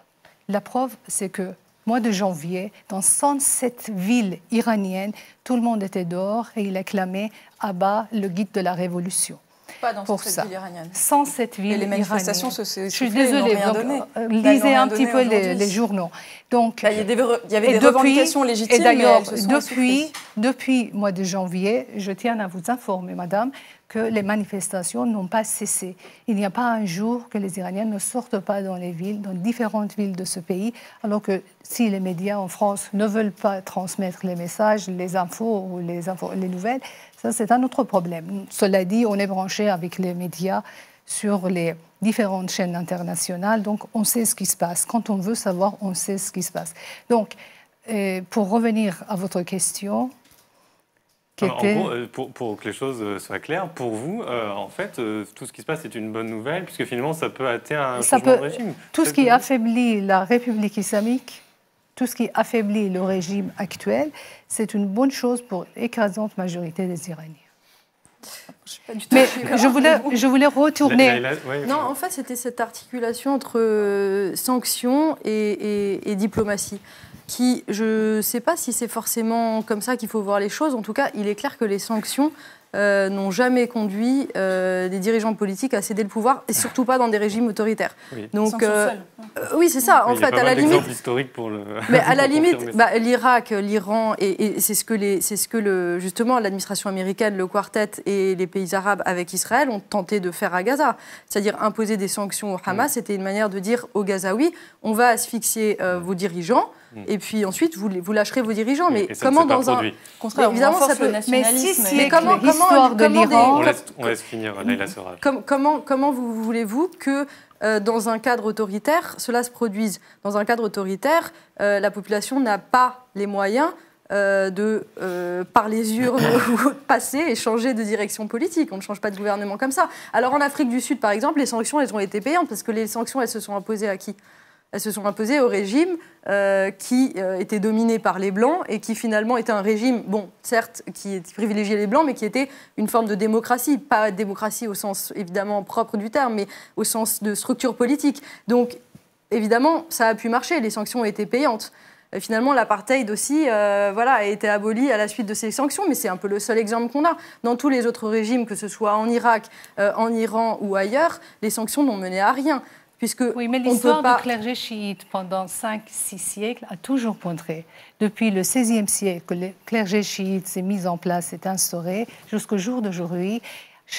La preuve, c'est que mois de janvier, dans 107 villes iraniennes, tout le monde était dehors et il acclamait à bas le guide de la révolution. Pas dans cette Ville iranienne. Sans cette ville Et les manifestations iranienne. Je suis désolée, donc, euh, lisez un petit peu les, journaux. Donc, il, y des, avait des depuis, revendications légitimes. Et d'ailleurs, depuis, depuis le mois de janvier, je tiens à vous informer, madame, que les manifestations n'ont pas cessé. Il n'y a pas un jour que les Iraniens ne sortent pas dans les villes, dans différentes villes de ce pays, alors que si les médias en France ne veulent pas transmettre les messages, les infos ou les, les nouvelles, ça, c'est un autre problème. Cela dit, on est branché avec les médias sur les différentes chaînes internationales, donc on sait ce qui se passe. Quand on veut savoir, on sait ce qui se passe. Donc, euh, pour revenir à votre question, euh, pour, que les choses euh, soient claires, pour vous, en fait, tout ce qui se passe est une bonne nouvelle, puisque finalement, ça peut atteindre un régime. Tout ce qui affaiblit la République islamique tout ce qui affaiblit le régime actuel, c'est une bonne chose pour l'écrasante majorité des Iraniens. Je Mais je voulais, je voulais retourner. non, en fait, c'était cette articulation entre euh, sanctions et, et, diplomatie. Qui, je ne sais pas si c'est forcément comme ça qu'il faut voir les choses. En tout cas, il est clair que les sanctions euh, n'ont jamais conduit euh, des dirigeants politiques à céder le pouvoir, et surtout pas dans des régimes autoritaires. Oui. Donc, euh, oui, c'est ça. en fait, à la limite, historique pour Mais à la limite, bah, l'Irak, l'Iran, et, c'est ce que c'est ce que justement l'administration américaine, le Quartet et les pays arabes avec Israël ont tenté de faire à Gaza, c'est-à-dire imposer des sanctions au Hamas. Mm. C'était une manière de dire aux Gazaouis, on va asphyxier vos dirigeants. Mm. Et puis ensuite, vous, lâcherez vos dirigeants. mais comment dans un. un mais Mais si, mais comment, de On, laisse, on laisse comment, voulez-vous que euh, dans un cadre autoritaire, cela se produise. Dans un cadre autoritaire, euh, la population n'a pas les moyens euh, de, par les urnes, passer et changer de direction politique. On ne change pas de gouvernement comme ça. Alors en Afrique du Sud, par exemple, les sanctions, elles ont été payantes parce que les sanctions, elles se sont imposées à qui elles se sont imposées au régime euh, qui euh, était dominé par les Blancs et qui finalement était un régime, bon, certes, qui privilégiait les Blancs, mais qui était une forme de démocratie. Pas démocratie au sens évidemment propre du terme, mais au sens de structure politique. Donc, évidemment, ça a pu marcher, les sanctions étaient payantes. Euh, finalement, l'apartheid aussi voilà, a été aboli à la suite de ces sanctions, mais c'est un peu le seul exemple qu'on a. Dans tous les autres régimes, que ce soit en Irak, en Iran ou ailleurs, les sanctions n'ont mené à rien oui, mais l'histoire du clergé chiite pendant 5-6 siècles a toujours pointé. depuis le XVIe siècle, que le clergé chiite s'est mis en place, s'est instauré, jusqu'au jour d'aujourd'hui.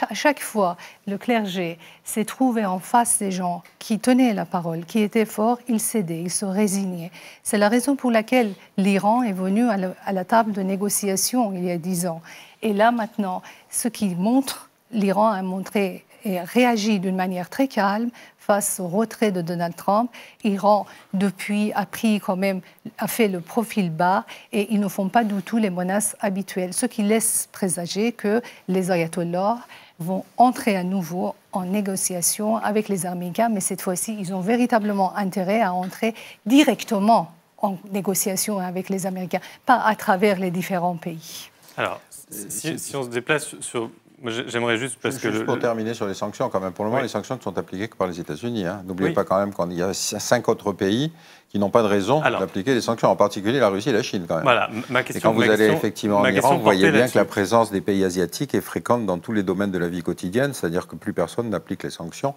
À chaque fois, le clergé s'est trouvé en face des gens qui tenaient la parole, qui étaient forts, il cédait, il se résignait. C'est la raison pour laquelle l'Iran est venu à, la table de négociation il y a dix ans. Et là, maintenant, ce qui montre, l'Iran a montré et réagit d'une manière très calme face au retrait de Donald Trump. Iran, depuis, a pris quand même, a fait le profil bas et ils ne font pas du tout les menaces habituelles, ce qui laisse présager que les ayatollahs vont entrer à nouveau en négociation avec les Américains, mais cette fois-ci, ils ont véritablement intérêt à entrer directement en négociation avec les Américains, pas à travers les différents pays. Alors, si on se déplace sur J'aimerais juste parce que. pour terminer sur les sanctions, quand même. Pour le moment, les sanctions ne sont appliquées que par les États-Unis. Hein. N'oubliez pas quand même qu'il y a cinq autres pays qui n'ont pas de raison d'appliquer des sanctions, en particulier la Russie et la Chine, quand même. Voilà, ma question. Et quand vous allez effectivement en vous voyez bien que la présence des pays asiatiques est fréquente dans tous les domaines de la vie quotidienne, c'est-à-dire que plus personne n'applique les sanctions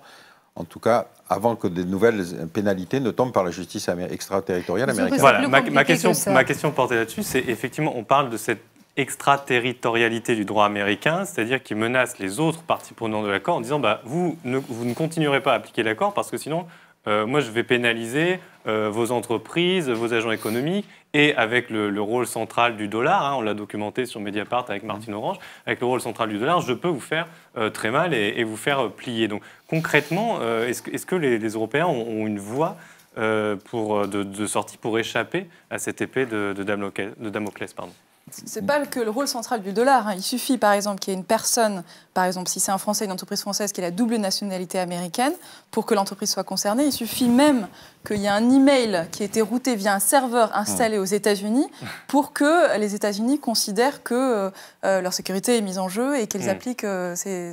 en tout cas avant que des nouvelles pénalités ne tombent par la justice extraterritoriale américaine. Voilà, ma, question, ma question portée là-dessus, c'est effectivement, on parle de cette extraterritorialité du droit américain, c'est-à-dire qui menace les autres parties prenantes de l'accord en disant bah, vous, ne, vous ne continuerez pas à appliquer l'accord parce que sinon, euh, moi, je vais pénaliser euh, vos entreprises, vos agents économiques, et avec le, rôle central du dollar, hein, on l'a documenté sur Mediapart avec Martine mmh. Orange, avec le rôle central du dollar, je peux vous faire euh, très mal et, vous faire plier. Donc concrètement, est-ce que les, Européens ont, une voie pour, de, de, sortie pour échapper à cette épée de, de Damoclès pardon c'est pas que le rôle central du dollar. Hein. Il suffit, par exemple, qu'il y ait une personne, par exemple, si c'est un Français, une entreprise française qui a la double nationalité américaine, pour que l'entreprise soit concernée. Il suffit même qu'il y a un email qui a été routé via un serveur installé aux États-Unis pour que euh, les États-Unis considèrent que euh, euh, leur sécurité est mise en jeu et qu'ils mm. appliquent ces,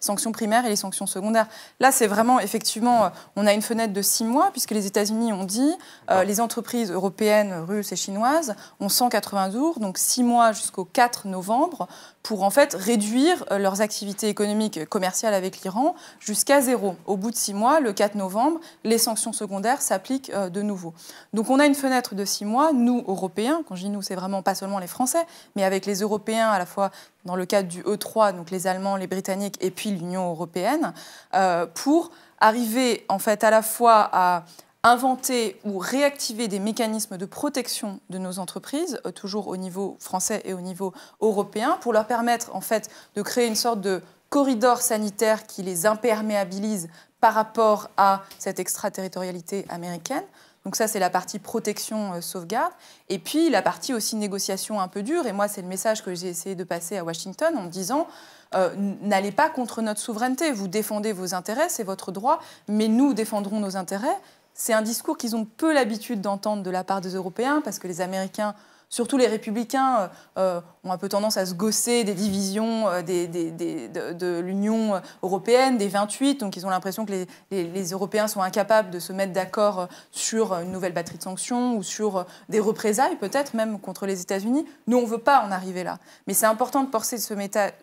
sanctions primaires et les sanctions secondaires. Là, c'est vraiment effectivement, on a une fenêtre de six mois puisque les États-Unis ont dit ah. les entreprises européennes, russes et chinoises ont 180 jours, donc six mois jusqu'au 4 novembre pour en fait réduire leurs activités économiques commerciales avec l'Iran jusqu'à zéro. Au bout de six mois, le 4 novembre, les sanctions secondaires s'applique euh, de nouveau. Donc on a une fenêtre de six mois, nous, Européens, quand je dis nous, c'est vraiment pas seulement les Français, mais avec les Européens à la fois dans le cadre du E3, donc les Allemands, les Britanniques et puis l'Union européenne, euh, pour arriver en fait à la fois à inventer ou réactiver des mécanismes de protection de nos entreprises, euh, toujours au niveau français et au niveau européen, pour leur permettre en fait de créer une sorte de corridor sanitaire qui les imperméabilise par rapport à cette extraterritorialité américaine. Donc ça, c'est la partie protection, euh, sauvegarde. Et puis la partie aussi négociation un peu dure. Et moi, c'est le message que j'ai essayé de passer à Washington en disant, euh, n'allez pas contre notre souveraineté. Vous défendez vos intérêts, c'est votre droit, mais nous défendrons nos intérêts. C'est un discours qu'ils ont peu l'habitude d'entendre de la part des Européens, parce que les Américains surtout les républicains euh, euh, ont un peu tendance à se gosser des divisions euh, de, l'Union européenne, des 28. Donc ils ont l'impression que les, Européens sont incapables de se mettre d'accord sur une nouvelle batterie de sanctions ou sur des représailles peut-être même contre les États-Unis. Nous, on ne veut pas en arriver là. Mais c'est important de porter ce,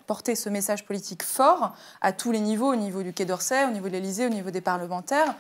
porter ce message politique fort à tous les niveaux, au niveau du Quai d'Orsay, au niveau de l'Élysée, au niveau des parlementaires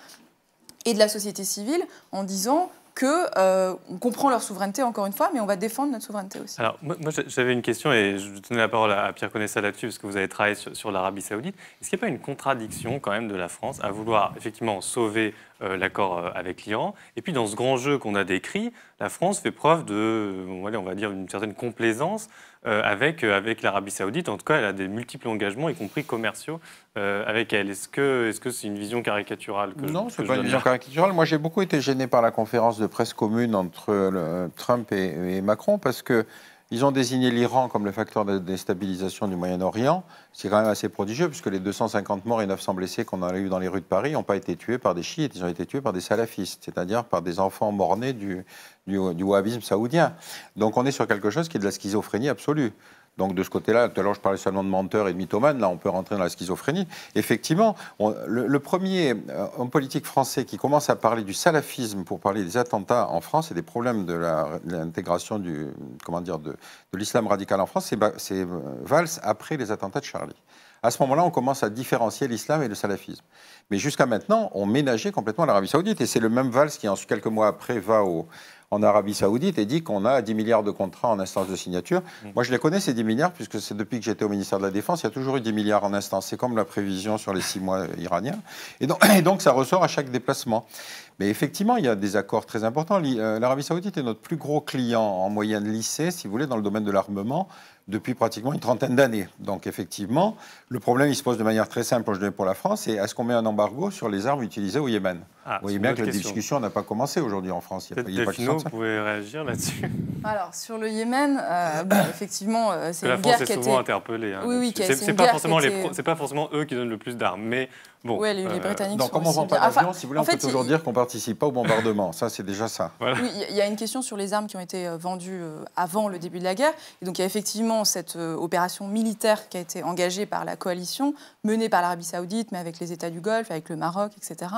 et de la société civile en disant qu'on euh, on comprend leur souveraineté encore une fois, mais on va défendre notre souveraineté aussi. Alors moi, j'avais une question et je tenais la parole à Pierre Connessa là-dessus parce que vous avez travaillé sur, l'Arabie Saoudite. Est-ce qu'il n'y a pas une contradiction quand même de la France à vouloir effectivement sauver euh, l'accord euh, avec l'Iran et puis dans ce grand jeu qu'on a décrit, la France fait preuve de, on va dire, une certaine complaisance euh, avec, euh, avec l'Arabie saoudite. En tout cas, elle a des multiples engagements, y compris commerciaux, euh, avec elle. Est-ce que c'est -ce c'est une vision caricaturale que Non, ce n'est pas une vision caricaturale. Moi, j'ai beaucoup été gêné par la conférence de presse commune entre le, Trump et Macron, parce que ils ont désigné l'Iran comme le facteur de déstabilisation du Moyen-Orient. C'est quand même assez prodigieux, puisque les 250 morts et 900 blessés qu'on a eu dans les rues de Paris n'ont pas été tués par des chiites, ils ont été tués par des salafistes, c'est-à-dire par des enfants mornés du, du wahhabisme saoudien. Donc on est sur quelque chose qui est de la schizophrénie absolue. Donc de ce côté-là, tout à l'heure je parlais seulement de menteur et de mythomane, là on peut rentrer dans la schizophrénie. Effectivement, le, premier euh, homme politique français qui commence à parler du salafisme pour parler des attentats en France et des problèmes de l'intégration du comment de, de l'islam radical en France, c'est euh, Valls après les attentats de Charlie. À ce moment-là, on commence à différencier l'islam et le salafisme. Mais jusqu'à maintenant, on ménageait complètement l'Arabie saoudite. Et c'est le même Valls qui, quelques mois après, va au, en Arabie Saoudite et dit qu'on a 10 milliards de contrats en instance de signature. Mm. Moi, je les connais, ces 10 milliards, puisque c'est depuis que j'étais au ministère de la Défense, il y a toujours eu 10 milliards en instance. C'est comme la prévision sur les 6 mois iraniens. Et donc, et donc, ça ressort à chaque déplacement. Mais effectivement, il y a des accords très importants. Euh, L'Arabie Saoudite est notre plus gros client en moyenne lycée, si vous voulez, dans le domaine de l'armement depuis pratiquement une trentaine d'années. Donc effectivement, le problème, il se pose de manière très simple aujourd'hui pour la France, c'est est-ce qu'on met un embargo sur les armes utilisées au Yémen ah, Vous voyez bien que la discussion n'a pas commencé aujourd'hui en France. Il être a, pas, de vous pouvez réagir là-dessus Alors, sur le Yémen, euh, effectivement, euh, c'est la France qui a été... interpellée. Hein, oui, c'est, c'est, pas, forcément les c'est pas forcément eux qui donnent le plus d'armes, mais Bon, oui, les, euh, Britanniques donc, comment on pas l'avion, si vous voulez, on peut toujours dire qu'on participe pas au bombardement. ça, c'est déjà ça. Oui, il y a une question sur les armes qui ont été vendues avant le début de la guerre. Et donc, il y a effectivement cette euh, opération militaire qui a été engagée par la coalition, menée par l'Arabie saoudite, mais avec les États du Golfe, avec le Maroc, etc.,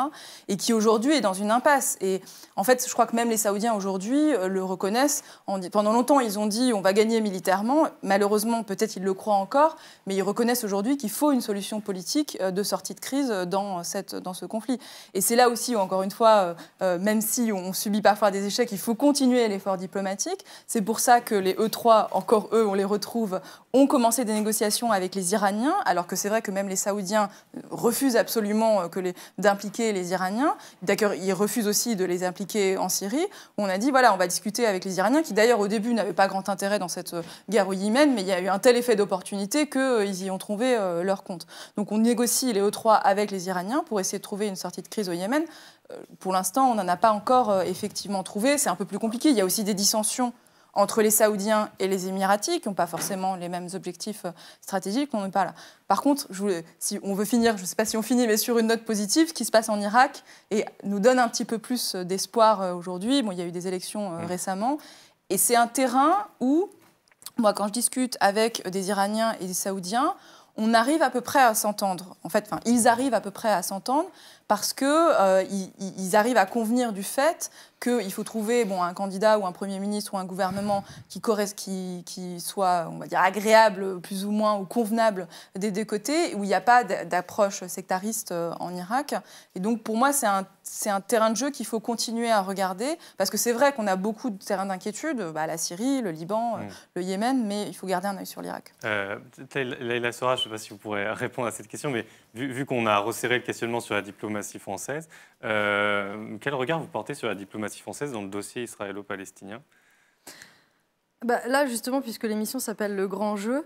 et qui aujourd'hui est dans une impasse. Et en fait, je crois que même les Saoudiens aujourd'hui euh, le reconnaissent. Pendant longtemps, ils ont dit on va gagner militairement. Malheureusement, peut-être ils le croient encore, mais ils reconnaissent aujourd'hui qu'il faut une solution politique euh, de sortie de crise dans, cette, dans ce conflit. Et c'est là aussi où, encore une fois, même si on subit parfois des échecs, il faut continuer l'effort diplomatique. C'est pour ça que les E3, encore eux, on les retrouve retrouve, ont commencé des négociations avec les Iraniens, alors que c'est vrai que même les Saoudiens euh, refusent absolument euh, d'impliquer les Iraniens. D'ailleurs, ils refusent aussi de les impliquer en Syrie. On a dit, voilà, on va discuter avec les Iraniens, qui d'ailleurs au début n'avaient pas grand intérêt dans cette euh, guerre au Yémen, mais il y a eu un tel effet d'opportunité qu'ils y ont trouvé leur compte. Donc on négocie les e O3 avec les Iraniens pour essayer de trouver une sortie de crise au Yémen. Pour l'instant, on n'en a pas encore effectivement trouvé. C'est un peu plus compliqué. Il y a aussi des dissensions entre les Saoudiens et les Émiratis, qui n'ont pas forcément les mêmes objectifs euh, stratégiques, on n'est pas là. Par contre, je si on veut finir, je ne sais pas si on finit, mais sur une note positive, ce qui se passe en Irak et nous donne un petit peu plus euh, d'espoir euh, aujourd'hui. Bon, il y a eu des élections mmh. récemment, et c'est un terrain où, moi, quand je discute avec des Iraniens et des Saoudiens, on arrive à peu près à s'entendre. En fait, enfin, ils arrivent à peu près à s'entendre parce qu'ils euh, ils arrivent à convenir du fait qu'il faut trouver bon, un candidat ou un Premier ministre ou un gouvernement qui, qui, qui soit, on va dire, agréable plus ou moins ou convenable des deux côtés, où il n'y a pas d'approche sectariste euh, en Irak. Et donc pour moi, c'est un, un, terrain de jeu qu'il faut continuer à regarder, parce que c'est vrai qu'on a beaucoup de terrains d'inquiétude, bah, la Syrie, le Liban, euh, mm. le Yémen, mais il faut garder un œil sur l'Irak. Euh, Leila Sora, je ne sais pas si vous pourrez répondre à cette question, mais vu, qu'on a resserré le questionnement sur la diplomatie française, euh, quel regard vous portez sur la diplomatie française dans le dossier israélo-palestinien bah, là, justement, puisque l'émission s'appelle Le Grand Jeu,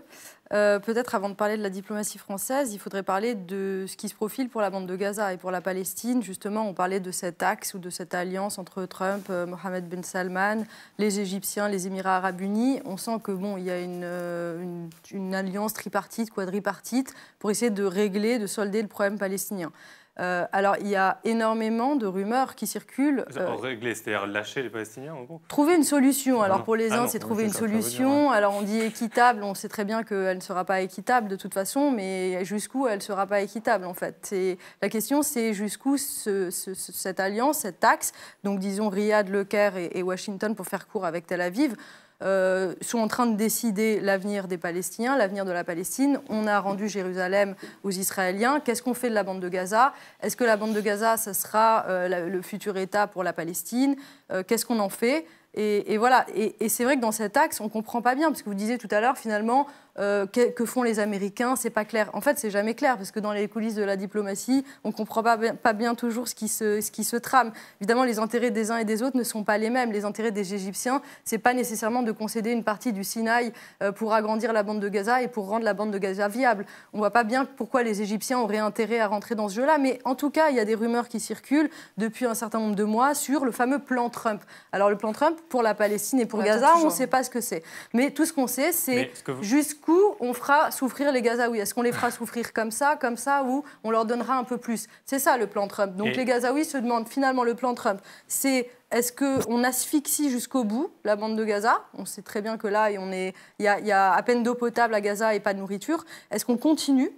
euh, peut-être avant de parler de la diplomatie française, il faudrait parler de ce qui se profile pour la bande de Gaza et pour la Palestine. Justement, on parlait de cet axe ou de cette alliance entre Trump, euh, Mohamed Ben Salman, les Égyptiens, les Émirats arabes unis. On sent que bon, il y a une euh, alliance tripartite, quadripartite, pour essayer de régler, de solder le problème palestinien. Euh, alors, il y a énormément de rumeurs qui circulent. Euh, régler, c'est-à-dire lâcher les Palestiniens, en gros Trouver une solution. Ah alors, pour les ah uns, c'est trouver une solution. Hein. Alors, on dit équitable. On sait très bien qu'elle ne sera pas équitable de toute façon, mais jusqu'où elle ne sera pas équitable, en fait La question, c'est jusqu'où cette alliance, cette taxe, donc disons Riyad, Le Caire et Washington, pour faire court avec Tel Aviv, euh, sont en train de décider l'avenir des Palestiniens, l'avenir de la Palestine. On a rendu Jérusalem aux Israéliens. Qu'est-ce qu'on fait de la bande de Gaza Est-ce que la bande de Gaza, ça sera euh, le futur État pour la Palestine euh, Qu'est-ce qu'on en fait et, voilà. Et, et c'est vrai que dans cet axe, on ne comprend pas bien, parce que vous disiez tout à l'heure, finalement, euh, que, font les Américains, c'est pas clair. En fait, c'est jamais clair parce que dans les coulisses de la diplomatie, on comprend pas bien, pas bien toujours ce qui, se, ce qui se trame. Évidemment, les intérêts des uns et des autres ne sont pas les mêmes. Les intérêts des Égyptiens, c'est pas nécessairement de concéder une partie du Sinaï euh, pour agrandir la bande de Gaza et pour rendre la bande de Gaza viable. On voit pas bien pourquoi les Égyptiens auraient intérêt à rentrer dans ce jeu-là, mais en tout cas, il y a des rumeurs qui circulent depuis un certain nombre de mois sur le fameux plan Trump. Alors le plan Trump pour la Palestine et pour Gaza, on ne sait pas ce que c'est. Mais tout ce qu'on sait, c'est ce on fera souffrir les Gazaouis Est-ce qu'on les fera souffrir comme ça, comme ça, ou on leur donnera un peu plus C'est ça le plan Trump. Donc les Gazaouis se demandent finalement le plan Trump, c'est est-ce qu'on asphyxie jusqu'au bout la bande de Gaza On sait très bien que là, il y, a à peine d'eau potable à Gaza et pas de nourriture. Est-ce qu'on continue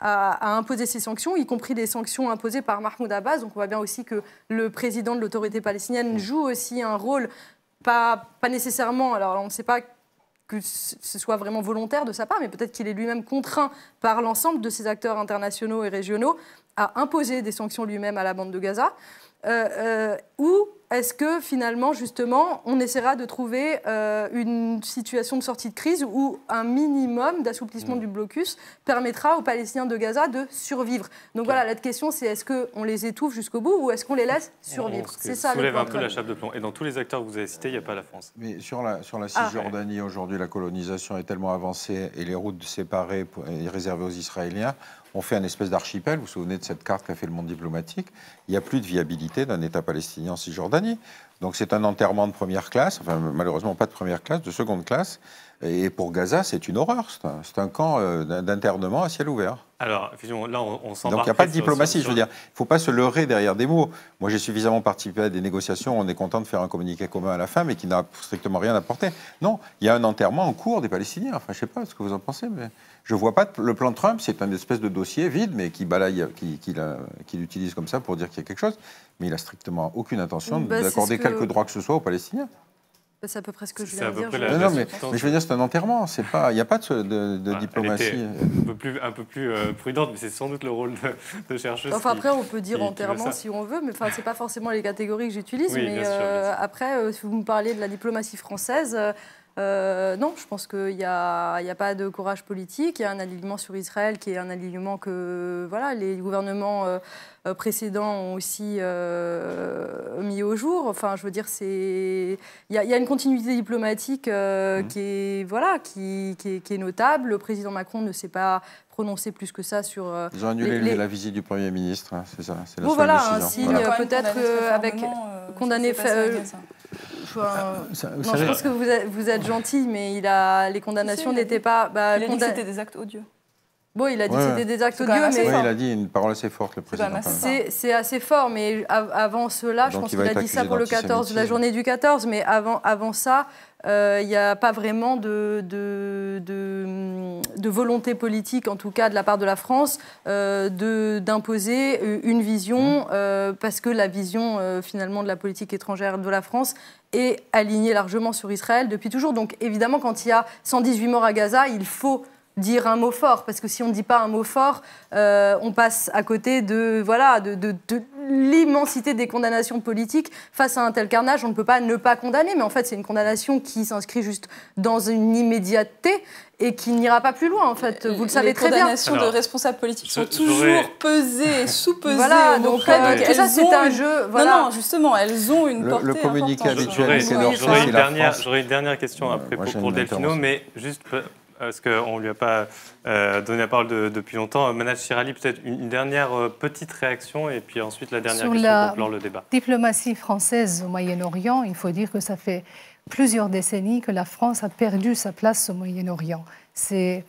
à, imposer ces sanctions, y compris des sanctions imposées par Mahmoud Abbas Donc on voit bien aussi que le président de l'autorité palestinienne mm. joue aussi un rôle, pas, pas nécessairement, alors on ne sait pas que ce soit vraiment volontaire de sa part, mais peut-être qu'il est lui-même contraint par l'ensemble de ses acteurs internationaux et régionaux à imposer des sanctions lui-même à la bande de Gaza, euh, euh, ou est-ce que finalement, justement, on essaiera de trouver euh, une situation de sortie de crise où un minimum d'assouplissement mm. du blocus permettra aux Palestiniens de Gaza de survivre Donc voilà, la question, c'est est-ce qu'on les étouffe jusqu'au bout ou est-ce qu'on les laisse survivre C'est ça. Soulève un peu la chape de plomb. Et dans tous les acteurs que vous avez cités, il n'y a pas la France. Mais sur la, sur ah. Cisjordanie, aujourd'hui, la colonisation est tellement avancée et les routes séparées et réservées aux Israéliens, on fait un espèce d'archipel, vous vous souvenez de cette carte qu'a fait le monde diplomatique, il n'y a plus de viabilité d'un État palestinien en Cisjordanie. Donc c'est un enterrement de première classe, enfin malheureusement pas de première classe, de seconde classe. Et pour Gaza, c'est une horreur. C'est un, camp euh, d'internement à ciel ouvert. Alors, là, on, s'embarque. Donc, il n'y a pas de diplomatie, je veux dire. Il ne faut pas se leurrer derrière des mots. Moi, j'ai suffisamment participé à des négociations. On est content de faire un communiqué commun à la fin, mais qui n'a strictement rien apporté. Non, il y a un enterrement en cours des Palestiniens. Enfin, je ne sais pas ce que vous en pensez, mais je ne vois pas le plan de Trump, c'est un espèce de dossier vide, mais qui balaye, qui, qui, l'utilise comme ça pour dire qu'il y a quelque chose. Mais il n'a strictement aucune intention de bah, d'accorder quelques droits que ce soit aux Palestiniens. Bah, c'est à peu près ce que je viens dire. non, mais, je veux dire, c'est un enterrement. C'est pas, il n'y a pas de, de, ah, diplomatie. Euh. un peu plus, un peu plus euh, prudente, mais c'est sans doute le rôle de, chercheuse. Enfin, après, on peut dire enterrement si on veut, mais enfin, c'est pas forcément les catégories que j'utilise. mais euh, après, si vous me parlez de la diplomatie française. Euh, non, je pense qu'il n'y a, pas de courage politique. Il y a un alignement sur Israël qui est un alignement que voilà, les gouvernements euh, euh, précédents ont aussi euh, mis au jour. Enfin, je veux dire, c'est il y, a une continuité diplomatique euh, mhm. qui est voilà, qui, qui, est, notable. Le président Macron ne s'est pas prononcé plus que ça sur. Ils ont annulé la visite du premier ministre, hein, c'est ça. C'est la bon, voilà, un signe peut-être avec condamné. je pense que vous êtes, gentil, mais il a, les condamnations n'étaient pas. Les bah, il a des actes odieux. Bon, il a dit c'était des actes odieux, mais. il a dit une parole assez forte, le président. C'est assez fort, mais avant cela, je pense qu'il a dit ça pour le 14, la journée du 14, mais avant, avant ça, euh, il n'y a pas vraiment de, de, volonté politique, en tout cas de la part de la France, euh, d'imposer euh, une vision, mmh. parce que la vision finalement de la politique étrangère de la France est alignée largement sur Israël depuis toujours. Donc évidemment, quand il y a 118 morts à Gaza, il faut dire un mot fort, parce que si on ne dit pas un mot fort, euh, on passe à côté de voilà de, l'immensité des condamnations politiques face à un tel carnage. On ne peut pas ne pas condamner, mais en fait c'est une condamnation qui s'inscrit juste dans une immédiateté et qui n'ira pas plus loin en fait. Vous le savez très bien. Les condamnations de responsables politiques sont toujours pesées, sous-pesées. Voilà, donc, ça c'est un jeu. Voilà. Non, non, justement, elles ont une portée. Le communiqué habituel, c'est J'aurais une, dernière question après pour, pour mais juste parce qu'on ne lui a pas euh, donné la parole depuis longtemps. Manage Chirali, peut-être une dernière euh, petite réaction et puis ensuite la dernière question pour clore le débat. Diplomatie française au Moyen-Orient, il faut dire que ça fait plusieurs décennies que la France a perdu sa place au Moyen-Orient. C'est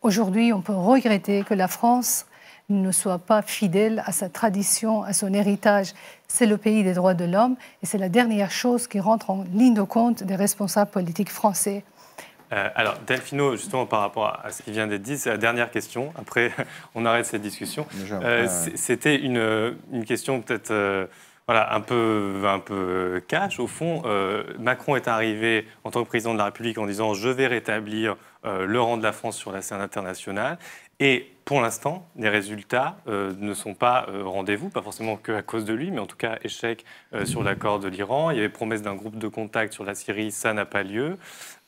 aujourd'hui, on peut regretter que la France ne soit pas fidèle à sa tradition, à son héritage. C'est le pays des droits de l'homme et c'est la dernière chose qui rentre en ligne de compte des responsables politiques français. Euh, alors, Delphino, justement, par rapport à, ce qui vient d'être dit, c'est la dernière question. Après, on arrête cette discussion. Euh, c'était une, question peut-être euh, voilà, un, peu, un peu cash. Au fond, Macron est arrivé en tant que président de la République en disant « je vais rétablir le rang de la France sur la scène internationale ». Et pour l'instant, les résultats ne sont pas rendez-vous, pas forcément que à cause de lui, mais en tout cas échec sur l'accord de l'Iran. Il y avait promesse d'un groupe de contact sur la Syrie, ça n'a pas lieu.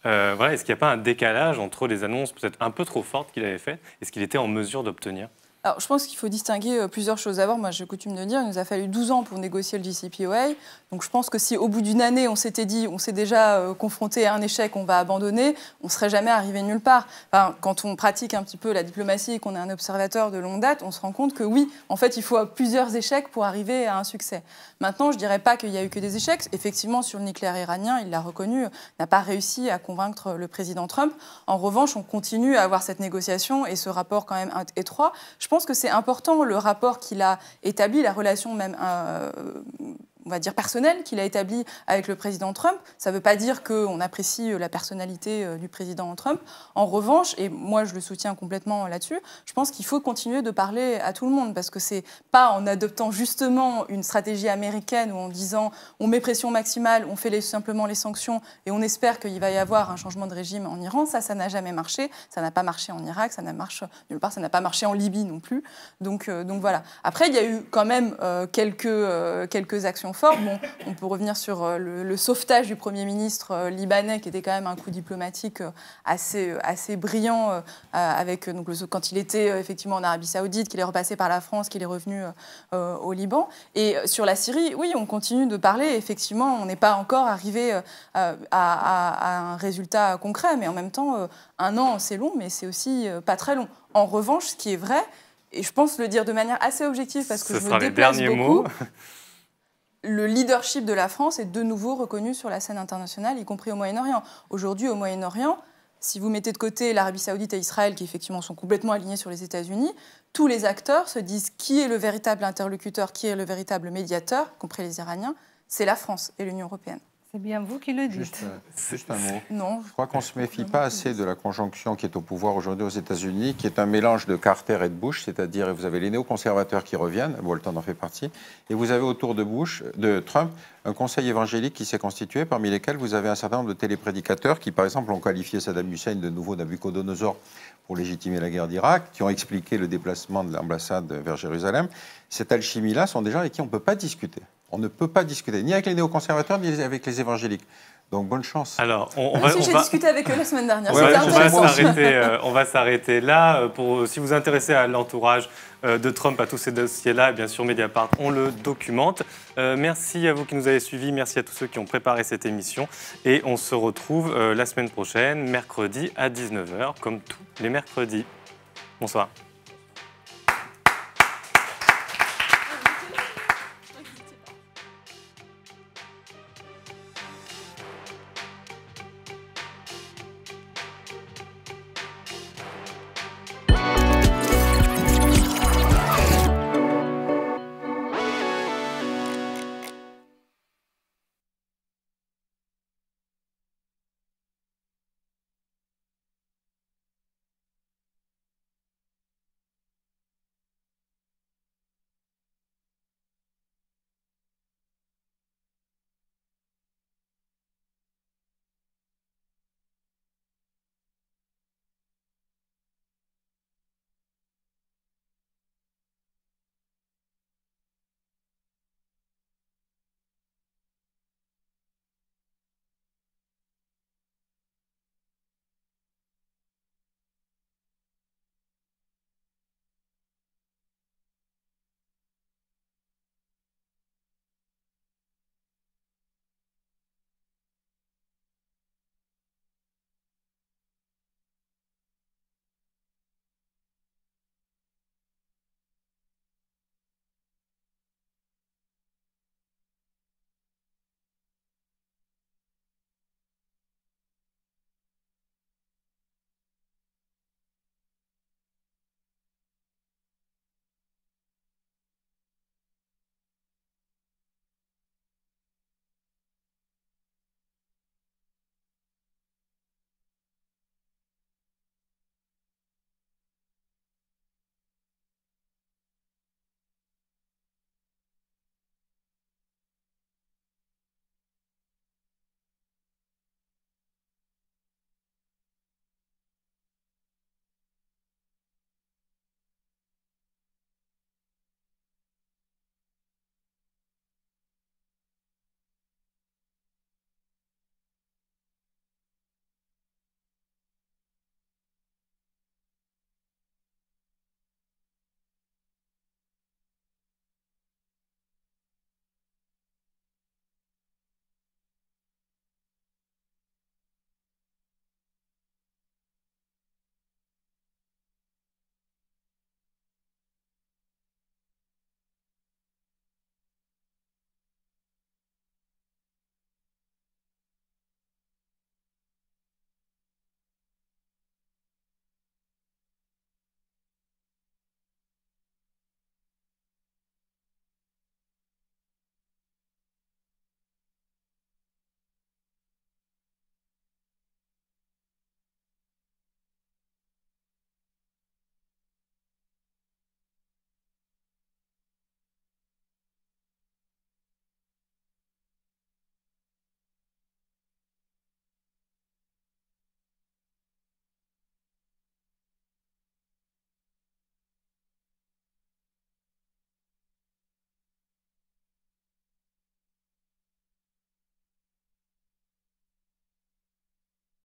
Euh, voilà, est-ce qu'il n'y a pas un décalage entre les annonces peut-être un peu trop fortes qu'il avait faites et ce qu'il était en mesure d'obtenir alors, je pense qu'il faut distinguer euh, plusieurs choses. D'abord, moi, j'ai coutume de dire, il nous a fallu 12 ans pour négocier le JCPOA. Donc, je pense que si au bout d'une année, on s'était dit, on s'est déjà euh, confronté à un échec, on va abandonner, on ne serait jamais arrivé nulle part. Enfin, quand on pratique un petit peu la diplomatie et qu'on est un observateur de longue date, on se rend compte que oui, en fait, il faut plusieurs échecs pour arriver à un succès. Maintenant, je ne dirais pas qu'il n'y a eu que des échecs. Effectivement, sur le nucléaire iranien, il l'a reconnu, n'a pas réussi à convaincre le président Trump. En revanche, on continue à avoir cette négociation et ce rapport quand même étroit je pense que c'est important le rapport qu'il a établi, la relation même euh, on va dire, personnel qu'il a établi avec le président Trump. Ça ne veut pas dire qu'on apprécie euh, la personnalité euh, du président Trump. En revanche, et moi je le soutiens complètement euh, là-dessus, je pense qu'il faut continuer de parler à tout le monde parce que c'est pas en adoptant justement une stratégie américaine ou en disant on met pression maximale, on fait les, simplement les sanctions et on espère qu'il va y avoir un changement de régime en Iran. Ça, ça n'a jamais marché. Ça n'a pas marché en Irak, ça n'a marché nulle part, ça n'a pas marché en Libye non plus. Donc, donc voilà. Après, il y a eu quand même quelques, quelques actions on peut revenir sur euh, le, sauvetage du Premier ministre euh, libanais, qui était quand même un coup diplomatique euh, assez, assez brillant, avec, donc, le, quand il était effectivement en Arabie saoudite, qu'il est repassé par la France, qu'il est revenu au Liban. Et sur la Syrie, oui, on continue de parler. Effectivement, on n'est pas encore arrivé à, un résultat concret, mais en même temps, un an, c'est long, mais c'est aussi pas très long. En revanche, ce qui est vrai, et je pense le dire de manière assez objective parce que Ce je me déplace beaucoup. le leadership de la France est de nouveau reconnu sur la scène internationale, y compris au Moyen-Orient. Aujourd'hui, au Moyen-Orient, si vous mettez de côté l'Arabie saoudite et Israël, qui effectivement sont complètement alignés sur les États-Unis, tous les acteurs se disent qui est le véritable interlocuteur, qui est le véritable médiateur, y compris les Iraniens, c'est la France et l'Union européenne. C'est bien vous qui le dites. Juste, euh, un mot. Non. Je crois qu'on ne se méfie pas assez de la conjonction qui est au pouvoir aujourd'hui aux États-Unis, qui est un mélange de Carter et de Bush, c'est-à-dire vous avez les néoconservateurs qui reviennent, Bolton en fait partie, et vous avez autour de, Bush, de Trump un conseil évangélique qui s'est constitué, parmi lesquels vous avez un certain nombre de téléprédicateurs qui, par exemple, ont qualifié Saddam Hussein de nouveau Nabucodonosor pour légitimer la guerre d'Irak, qui ont expliqué le déplacement de l'ambassade vers Jérusalem. Cette alchimie-là sont des gens avec qui on ne peut pas discuter. On ne peut pas discuter, ni avec les néoconservateurs, ni avec les évangéliques. Donc bonne chance. Alors, on, ah, va, j'ai discuté avec eux la semaine dernière. on, va s'arrêter, euh, on va s'arrêter là. Euh, pour, euh, si vous vous intéressez à l'entourage de Trump, à tous ces dossiers-là, bien sûr, Mediapart, on le documente. merci à vous qui nous avez suivis, merci à tous ceux qui ont préparé cette émission. Et on se retrouve la semaine prochaine, mercredi à 19h, comme tous les mercredis. Bonsoir.